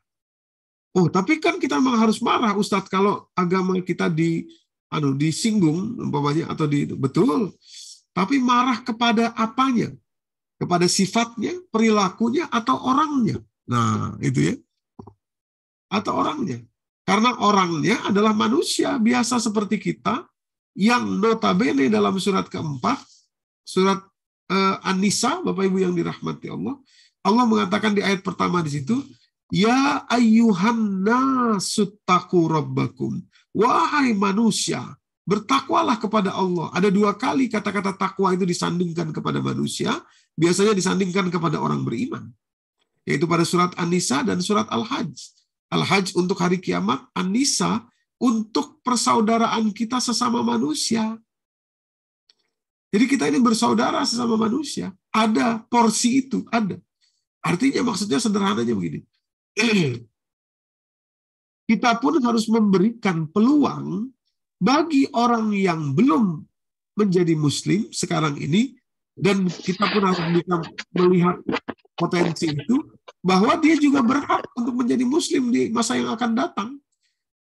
Oh, tapi kan kita memang harus marah, Ustadz, kalau agama kita di anu disinggung umpamanya atau di betul. Tapi marah kepada apanya? Kepada sifatnya, perilakunya atau orangnya. Nah, itu ya. Atau orangnya. Karena orangnya adalah manusia biasa seperti kita yang notabene dalam surat keempat, surat Eh, An-Nisa, Bapak Ibu yang dirahmati Allah, Allah mengatakan di ayat pertama di situ, Ya ayyuhan nasuttaku rabbakum. Wahai manusia, bertakwalah kepada Allah. Ada dua kali kata-kata takwa itu disandingkan kepada manusia, biasanya disandingkan kepada orang beriman. Yaitu pada surat An-Nisa dan surat Al-Hajj. Al-Hajj untuk hari kiamat, An-Nisa untuk persaudaraan kita sesama manusia. Jadi kita ini bersaudara sesama manusia. Ada porsi itu, ada. Artinya maksudnya sederhananya begini. kita pun harus memberikan peluang bagi orang yang belum menjadi muslim sekarang ini dan kita pun harus bisa melihat potensi itu bahwa dia juga berhak untuk menjadi muslim di masa yang akan datang.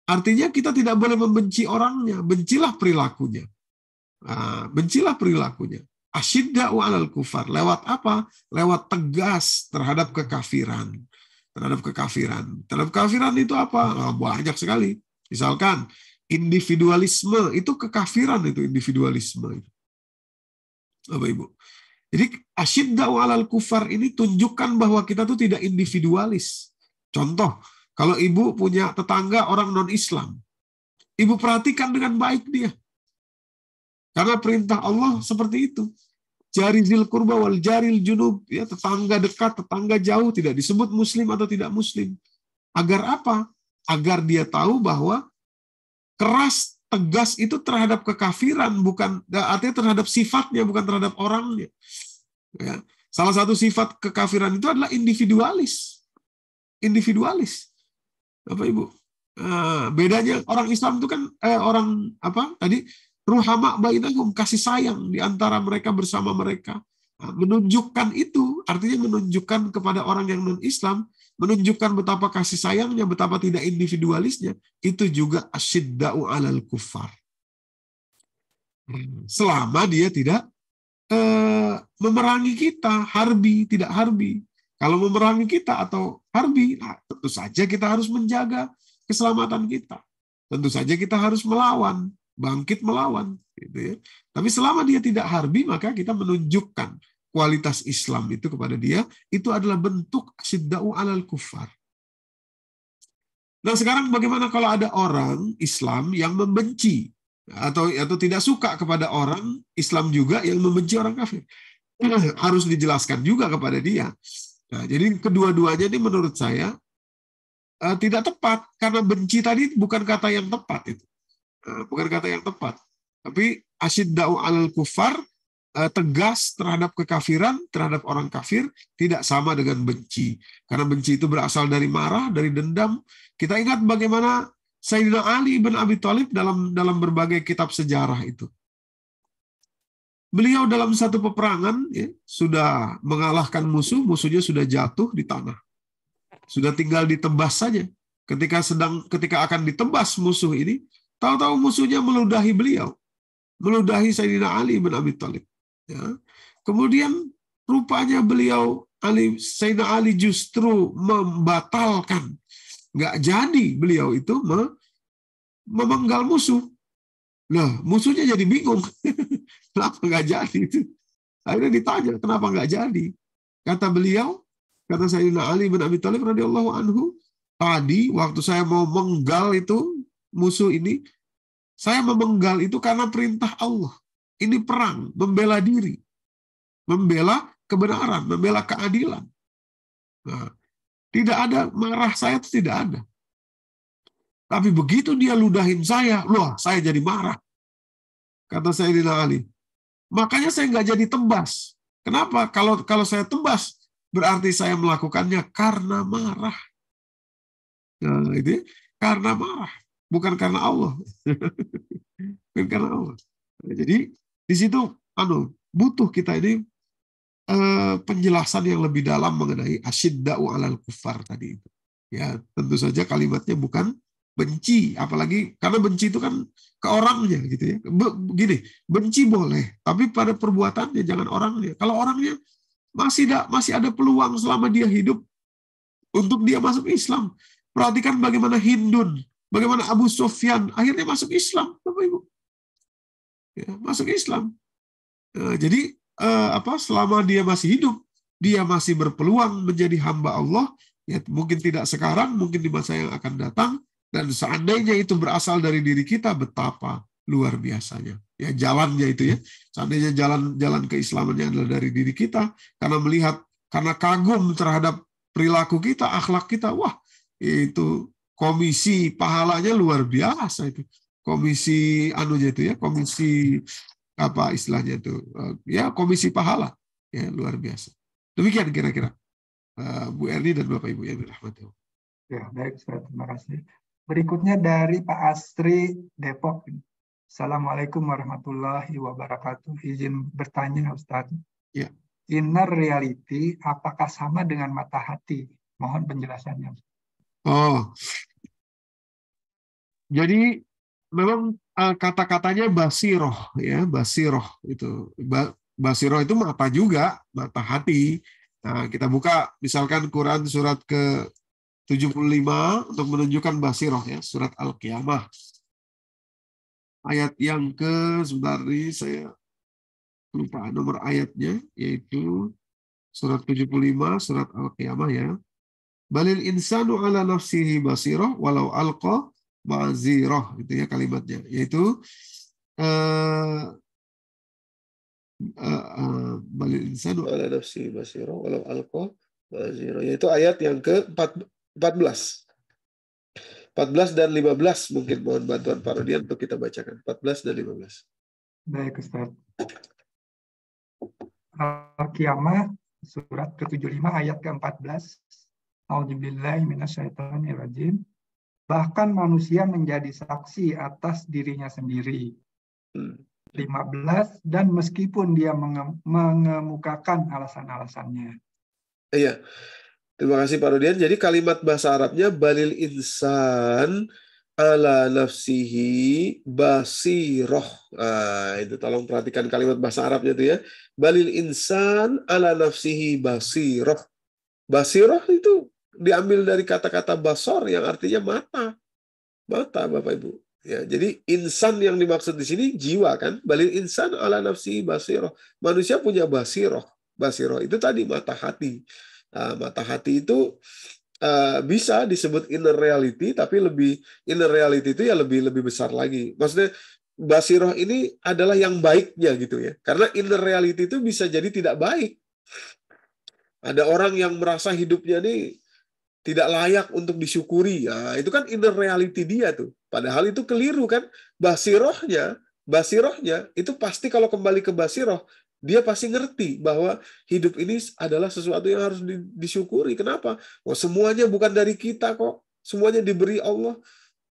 Artinya kita tidak boleh membenci orangnya, bencilah perilakunya. Ah, bencilah perilakunya. Asyidda'u alal kufar. Lewat apa? Lewat tegas terhadap kekafiran. Terhadap kekafiran. Terhadap kekafiran itu apa? Nah, banyak sekali. Misalkan, individualisme. Itu kekafiran itu, individualisme. Bapak Ibu. Jadi asyidda'u alal kufar ini tunjukkan bahwa kita tuh tidak individualis. Contoh, kalau ibu punya tetangga orang non-Islam, ibu perhatikan dengan baik dia karena perintah Allah seperti itu. Jari zil kurba wal jaril junub. Ya, tetangga dekat, tetangga jauh. Tidak disebut muslim atau tidak muslim. Agar apa? Agar dia tahu bahwa keras tegas itu terhadap kekafiran bukan nah, artinya terhadap sifatnya bukan terhadap orangnya ya. salah satu sifat kekafiran itu adalah individualis individualis apa ibu nah, bedanya orang Islam itu kan eh, orang apa tadi Ruhama bainahum, kasih sayang di antara mereka bersama mereka. Nah, menunjukkan itu, artinya menunjukkan kepada orang yang non-Islam, menunjukkan betapa kasih sayangnya, betapa tidak individualisnya, itu juga asyidda'u alal kufar. Hmm, selama dia tidak eh, memerangi kita, harbi, tidak harbi. Kalau memerangi kita atau harbi, nah, tentu saja kita harus menjaga keselamatan kita. Tentu saja kita harus melawan bangkit melawan. Gitu ya. Tapi selama dia tidak harbi, maka kita menunjukkan kualitas Islam itu kepada dia. Itu adalah bentuk sidda'u alal kufar. Nah sekarang bagaimana kalau ada orang Islam yang membenci atau atau tidak suka kepada orang Islam juga yang membenci orang kafir? Nah, harus dijelaskan juga kepada dia. Nah, jadi kedua-duanya ini menurut saya uh, tidak tepat karena benci tadi bukan kata yang tepat itu. Eh, bukan kata yang tepat. Tapi asid da'u alal kufar, eh, tegas terhadap kekafiran, terhadap orang kafir, tidak sama dengan benci. Karena benci itu berasal dari marah, dari dendam. Kita ingat bagaimana Sayyidina Ali bin Abi Thalib dalam dalam berbagai kitab sejarah itu. Beliau dalam satu peperangan ya, sudah mengalahkan musuh, musuhnya sudah jatuh di tanah. Sudah tinggal ditebas saja. Ketika sedang ketika akan ditebas musuh ini, Tahu-tahu musuhnya meludahi beliau. Meludahi Sayyidina Ali bin Abi Talib. Ya. Kemudian rupanya beliau Ali Sayyidina Ali justru membatalkan. Nggak jadi beliau itu memenggal musuh. Nah, musuhnya jadi bingung. kenapa nggak jadi Akhirnya ditanya, kenapa nggak jadi? Kata beliau, kata Sayyidina Ali bin Abi Thalib radhiyallahu anhu, tadi waktu saya mau menggal itu musuh ini, saya memenggal itu karena perintah Allah. Ini perang, membela diri, membela kebenaran, membela keadilan. Nah, tidak ada marah saya itu tidak ada. Tapi begitu dia ludahin saya, loh saya jadi marah. Kata saya di Ali. Makanya saya nggak jadi tembas. Kenapa? Kalau kalau saya tembas, berarti saya melakukannya karena marah. Nah, itu ya, karena marah bukan karena Allah. bukan karena Allah. Jadi di situ anu butuh kita ini eh, penjelasan yang lebih dalam mengenai asyidda'u alal kufar tadi Ya, tentu saja kalimatnya bukan benci, apalagi karena benci itu kan ke orangnya gitu ya. Begini, benci boleh, tapi pada perbuatannya jangan orangnya. Kalau orangnya masih ada masih ada peluang selama dia hidup untuk dia masuk Islam. Perhatikan bagaimana Hindun Bagaimana Abu Sufyan akhirnya masuk Islam, Bapak Ibu. Ya, masuk Islam. Nah, jadi eh, apa selama dia masih hidup, dia masih berpeluang menjadi hamba Allah, ya mungkin tidak sekarang, mungkin di masa yang akan datang dan seandainya itu berasal dari diri kita betapa luar biasanya. Ya jalannya itu ya. Seandainya jalan jalan keislamannya adalah dari diri kita karena melihat karena kagum terhadap perilaku kita, akhlak kita, wah itu komisi pahalanya luar biasa itu komisi anunya itu ya komisi apa istilahnya itu eh, ya komisi pahala ya luar biasa demikian kira-kira eh, Bu Erni dan Bapak Ibu yang dirahmati ya baik terima kasih berikutnya dari Pak Astri Depok Assalamualaikum warahmatullahi wabarakatuh izin bertanya Ustaz ya inner reality apakah sama dengan mata hati mohon penjelasannya Oh, jadi memang eh, kata-katanya basiroh ya, basiroh itu. Ba basiroh itu mata juga, mata hati. Nah, kita buka misalkan Quran surat ke 75 untuk menunjukkan basiroh ya, surat Al-Qiyamah. Ayat yang ke sebentar ini saya lupa nomor ayatnya yaitu surat 75 surat Al-Qiyamah ya. Balil insanu ala nafsihi basiroh walau alqa maziroh itu ya kalimatnya yaitu uh, eh, uh, eh, uh, eh, balil basiro walau alko basiro yaitu ayat yang ke 14 14 dan 15 mungkin mohon bantuan Pak Rodian untuk kita bacakan 14 dan 15 baik Ustaz Al-Qiyamah surat ke-75 ayat ke-14 A'udzubillahi minasyaitonirrajim Bahkan manusia menjadi saksi atas dirinya sendiri. 15 hmm. dan meskipun dia mengemukakan alasan-alasannya. Iya. Terima kasih Pak Rudian. Jadi kalimat bahasa Arabnya balil insan ala nafsihi basiroh. Nah, itu tolong perhatikan kalimat bahasa Arabnya itu ya. Balil insan ala nafsihi basiroh. Basiroh itu diambil dari kata-kata basor yang artinya mata. Mata, Bapak Ibu. Ya, jadi insan yang dimaksud di sini jiwa kan? Balil insan ala nafsi basiroh. Manusia punya basiroh. Basiroh itu tadi mata hati. Nah, mata hati itu uh, bisa disebut inner reality, tapi lebih inner reality itu ya lebih lebih besar lagi. Maksudnya basiroh ini adalah yang baiknya gitu ya. Karena inner reality itu bisa jadi tidak baik. Ada orang yang merasa hidupnya nih tidak layak untuk disyukuri. ya itu kan inner reality dia tuh. Padahal itu keliru kan. Basirohnya, basirohnya itu pasti kalau kembali ke basiroh, dia pasti ngerti bahwa hidup ini adalah sesuatu yang harus disyukuri. Kenapa? Wah, oh, semuanya bukan dari kita kok. Semuanya diberi Allah.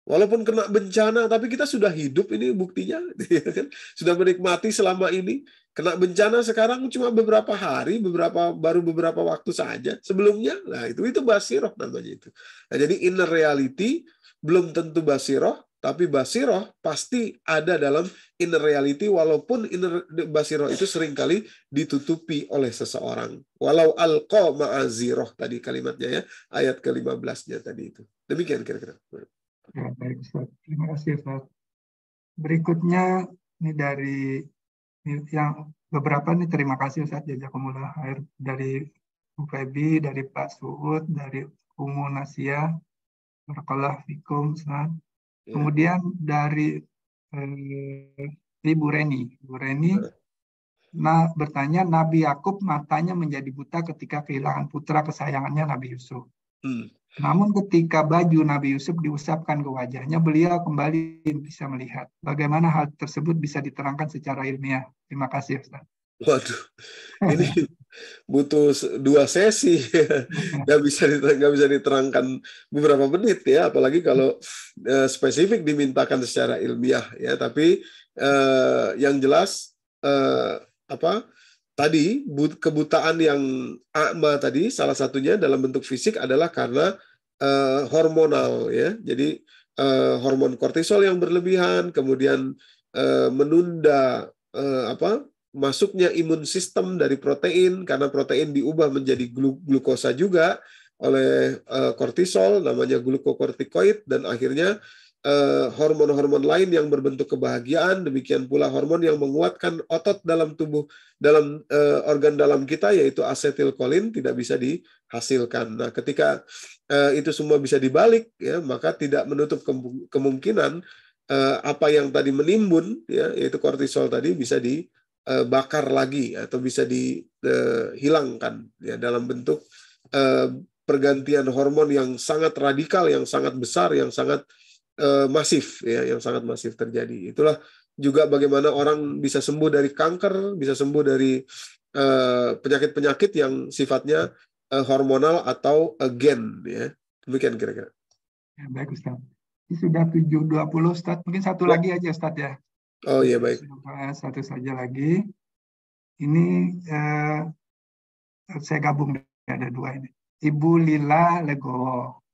Walaupun kena bencana, tapi kita sudah hidup ini buktinya, ya kan? sudah menikmati selama ini. Kena bencana sekarang cuma beberapa hari, beberapa baru beberapa waktu saja. Sebelumnya, nah itu itu basiroh namanya itu. Nah, jadi inner reality belum tentu basiroh, tapi basiroh pasti ada dalam inner reality walaupun inner basiroh itu seringkali ditutupi oleh seseorang. Walau alqa ma'aziroh tadi kalimatnya ya, ayat ke-15-nya tadi itu. Demikian kira-kira. Ya, baik Ustaz. Terima kasih Ustaz. Berikutnya ini dari yang beberapa nih terima kasih Ustaz Jazakumullah Air dari Febi, dari Pak Suud, dari Umu Nasia, Barakallah Fikum Ustaz. Ya. Kemudian dari eh, Ibu Reni, Ibu Reni nah, bertanya Nabi Yakub matanya menjadi buta ketika kehilangan putra kesayangannya Nabi Yusuf. Hmm. Namun ketika baju Nabi Yusuf diusapkan ke wajahnya, beliau kembali bisa melihat. Bagaimana hal tersebut bisa diterangkan secara ilmiah? Terima kasih, Ustaz. Waduh, ini butuh dua sesi, nggak bisa nggak bisa diterangkan beberapa menit ya, apalagi kalau eh, spesifik dimintakan secara ilmiah ya. Tapi eh, yang jelas eh, apa tadi kebutaan yang akma tadi salah satunya dalam bentuk fisik adalah karena uh, hormonal ya. Jadi uh, hormon kortisol yang berlebihan, kemudian uh, menunda uh, apa masuknya imun sistem dari protein karena protein diubah menjadi glukosa juga oleh uh, kortisol namanya glukokortikoid dan akhirnya Eh, hormon-hormon lain yang berbentuk kebahagiaan, demikian pula hormon yang menguatkan otot dalam tubuh dalam uh, organ dalam kita yaitu asetilkolin tidak bisa dihasilkan. Nah, ketika uh, itu semua bisa dibalik ya, maka tidak menutup ke kemungkinan uh, apa yang tadi menimbun ya yaitu kortisol tadi bisa dibakar lagi atau bisa dihilangkan ya dalam bentuk pergantian hormon yang sangat radikal, yang sangat besar, yang sangat uh, masif ya yang sangat masif terjadi. Itulah juga bagaimana orang bisa sembuh dari kanker, bisa sembuh dari eh, penyakit-penyakit uh, yang sifatnya uh, hormonal atau uh, gen ya. Demikian kira-kira. Ya, baik Ustaz. Ini sudah 7.20 Ustaz. Mungkin satu oh. lagi aja Ustaz ya. Oh iya baik. Satu saja lagi. Ini eh, saya gabung ada dua ini. Ibu Lila Legowo.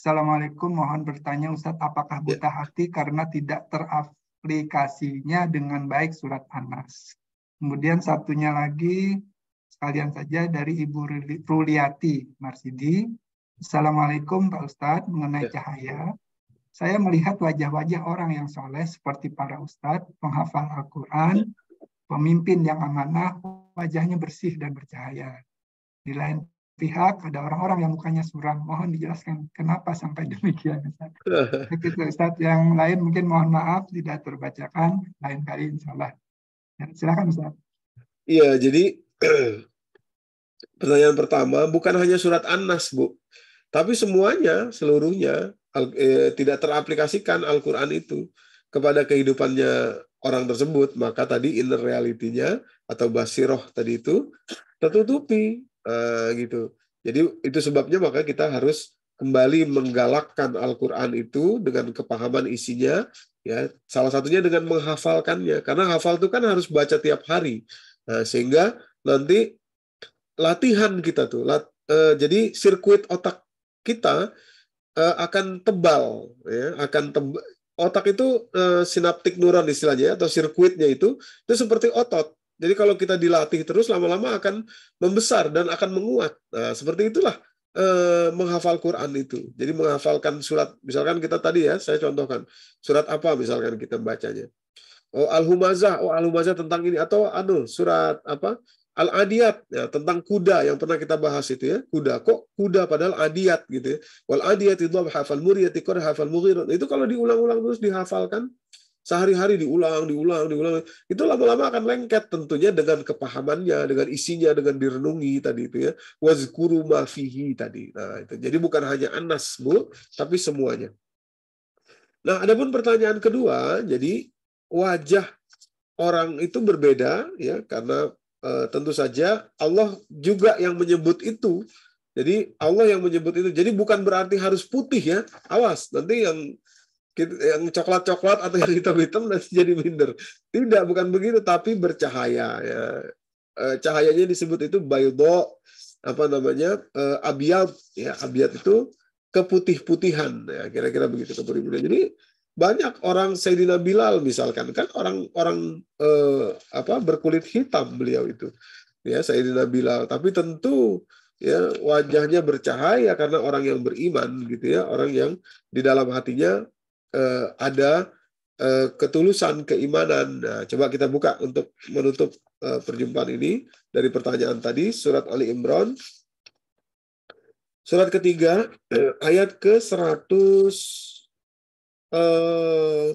Assalamualaikum, mohon bertanya Ustadz, apakah ya. buta hati karena tidak teraplikasinya dengan baik surat Anas? Kemudian satunya lagi, sekalian saja dari Ibu Ruliati Marsidi. Assalamualaikum Pak Ustadz, mengenai ya. cahaya. Saya melihat wajah-wajah orang yang soleh seperti para Ustadz, penghafal Al-Quran, pemimpin yang amanah, wajahnya bersih dan bercahaya. Di lain pihak ada orang-orang yang mukanya suram. Mohon dijelaskan kenapa sampai demikian. Ustaz. Ustaz. Yang lain mungkin mohon maaf tidak terbacakan. Lain kali insyaallah. Ya, silakan Ustaz. Iya, jadi pertanyaan pertama bukan hanya surat an Bu. Tapi semuanya, seluruhnya eh, tidak teraplikasikan Al-Quran itu kepada kehidupannya orang tersebut. Maka tadi inner reality-nya atau basiroh tadi itu tertutupi Eh, gitu. Jadi itu sebabnya maka kita harus kembali menggalakkan Al-Qur'an itu dengan kepahaman isinya ya. Salah satunya dengan menghafalkannya karena hafal itu kan harus baca tiap hari. Nah, sehingga nanti latihan kita tuh lat, eh, jadi sirkuit otak kita eh, akan tebal ya, akan tebal otak itu e, sinaptik neuron istilahnya atau sirkuitnya itu itu seperti otot jadi kalau kita dilatih terus lama-lama akan membesar dan akan menguat. Nah, seperti itulah eh, menghafal Quran itu. Jadi menghafalkan surat, misalkan kita tadi ya, saya contohkan surat apa misalkan kita bacanya. Oh Al-Humazah, oh Al-Humazah tentang ini atau anu surat apa? Al-Adiyat ya, tentang kuda yang pernah kita bahas itu ya. Kuda kok kuda padahal adiyat gitu ya. Wal adiyat itu hafal muriyat hafal mughirat. Nah, itu kalau diulang-ulang terus dihafalkan Sehari-hari diulang, diulang, diulang. Itu lama-lama akan lengket tentunya dengan kepahamannya, dengan isinya, dengan direnungi tadi itu ya. Wazkuru mafihi tadi. Nah, itu. Jadi bukan hanya anas, Bu, tapi semuanya. Nah, adapun pertanyaan kedua, jadi wajah orang itu berbeda ya karena e, tentu saja Allah juga yang menyebut itu. Jadi Allah yang menyebut itu. Jadi bukan berarti harus putih ya. Awas, nanti yang yang coklat-coklat atau yang hitam-hitam dan jadi minder. Tidak, bukan begitu, tapi bercahaya. Ya. Eh, cahayanya disebut itu bayudo, apa namanya, eh, abiyat. Ya, abiyat itu keputih-putihan, ya kira-kira begitu keputih-putihan. Jadi banyak orang Sayyidina Bilal misalkan kan orang-orang eh, apa berkulit hitam beliau itu ya Sayyidina Bilal tapi tentu ya wajahnya bercahaya karena orang yang beriman gitu ya orang yang di dalam hatinya uh, ada uh, ketulusan keimanan. Nah, coba kita buka untuk menutup uh, perjumpaan ini dari pertanyaan tadi surat Ali Imran surat ketiga uh, ayat ke 100 uh,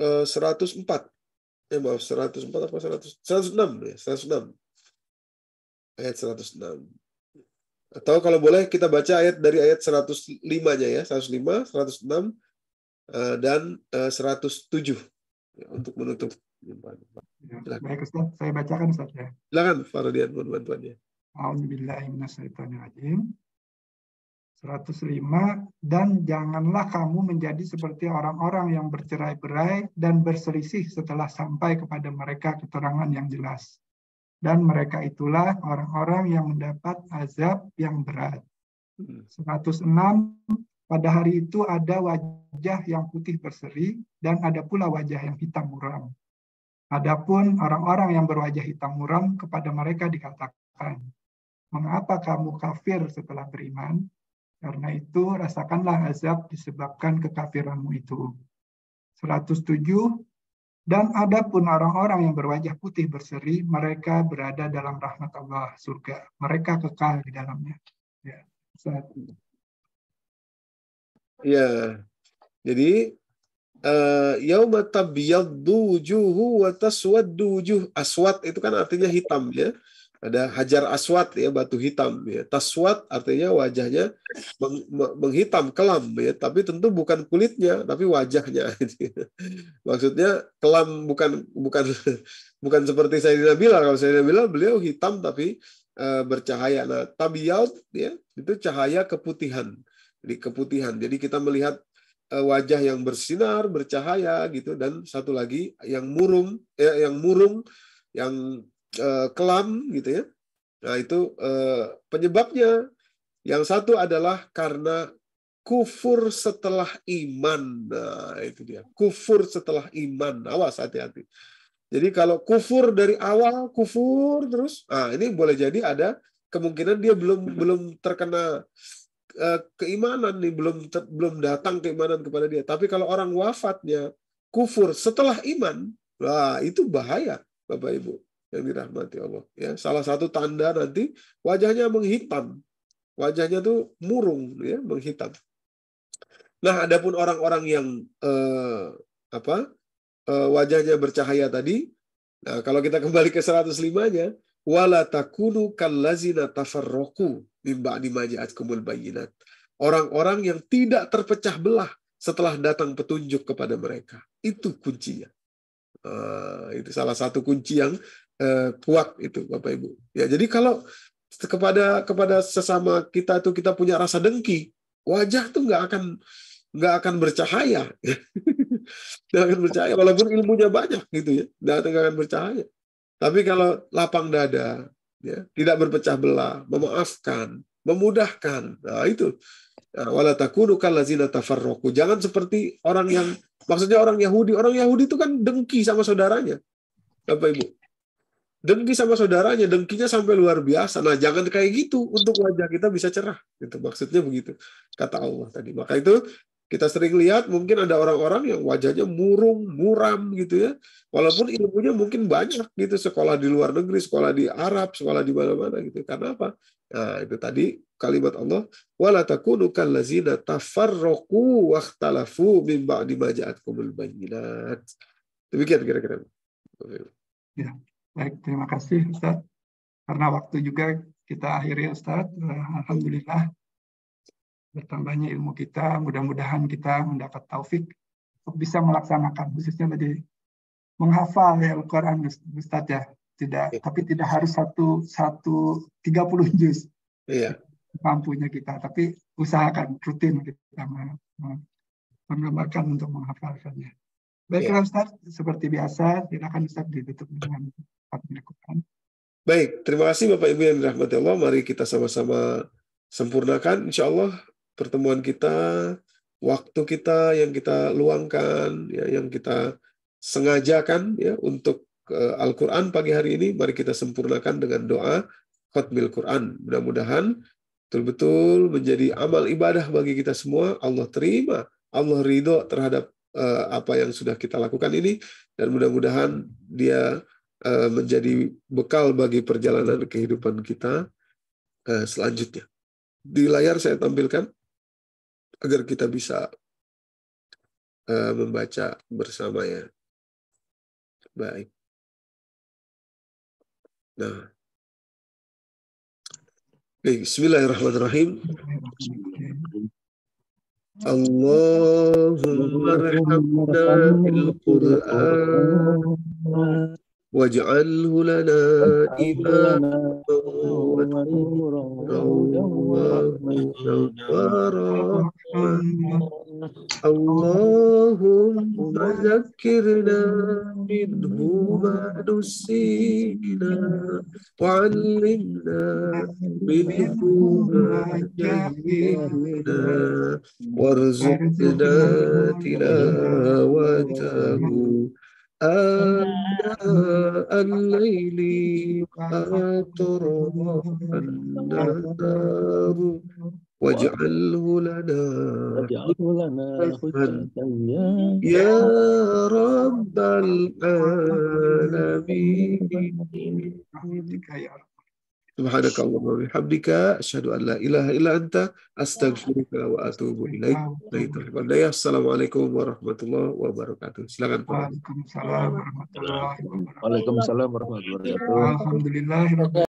104 eh, maaf 104 apa 100 106 ya 106 ayat 106 atau kalau boleh kita baca ayat dari ayat 105-nya ya, 105, 106 eh, dan 107 eh, ya, untuk menutup ya, Baik Ustaz, saya bacakan Ustaz ya. Silakan Faradian mohon bantuannya. Auzubillahi minasyaitonirrajim. 105 dan janganlah kamu menjadi seperti orang-orang yang bercerai-berai dan berselisih setelah sampai kepada mereka keterangan yang jelas dan mereka itulah orang-orang yang mendapat azab yang berat. 106 hmm. pada hari itu ada wajah yang putih berseri dan ada pula wajah yang hitam muram. Adapun orang-orang yang berwajah hitam muram kepada mereka dikatakan, "Mengapa kamu kafir setelah beriman? Karena itu rasakanlah azab disebabkan kekafiranmu itu." 107 dan ada pun orang-orang yang berwajah putih berseri, mereka berada dalam rahmat Allah surga. Mereka kekal di dalamnya. Ya, saat ini. Ya, jadi eh, yauma tabyaddu wujuhu wa taswaddu wujuh aswad itu kan artinya hitam ya ada hajar aswat ya batu hitam ya taswat artinya wajahnya menghitam kelam ya tapi tentu bukan kulitnya tapi wajahnya maksudnya kelam bukan bukan bukan seperti saya bilang kalau saya bilang beliau hitam tapi uh, bercahaya nah tabiat ya itu cahaya keputihan jadi keputihan jadi kita melihat uh, wajah yang bersinar bercahaya gitu dan satu lagi yang murung ya yang murung yang Eh, kelam gitu ya. Nah, itu eh, penyebabnya. Yang satu adalah karena kufur setelah iman. Nah, itu dia. Kufur setelah iman. Awas hati-hati. Jadi kalau kufur dari awal kufur terus, nah ini boleh jadi ada kemungkinan dia belum belum terkena eh, keimanan nih, belum ter, belum datang keimanan kepada dia. Tapi kalau orang wafatnya kufur setelah iman, wah itu bahaya, Bapak Ibu yang dirahmati Allah. Ya, salah satu tanda nanti wajahnya menghitam, wajahnya tuh murung, ya, menghitam. Nah, adapun orang-orang yang eh, apa eh, wajahnya bercahaya tadi, nah kalau kita kembali ke 105-nya, wala takunu kallazina tafarraqu min ba'di kumul bayinat Orang-orang yang tidak terpecah belah setelah datang petunjuk kepada mereka. Itu kuncinya. Uh, itu salah satu kunci yang Eh, kuat itu Bapak Ibu. Ya, jadi kalau kepada kepada sesama kita itu kita punya rasa dengki, wajah tuh nggak akan nggak akan bercahaya. nggak akan bercahaya walaupun ilmunya banyak gitu ya. Nggak akan bercahaya. Tapi kalau lapang dada, ya, tidak berpecah belah, memaafkan, memudahkan. Nah, itu ya, wala takunu kallazina tafarraqu. Jangan seperti orang yang maksudnya orang Yahudi. Orang Yahudi itu kan dengki sama saudaranya. Bapak Ibu dengki sama saudaranya, dengkinya sampai luar biasa. Nah, jangan kayak gitu untuk wajah kita bisa cerah. Itu maksudnya begitu kata Allah tadi. Maka itu kita sering lihat mungkin ada orang-orang yang wajahnya murung, muram gitu ya. Walaupun ilmunya mungkin banyak gitu, sekolah di luar negeri, sekolah di Arab, sekolah di mana-mana gitu. Karena apa? Nah, itu tadi kalimat Allah, "Wala takunu kallazina tafarraqu wahtalafu min ba'di ma ja'atkumul bayyinat." Demikian kira-kira. Ya. Baik, terima kasih Ustaz. Karena waktu juga kita akhiri Ustaz. Eh, Alhamdulillah bertambahnya ilmu kita, mudah-mudahan kita mendapat taufik untuk bisa melaksanakan khususnya tadi menghafal ya Al-Qur'an Ustaz ya. Tidak, ya. tapi tidak harus satu satu puluh juz. Iya. Mampunya kita, tapi usahakan rutin kita menggambarkan untuk menghafalkannya. Baiklah ya. Ustaz, seperti biasa silakan Ustaz ditutup dengan berikutnya. Baik, terima kasih Bapak Ibu yang dirahmati Allah. Mari kita sama-sama sempurnakan insya Allah pertemuan kita, waktu kita yang kita luangkan, ya, yang kita sengajakan ya untuk eh, Al-Quran pagi hari ini, mari kita sempurnakan dengan doa khutmil Quran. Mudah-mudahan betul-betul menjadi amal ibadah bagi kita semua. Allah terima, Allah ridho terhadap Eh, apa yang sudah kita lakukan ini dan mudah-mudahan dia eh, menjadi bekal bagi perjalanan kehidupan kita eh, selanjutnya. Di layar saya tampilkan agar kita bisa membaca bersama ya. Baik. Nah. Bismillahirrahmanirrahim. اللهم ارحمنا بالقرآن واجعله لنا إماما ونورا ورحمة اللهم ذكرنا منه ما نسينا وعلمنا منه ما جهلنا وارزقنا تلاوته آناء الليل وأطراف النهار واجعله لنا حجة يا رب العالمين Subhanakallahumma wa bihamdika asyhadu an ilaha illa anta astaghfiruka wa atubu ilaik. Assalamualaikum warahmatullahi wabarakatuh. Silakan Pak. Waalaikumsalam warahmatullahi wabarakatuh. Alhamdulillah